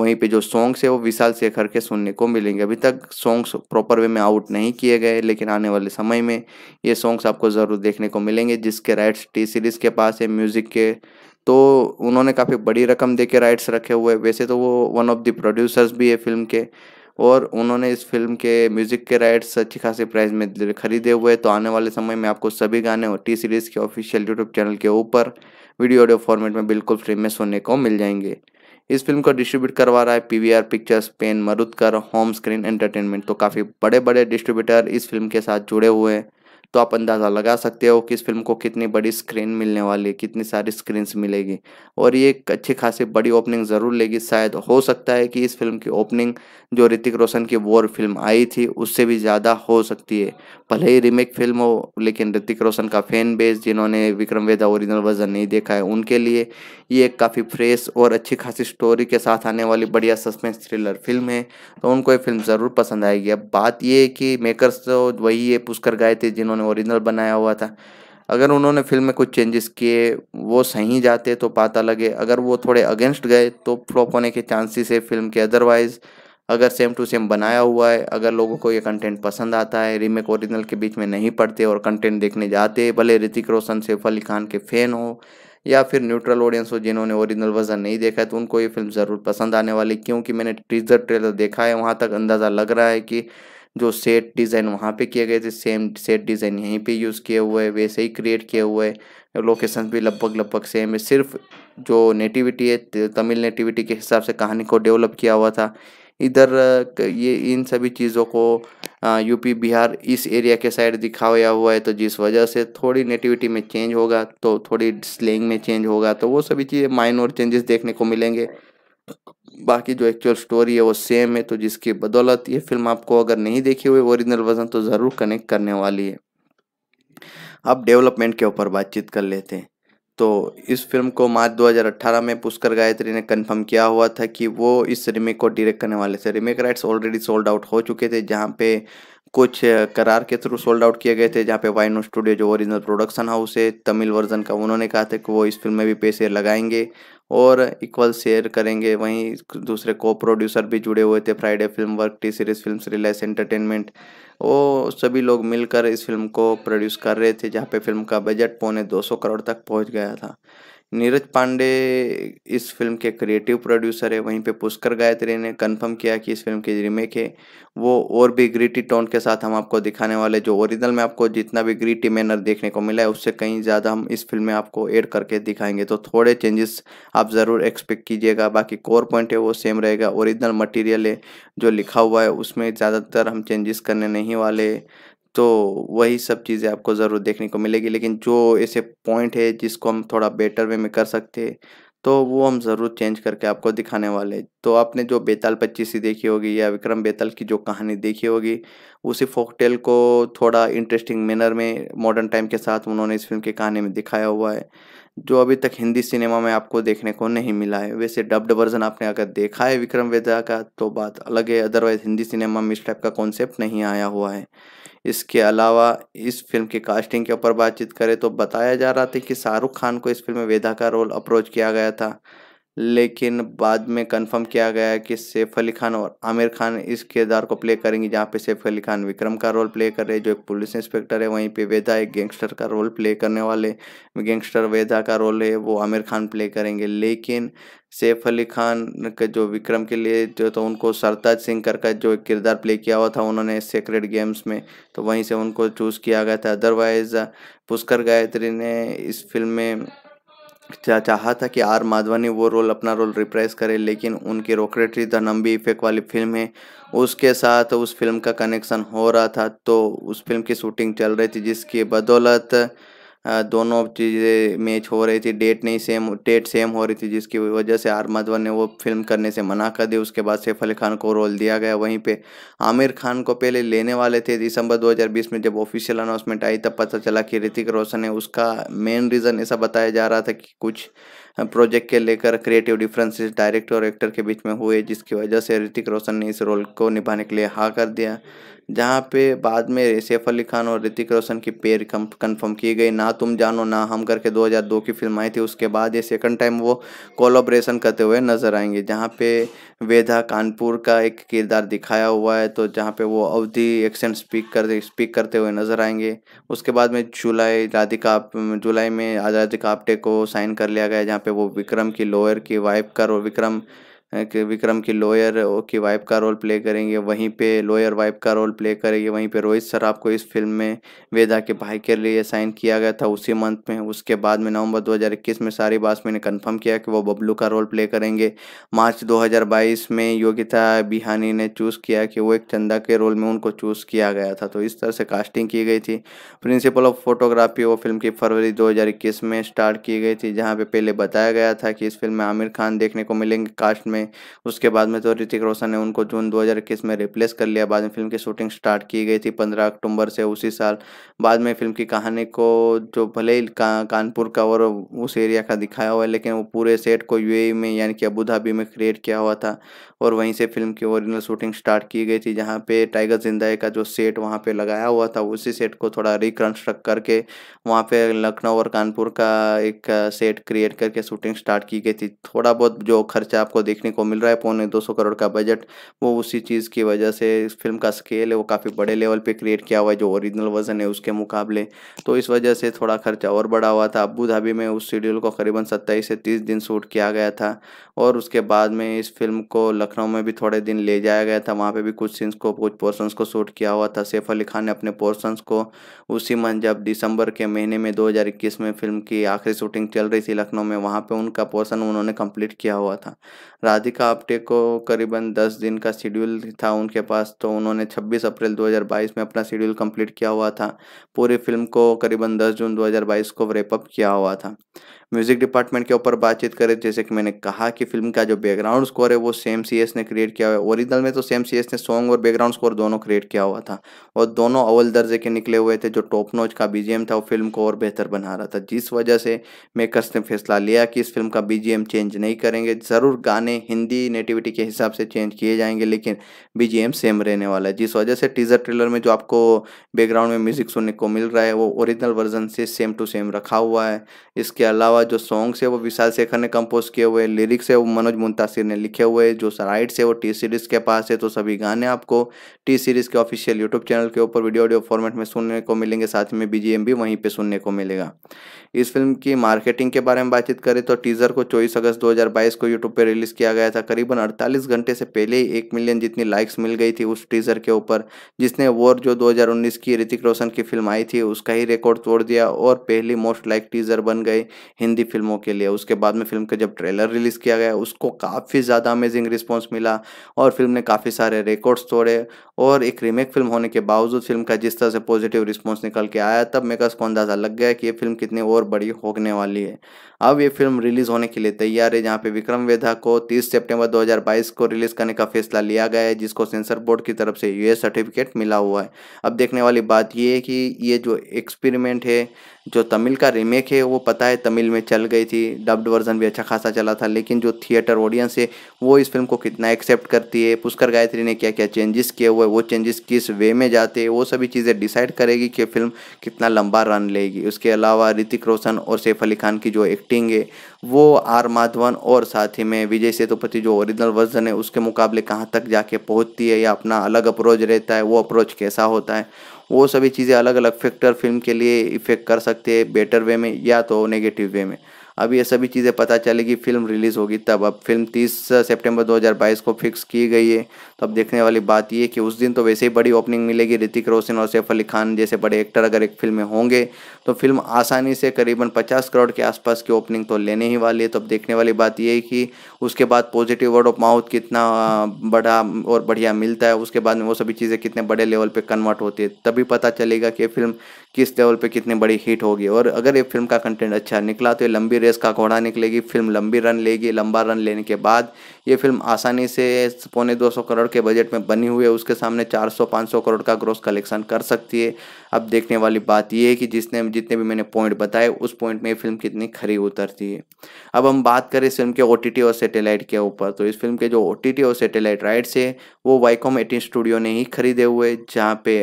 वहीं पे जो सॉन्ग्स है वो विशाल शेखर के सुनने को मिलेंगे अभी तक सॉन्ग्स प्रॉपर वे में आउट नहीं किए गए लेकिन आने वाले समय में ये सॉन्ग्स आपको ज़रूर देखने को मिलेंगे जिसके राइट्स टी सीरीज़ के पास है म्यूज़िक के तो उन्होंने काफ़ी बड़ी रकम दे के राइट्स रखे हुए वैसे तो वो वन ऑफ द प्रोड्यूसर्स भी है फिल्म के और उन्होंने इस फिल्म के म्यूज़िक के राइट्स अच्छी खासी प्राइस में खरीदे हुए तो आने वाले समय में आपको सभी गाने और टी सीरीज़ के ऑफिशियल यूट्यूब चैनल के ऊपर वीडियो ऑडियो फॉर्मेट में बिल्कुल फ्री में सुनने को मिल जाएंगे इस फिल्म को डिस्ट्रीब्यूट करवा रहा है PVR pictures pen Marudhar home screen entertainment तो काफ़ी बड़े बड़े डिस्ट्रीब्यूटर इस फिल्म के साथ जुड़े हुए हैं तो आप अंदाज़ा लगा सकते हो कि इस फिल्म को कितनी बड़ी स्क्रीन मिलने वाली है कितनी सारी स्क्रीनस मिलेगी और ये एक अच्छी खासी बड़ी ओपनिंग ज़रूर लेगी शायद हो सकता है कि इस फिल्म की ओपनिंग जो ऋतिक रोशन की वॉर फिल्म आई थी उससे भी ज़्यादा हो सकती है भले ही रीमेक फिल्म हो लेकिन ऋतिक रोशन का फैन बेस जिन्होंने विक्रम वेदा ओरिजिनल वर्जन नहीं देखा है उनके लिए ये एक काफ़ी फ्रेश और अच्छी खासी स्टोरी के साथ आने वाली बढ़िया सस्पेंस थ्रिलर फिल्म है तो उनको ये फिल्म ज़रूर पसंद आएगी अब बात ये है कि मेकर्स तो वही ये पुष्कर गए थे जिन्होंने उन्होंने ओरिजिनल बनाया हुआ था अगर उन्होंने फिल्म में कुछ चेंजेस किए वो सही जाते तो पता लगे अगर वो थोड़े अगेंस्ट गए तो फ्लॉप होने के चांसेस है फिल्म के अदरवाइज़ अगर सेम टू सेम बनाया हुआ है अगर लोगों को ये कंटेंट पसंद आता है रीमेक ओरिजिनल के बीच में नहीं पड़ते और कंटेंट देखने जाते भले ऋतिक रोशन सैफ अली खान के फ़ैन हो या फिर न्यूट्रल ऑडियंस हो जिन्होंने ओरिजिनल वर्जन नहीं देखा है तो उनको ये फिल्म ज़रूर पसंद आने वाली क्योंकि मैंने टीजर ट्रेलर देखा है वहाँ तक अंदाज़ा लग रहा है कि जो सेट डिज़ाइन वहाँ पे किए गए थे सेम सेट डिज़ाइन यहीं पे यूज़ किए हुए है वैसे ही क्रिएट किए हुए है लोकेशन भी लगभग लगभग सेम है सिर्फ जो नेटिविटी है तमिल नेटिविटी के हिसाब से कहानी को डेवलप किया हुआ था इधर ये इन सभी चीज़ों को यूपी बिहार इस एरिया के साइड दिखाया हुआ है तो जिस वजह से थोड़ी नेटिविटी में चेंज होगा तो थोड़ी स्लेंग में चेंज होगा तो वो सभी चीज़ें माइनर चेंजेस देखने को मिलेंगे बाकी जो एक्चुअल स्टोरी है वो सेम है तो जिसकी बदौलत ये फिल्म आपको अगर नहीं देखी हुई ओरिजिनल वर्जन तो ज़रूर कनेक्ट करने वाली है अब डेवलपमेंट के ऊपर बातचीत कर लेते हैं तो इस फिल्म को मार्च 2018 में पुष्कर गायत्री ने कंफर्म किया हुआ था कि वो इस रिमेक को डायरेक्ट करने वाले थे remake rights already sold out हो चुके थे जहाँ पे कुछ करार के थ्रू सोल्ड आउट किए गए थे जहाँ पे वाइनो स्टूडियो जो ओरिजिनल प्रोडक्शन हाउस है तमिल वर्जन का उन्होंने कहा था कि वो इस फिल्म में भी पैसे लगाएंगे और इक्वल शेयर करेंगे वहीं दूसरे को प्रोड्यूसर भी जुड़े हुए थे Friday film work T series film Reliance entertainment वो सभी लोग मिलकर इस फिल्म को प्रोड्यूस कर रहे थे जहाँ पे फिल्म का बजट पौने 200 करोड़ तक पहुँच गया था नीरज पांडे इस फिल्म के क्रिएटिव प्रोड्यूसर है वहीं पे पुष्कर गायत्री ने कंफर्म किया कि इस फिल्म की रीमेक है वो और भी ग्रीटी टोन के साथ हम आपको दिखाने वाले जो ओरिजिनल में आपको जितना भी ग्रीटी मैनर देखने को मिला है उससे कहीं ज़्यादा हम इस फिल्म में आपको ऐड करके दिखाएंगे तो थोड़े चेंजेस आप ज़रूर एक्सपेक्ट कीजिएगा बाकी कोर पॉइंट है वो सेम रहेगा ओरिजिनल मटीरियल है जो लिखा हुआ है उसमें ज़्यादातर हम चेंजेस करने नहीं वाले तो वही सब चीज़ें आपको ज़रूर देखने को मिलेगी लेकिन जो ऐसे पॉइंट है जिसको हम थोड़ा बेटर वे में कर सकते हैं तो वो हम ज़रूर चेंज करके आपको दिखाने वाले तो आपने जो बेताल पच्चीसी देखी होगी या विक्रम बेताल की जो कहानी देखी होगी उसी फोकटेल को थोड़ा इंटरेस्टिंग मैनर में मॉडर्न टाइम के साथ उन्होंने इस फिल्म की कहानी में दिखाया हुआ है जो अभी तक हिंदी सिनेमा में आपको देखने को नहीं मिला है वैसे डब्ड वर्जन आपने अगर देखा है विक्रम वेदा का तो बात अलग है अदरवाइज हिंदी सिनेमा में इस टाइप का कॉन्सेप्ट नहीं आया हुआ है इसके अलावा इस फिल्म की कास्टिंग के ऊपर बातचीत करें तो बताया जा रहा था कि शाहरुख खान को इस फिल्म में वेदा का रोल अप्रोच किया गया था लेकिन बाद में कंफर्म किया गया है कि सैफ अली खान और आमिर खान इस किरदार को प्ले करेंगे जहाँ पे सैफ अली खान विक्रम का रोल प्ले कर रहे हैं जो एक पुलिस इंस्पेक्टर है वहीं पे वेदा एक गैंगस्टर का रोल प्ले करने वाले गैंगस्टर वेदा का रोल है वो आमिर खान प्ले करेंगे लेकिन सैफ अली खान का जो विक्रम के लिए जो तो उनको सरताज सिंह कर का जो किरदार प्ले किया हुआ था उन्होंने सेक्रेट गेम्स में तो वहीं से उनको चूज़ किया गया था अदरवाइज़ पुष्कर गायत्री ने इस फिल्म में चाहा था कि आर माधवनी वो रोल अपना रोल रिप्राइज करे लेकिन उनकी रॉकेटरी द नंबी इफेक्ट वाली फिल्म है उसके साथ उस फिल्म का कनेक्शन हो रहा था तो उस फिल्म की शूटिंग चल रही थी जिसकी बदौलत दोनों चीज़ें मैच हो रही थी डेट नहीं सेम डेट सेम हो रही थी जिसकी वजह से आर माधवन ने वो फिल्म करने से मना कर दी उसके बाद सैफ अली खान को रोल दिया गया वहीं पे आमिर खान को पहले लेने वाले थे दिसंबर 2020 में जब ऑफिशियल अनाउंसमेंट आई तब पता चला कि ऋतिक रोशन है उसका मेन रीज़न ऐसा बताया जा रहा था कि कुछ प्रोजेक्ट के लेकर क्रिएटिव डिफरेंसेस डायरेक्टर और एक्टर के बीच में हुए जिसकी वजह से ऋतिक रोशन ने इस रोल को निभाने के लिए हाँ कर दिया जहाँ पे बाद में सैफ अली खान और ऋतिक रोशन की पेयर कंफर्म की गई ना तुम जानो ना हम करके 2002 की फिल्म आई थी उसके बाद ये सेकंड टाइम वो कोलाब्रेशन करते हुए नजर आएंगे जहाँ पे वेदा कानपुर का एक किरदार दिखाया हुआ है तो जहाँ पे वो अवधि एक्शन स्पीक कर स्पीक करते हुए नजर आएंगे उसके बाद में जुलाई राधिका जुलाई में राधिका आप्टे को साइन कर लिया गया जहाँ पे वो विक्रम की लोअर की वाइफ कर और विक्रम विक्रम की लोयर की वाइफ का रोल प्ले करेंगे वहीं पे लोयर वाइफ का रोल प्ले करेंगे वहीं पे रोहित सराफ को इस फिल्म में वेदा के भाई के लिए साइन किया गया था उसी मंथ में उसके बाद में नवंबर 2021 में सारी बासमी ने कंफर्म किया कि वो बबलू का रोल प्ले करेंगे मार्च 2022 में योगिता बिहानी ने चूज़ किया कि वो एक चंदा के रोल में उनको चूज़ किया गया था तो इस तरह से कास्टिंग की गई थी प्रिंसिपल ऑफ फोटोग्राफी वो फिल्म की फरवरी दो में स्टार्ट की गई थी जहाँ पर पहले बताया गया था कि इस फिल्म में आमिर खान देखने को मिलेंगे कास्ट में में उसके बाद में तो ऋतिक रोशन ने उनको जून 2021 में रिप्लेस कर लिया बाद में फिल्म की शूटिंग स्टार्ट की गई थी 15 अक्टूबर से उसी साल बाद में फिल्म की कहानी को जो भले ही का, कानपुर का और उस एरिया का दिखाया हुआ है लेकिन वो पूरे सेट को यू e में यानी कि अबू धाबी में क्रिएट किया हुआ था और वहीं से फिल्म की ओरिजिनल शूटिंग स्टार्ट की गई थी जहाँ पे टाइगर जिंदा का जो सेट वहाँ पे लगाया हुआ था उसी सेट को थोड़ा रिकन्स्ट्रक्ट करके वहाँ पे लखनऊ और कानपुर का एक सेट क्रिएट करके शूटिंग स्टार्ट की गई थी थोड़ा बहुत जो खर्चा आपको देखने देखने को मिल रहा है पौने दो सौ करोड़ का बजट वो उसी चीज़ की वजह से इस फिल्म का स्केल है वो काफ़ी बड़े लेवल पे क्रिएट किया हुआ है जो ओरिजिनल वर्जन है उसके मुकाबले तो इस वजह से थोड़ा खर्चा और बढ़ा हुआ था अबू धाबी में उस शेड्यूल को करीबन सत्ताईस से तीस दिन शूट किया गया था और उसके बाद में इस फिल्म को लखनऊ में भी थोड़े दिन ले जाया गया था वहाँ पर भी कुछ सीन्स को कुछ पोर्सन्स को शूट किया हुआ था सैफ अली खान ने अपने पोर्सन्स को उसी मंथ जब दिसंबर के महीने में 2021 में फिल्म की आखिरी शूटिंग चल रही थी लखनऊ में वहाँ पे उनका पोर्सन उन्होंने कंप्लीट किया हुआ था राधिका का को करीबन दस दिन का शेड्यूल था उनके पास तो उन्होंने 26 अप्रैल 2022 में अपना शेड्यूल कंप्लीट किया हुआ था पूरी फिल्म को करीबन 10 जून 2022 को रेपअप किया हुआ था म्यूजिक डिपार्टमेंट के ऊपर बातचीत करें जैसे कि मैंने कहा कि फिल्म का जो बैकग्राउंड स्कोर है वो सेम सी ने क्रिएट किया हुआ है ओरिजिनल में तो सेम सी ने सॉन्ग और बैकग्राउंड स्कोर दोनों क्रिएट किया हुआ था और दोनों अव्वल दर्जे के निकले हुए थे जो टॉप नोच का बीजीएम था वो फिल्म को और बेहतर बना रहा था जिस वजह से मेकर्स ने फैसला लिया कि इस फिल्म का बी चेंज नहीं करेंगे ज़रूर गाने हिंदी नेटिविटी के हिसाब से चेंज किए जाएंगे लेकिन बी सेम रहने वाला है जिस वजह से टीजर ट्रेलर में जो आपको बैकग्राउंड में म्यूजिक सुनने को मिल रहा है वो ओरिजिनल वर्जन से सेम टू सेम रखा हुआ है इसके अलावा अलावा जो सॉन्ग्स है वो विशाल शेखर ने कंपोज किए हुए हैं लिरिक्स है वो मनोज मुंतासिर ने लिखे हुए हैं जो राइट्स है वो टी सीरीज़ के पास है तो सभी गाने आपको टी सीरीज़ के ऑफिशियल यूट्यूब चैनल के ऊपर वीडियो ऑडियो फॉर्मेट में सुनने को मिलेंगे साथ में बी भी वहीं पर सुनने को मिलेगा इस फिल्म की मार्केटिंग के बारे में बातचीत करें तो टीज़र को चौबीस अगस्त दो को यूट्यूब पर रिलीज़ किया गया था करीबन अड़तालीस घंटे से पहले ही एक मिलियन जितनी लाइक्स मिल गई थी उस टीज़र के ऊपर जिसने वॉर जो दो की ऋतिक रोशन की फिल्म आई थी उसका ही रिकॉर्ड तोड़ दिया और पहली मोस्ट लाइक टीज़र बन गई हिंदी फिल्मों के लिए उसके बाद में फिल्म का जब ट्रेलर रिलीज़ किया गया उसको काफ़ी ज़्यादा अमेजिंग रिस्पॉन्स मिला और फिल्म ने काफ़ी सारे रिकॉर्ड्स तोड़े और एक रीमेक फिल्म होने के बावजूद फिल्म का जिस तरह से पॉजिटिव रिस्पॉन्स निकल के आया तब मेरे को अंदाज़ा लग गया कि ये फिल्म कितनी और बड़ी होने वाली है अब ये फिल्म रिलीज़ होने के लिए तैयार है जहाँ पे विक्रम वेधा को 30 सितंबर 2022 को रिलीज़ करने का फैसला लिया गया है जिसको सेंसर बोर्ड की तरफ से यूएस सर्टिफिकेट मिला हुआ है अब देखने वाली बात ये है कि ये जो एक्सपेरिमेंट है जो तमिल का रीमेक है वो पता है तमिल में में चल गई थी डब्ड वर्जन भी अच्छा खासा चला था लेकिन जो थिएटर ऑडियंस है वो इस फिल्म को कितना एक्सेप्ट करती है पुष्कर गायत्री ने क्या क्या चेंजेस किए हुए वो चेंजेस किस वे में जाते हैं वो सभी चीज़ें डिसाइड करेगी कि फिल्म कितना लंबा रन लेगी उसके अलावा ऋतिक रोशन और सैफ अली खान की जो एक्टिंग है वो आर माधवन और साथ ही में विजय सेतुपति जो ओरिजिनल वर्जन है उसके मुकाबले कहाँ तक जाके पहुँचती है या अपना अलग अप्रोच रहता है वो अप्रोच कैसा होता है वो सभी चीज़ें अलग अलग फैक्टर फिल्म के लिए इफेक्ट कर सकते हैं बेटर वे में या तो नेगेटिव वे में अब ये सभी चीज़ें पता चलेगी फिल्म रिलीज़ होगी तब अब फिल्म 30 सितंबर 2022 को फिक्स की गई है तो अब देखने वाली बात ये कि उस दिन तो वैसे ही बड़ी ओपनिंग मिलेगी ऋतिक रोशन और सैफ अली खान जैसे बड़े एक्टर अगर एक फिल्म में होंगे तो फिल्म आसानी से करीबन पचास करोड़ के आसपास की ओपनिंग तो लेने ही वाली है तो अब देखने वाली बात यह है कि उसके बाद पॉजिटिव वर्ड ऑफ माउथ कितना बड़ा और बढ़िया मिलता है उसके बाद में वो सभी चीज़ें कितने बड़े लेवल पर कन्वर्ट होती है तभी पता चलेगा कि ये फिल्म किस लेवल पर कितनी बड़ी हिट होगी और अगर ये फिल्म का कंटेंट अच्छा निकला तो ये लंबी रेस का घोड़ा निकलेगी फिल्म लंबी रन लेगी लंबा रन लेने के बाद ये फिल्म आसानी से पौने सौ करोड़ के बजट में बनी हुई है उसके सामने 400-500 करोड़ का ग्रोस कलेक्शन कर सकती है अब देखने वाली बात यह है कि जिसने में जितने भी मैंने पॉइंट बताए उस पॉइंट में ये फिल्म कितनी खरी उतरती है अब हम बात करें इस फिल्म के ओ और सेटेलाइट के ऊपर तो इस फिल्म के जो ओ और सेटेलाइट राइट्स है वो वाईकॉम एटीन स्टूडियो ने ही खरीदे हुए जहाँ पे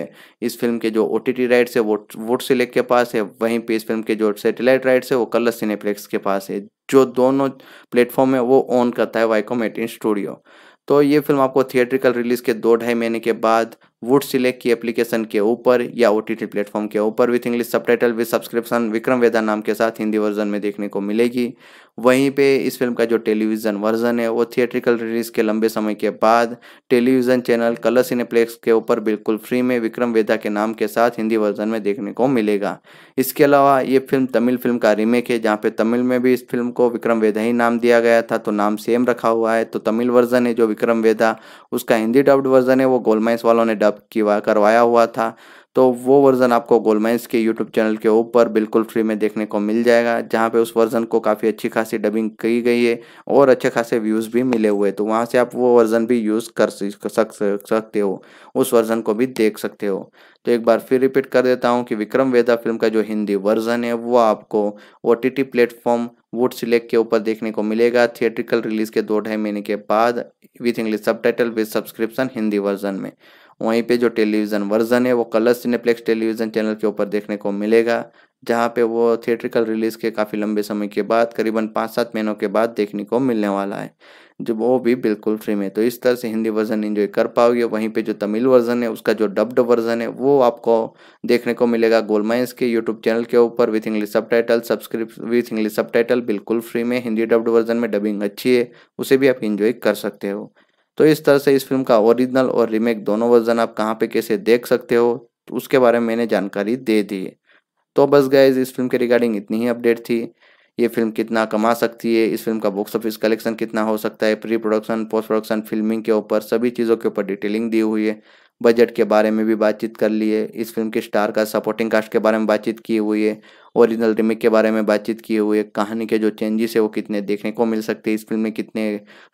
इस फिल्म के जो ओ टी टी राइट्स है वो वुड सिलेक्ट के पास है वहीं पे इस फिल्म के जो सेटेलाइट राइट्स है वो कलर सिनेप्लेक्स के पास है जो दोनों प्लेटफॉर्म है वो ऑन करता है वाईकॉम एटीन स्टूडियो तो ये फिल्म आपको थिएट्रिकल रिलीज़ के दो ढाई महीने के बाद वुड सिलेक्ट की एप्लीकेशन के ऊपर या ओ टी प्लेटफॉर्म के ऊपर with English subtitle with subscription Vikram वेदा नाम के साथ हिंदी वर्जन में देखने को मिलेगी वहीं पे इस फिल्म का जो टेलीविज़न वर्जन है वो थिएट्रिकल रिलीज के लंबे समय के बाद टेलीविज़न चैनल कलर सिनेप्लेक्स के ऊपर बिल्कुल फ्री में विक्रम वेदा के नाम के साथ हिंदी वर्जन में देखने को मिलेगा इसके अलावा ये फिल्म तमिल फिल्म का रीमेक है जहाँ पे तमिल में भी इस फिल्म को विक्रम वेदा ही नाम दिया गया था तो नाम सेम रखा हुआ है तो तमिल वर्जन है जो विक्रम वेदा उसका हिंदी डब्ड वर्जन है वो गोलमाइस वालों ने डब किया करवाया हुआ था तो वो वर्ज़न आपको गोलमाइंस के यूट्यूब चैनल के ऊपर बिल्कुल फ्री में देखने को मिल जाएगा जहाँ पे उस वर्ज़न को काफ़ी अच्छी खासी डबिंग की गई है और अच्छे खासे व्यूज़ भी मिले हुए तो वहाँ से आप वो वर्ज़न भी यूज़ कर सक सकते हो उस वर्ज़न को भी देख सकते हो तो एक बार फिर रिपीट कर देता हूँ कि विक्रम वेदा फिल्म का जो हिंदी वर्ज़न है वो आपको O T platform Voot select के ऊपर देखने को मिलेगा थिएट्रिकल रिलीज के दो ढाई महीने के बाद with English subtitle with subscription Hindi version में वहीं पे जो टेलीविज़न वर्जन है वो कलर्स सिनेप्लेक्स टेलीविज़न चैनल के ऊपर देखने को मिलेगा जहाँ पे वो थिएट्रिकल रिलीज़ के काफ़ी लंबे समय के बाद करीबन पाँच सात महीनों के बाद देखने को मिलने वाला है जो वो भी बिल्कुल फ्री में तो इस तरह से हिंदी वर्जन इन्जॉय कर पाओगे वहीं पे जो तमिल वर्जन है उसका जो डब्ड वर्जन है वो आपको देखने को मिलेगा गोलमाइंस के यूट्यूब चैनल के ऊपर with English subtitle with English sub बिल्कुल फ्री में हिंदी डब्ड वर्जन में डबिंग अच्छी है उसे भी आप इंजॉय कर सकते हो तो इस तरह से इस फिल्म का ओरिजिनल और रीमेक दोनों वर्जन आप कहाँ पे कैसे देख सकते हो तो उसके बारे में मैंने जानकारी दे दी है तो बस गए इस फिल्म के रिगार्डिंग इतनी ही अपडेट थी ये फिल्म कितना कमा सकती है इस फिल्म का बॉक्स ऑफिस कलेक्शन कितना हो सकता है pre production post production filming के ऊपर सभी चीज़ों के ऊपर डिटेलिंग दी हुई है बजट के बारे में भी बातचीत कर ली है इस फिल्म के स्टार का सपोर्टिंग कास्ट के बारे में बातचीत की हुई है ओरिजिनल रिमेक के बारे में बातचीत किए हुए कहानी के जो चेंजेस है वो कितने देखने को मिल सकते हैं इस फिल्म में कितने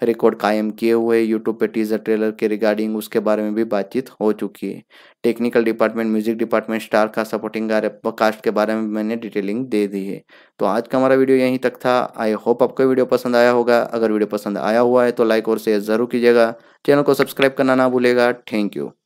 रिकॉर्ड कायम किए हुए यूट्यूब पे टीजर ट्रेलर के रिगार्डिंग उसके बारे में भी बातचीत हो चुकी है technical department music department star का सपोर्टिंग कास्ट के बारे में मैंने डिटेलिंग दे दी है तो आज का हमारा वीडियो यहीं तक था आई होप आपको वीडियो पसंद आया होगा अगर वीडियो पसंद आया हुआ है तो लाइक और शेयर ज़रूर कीजिएगा चैनल को सब्सक्राइब करना ना भूलेगा थैंक यू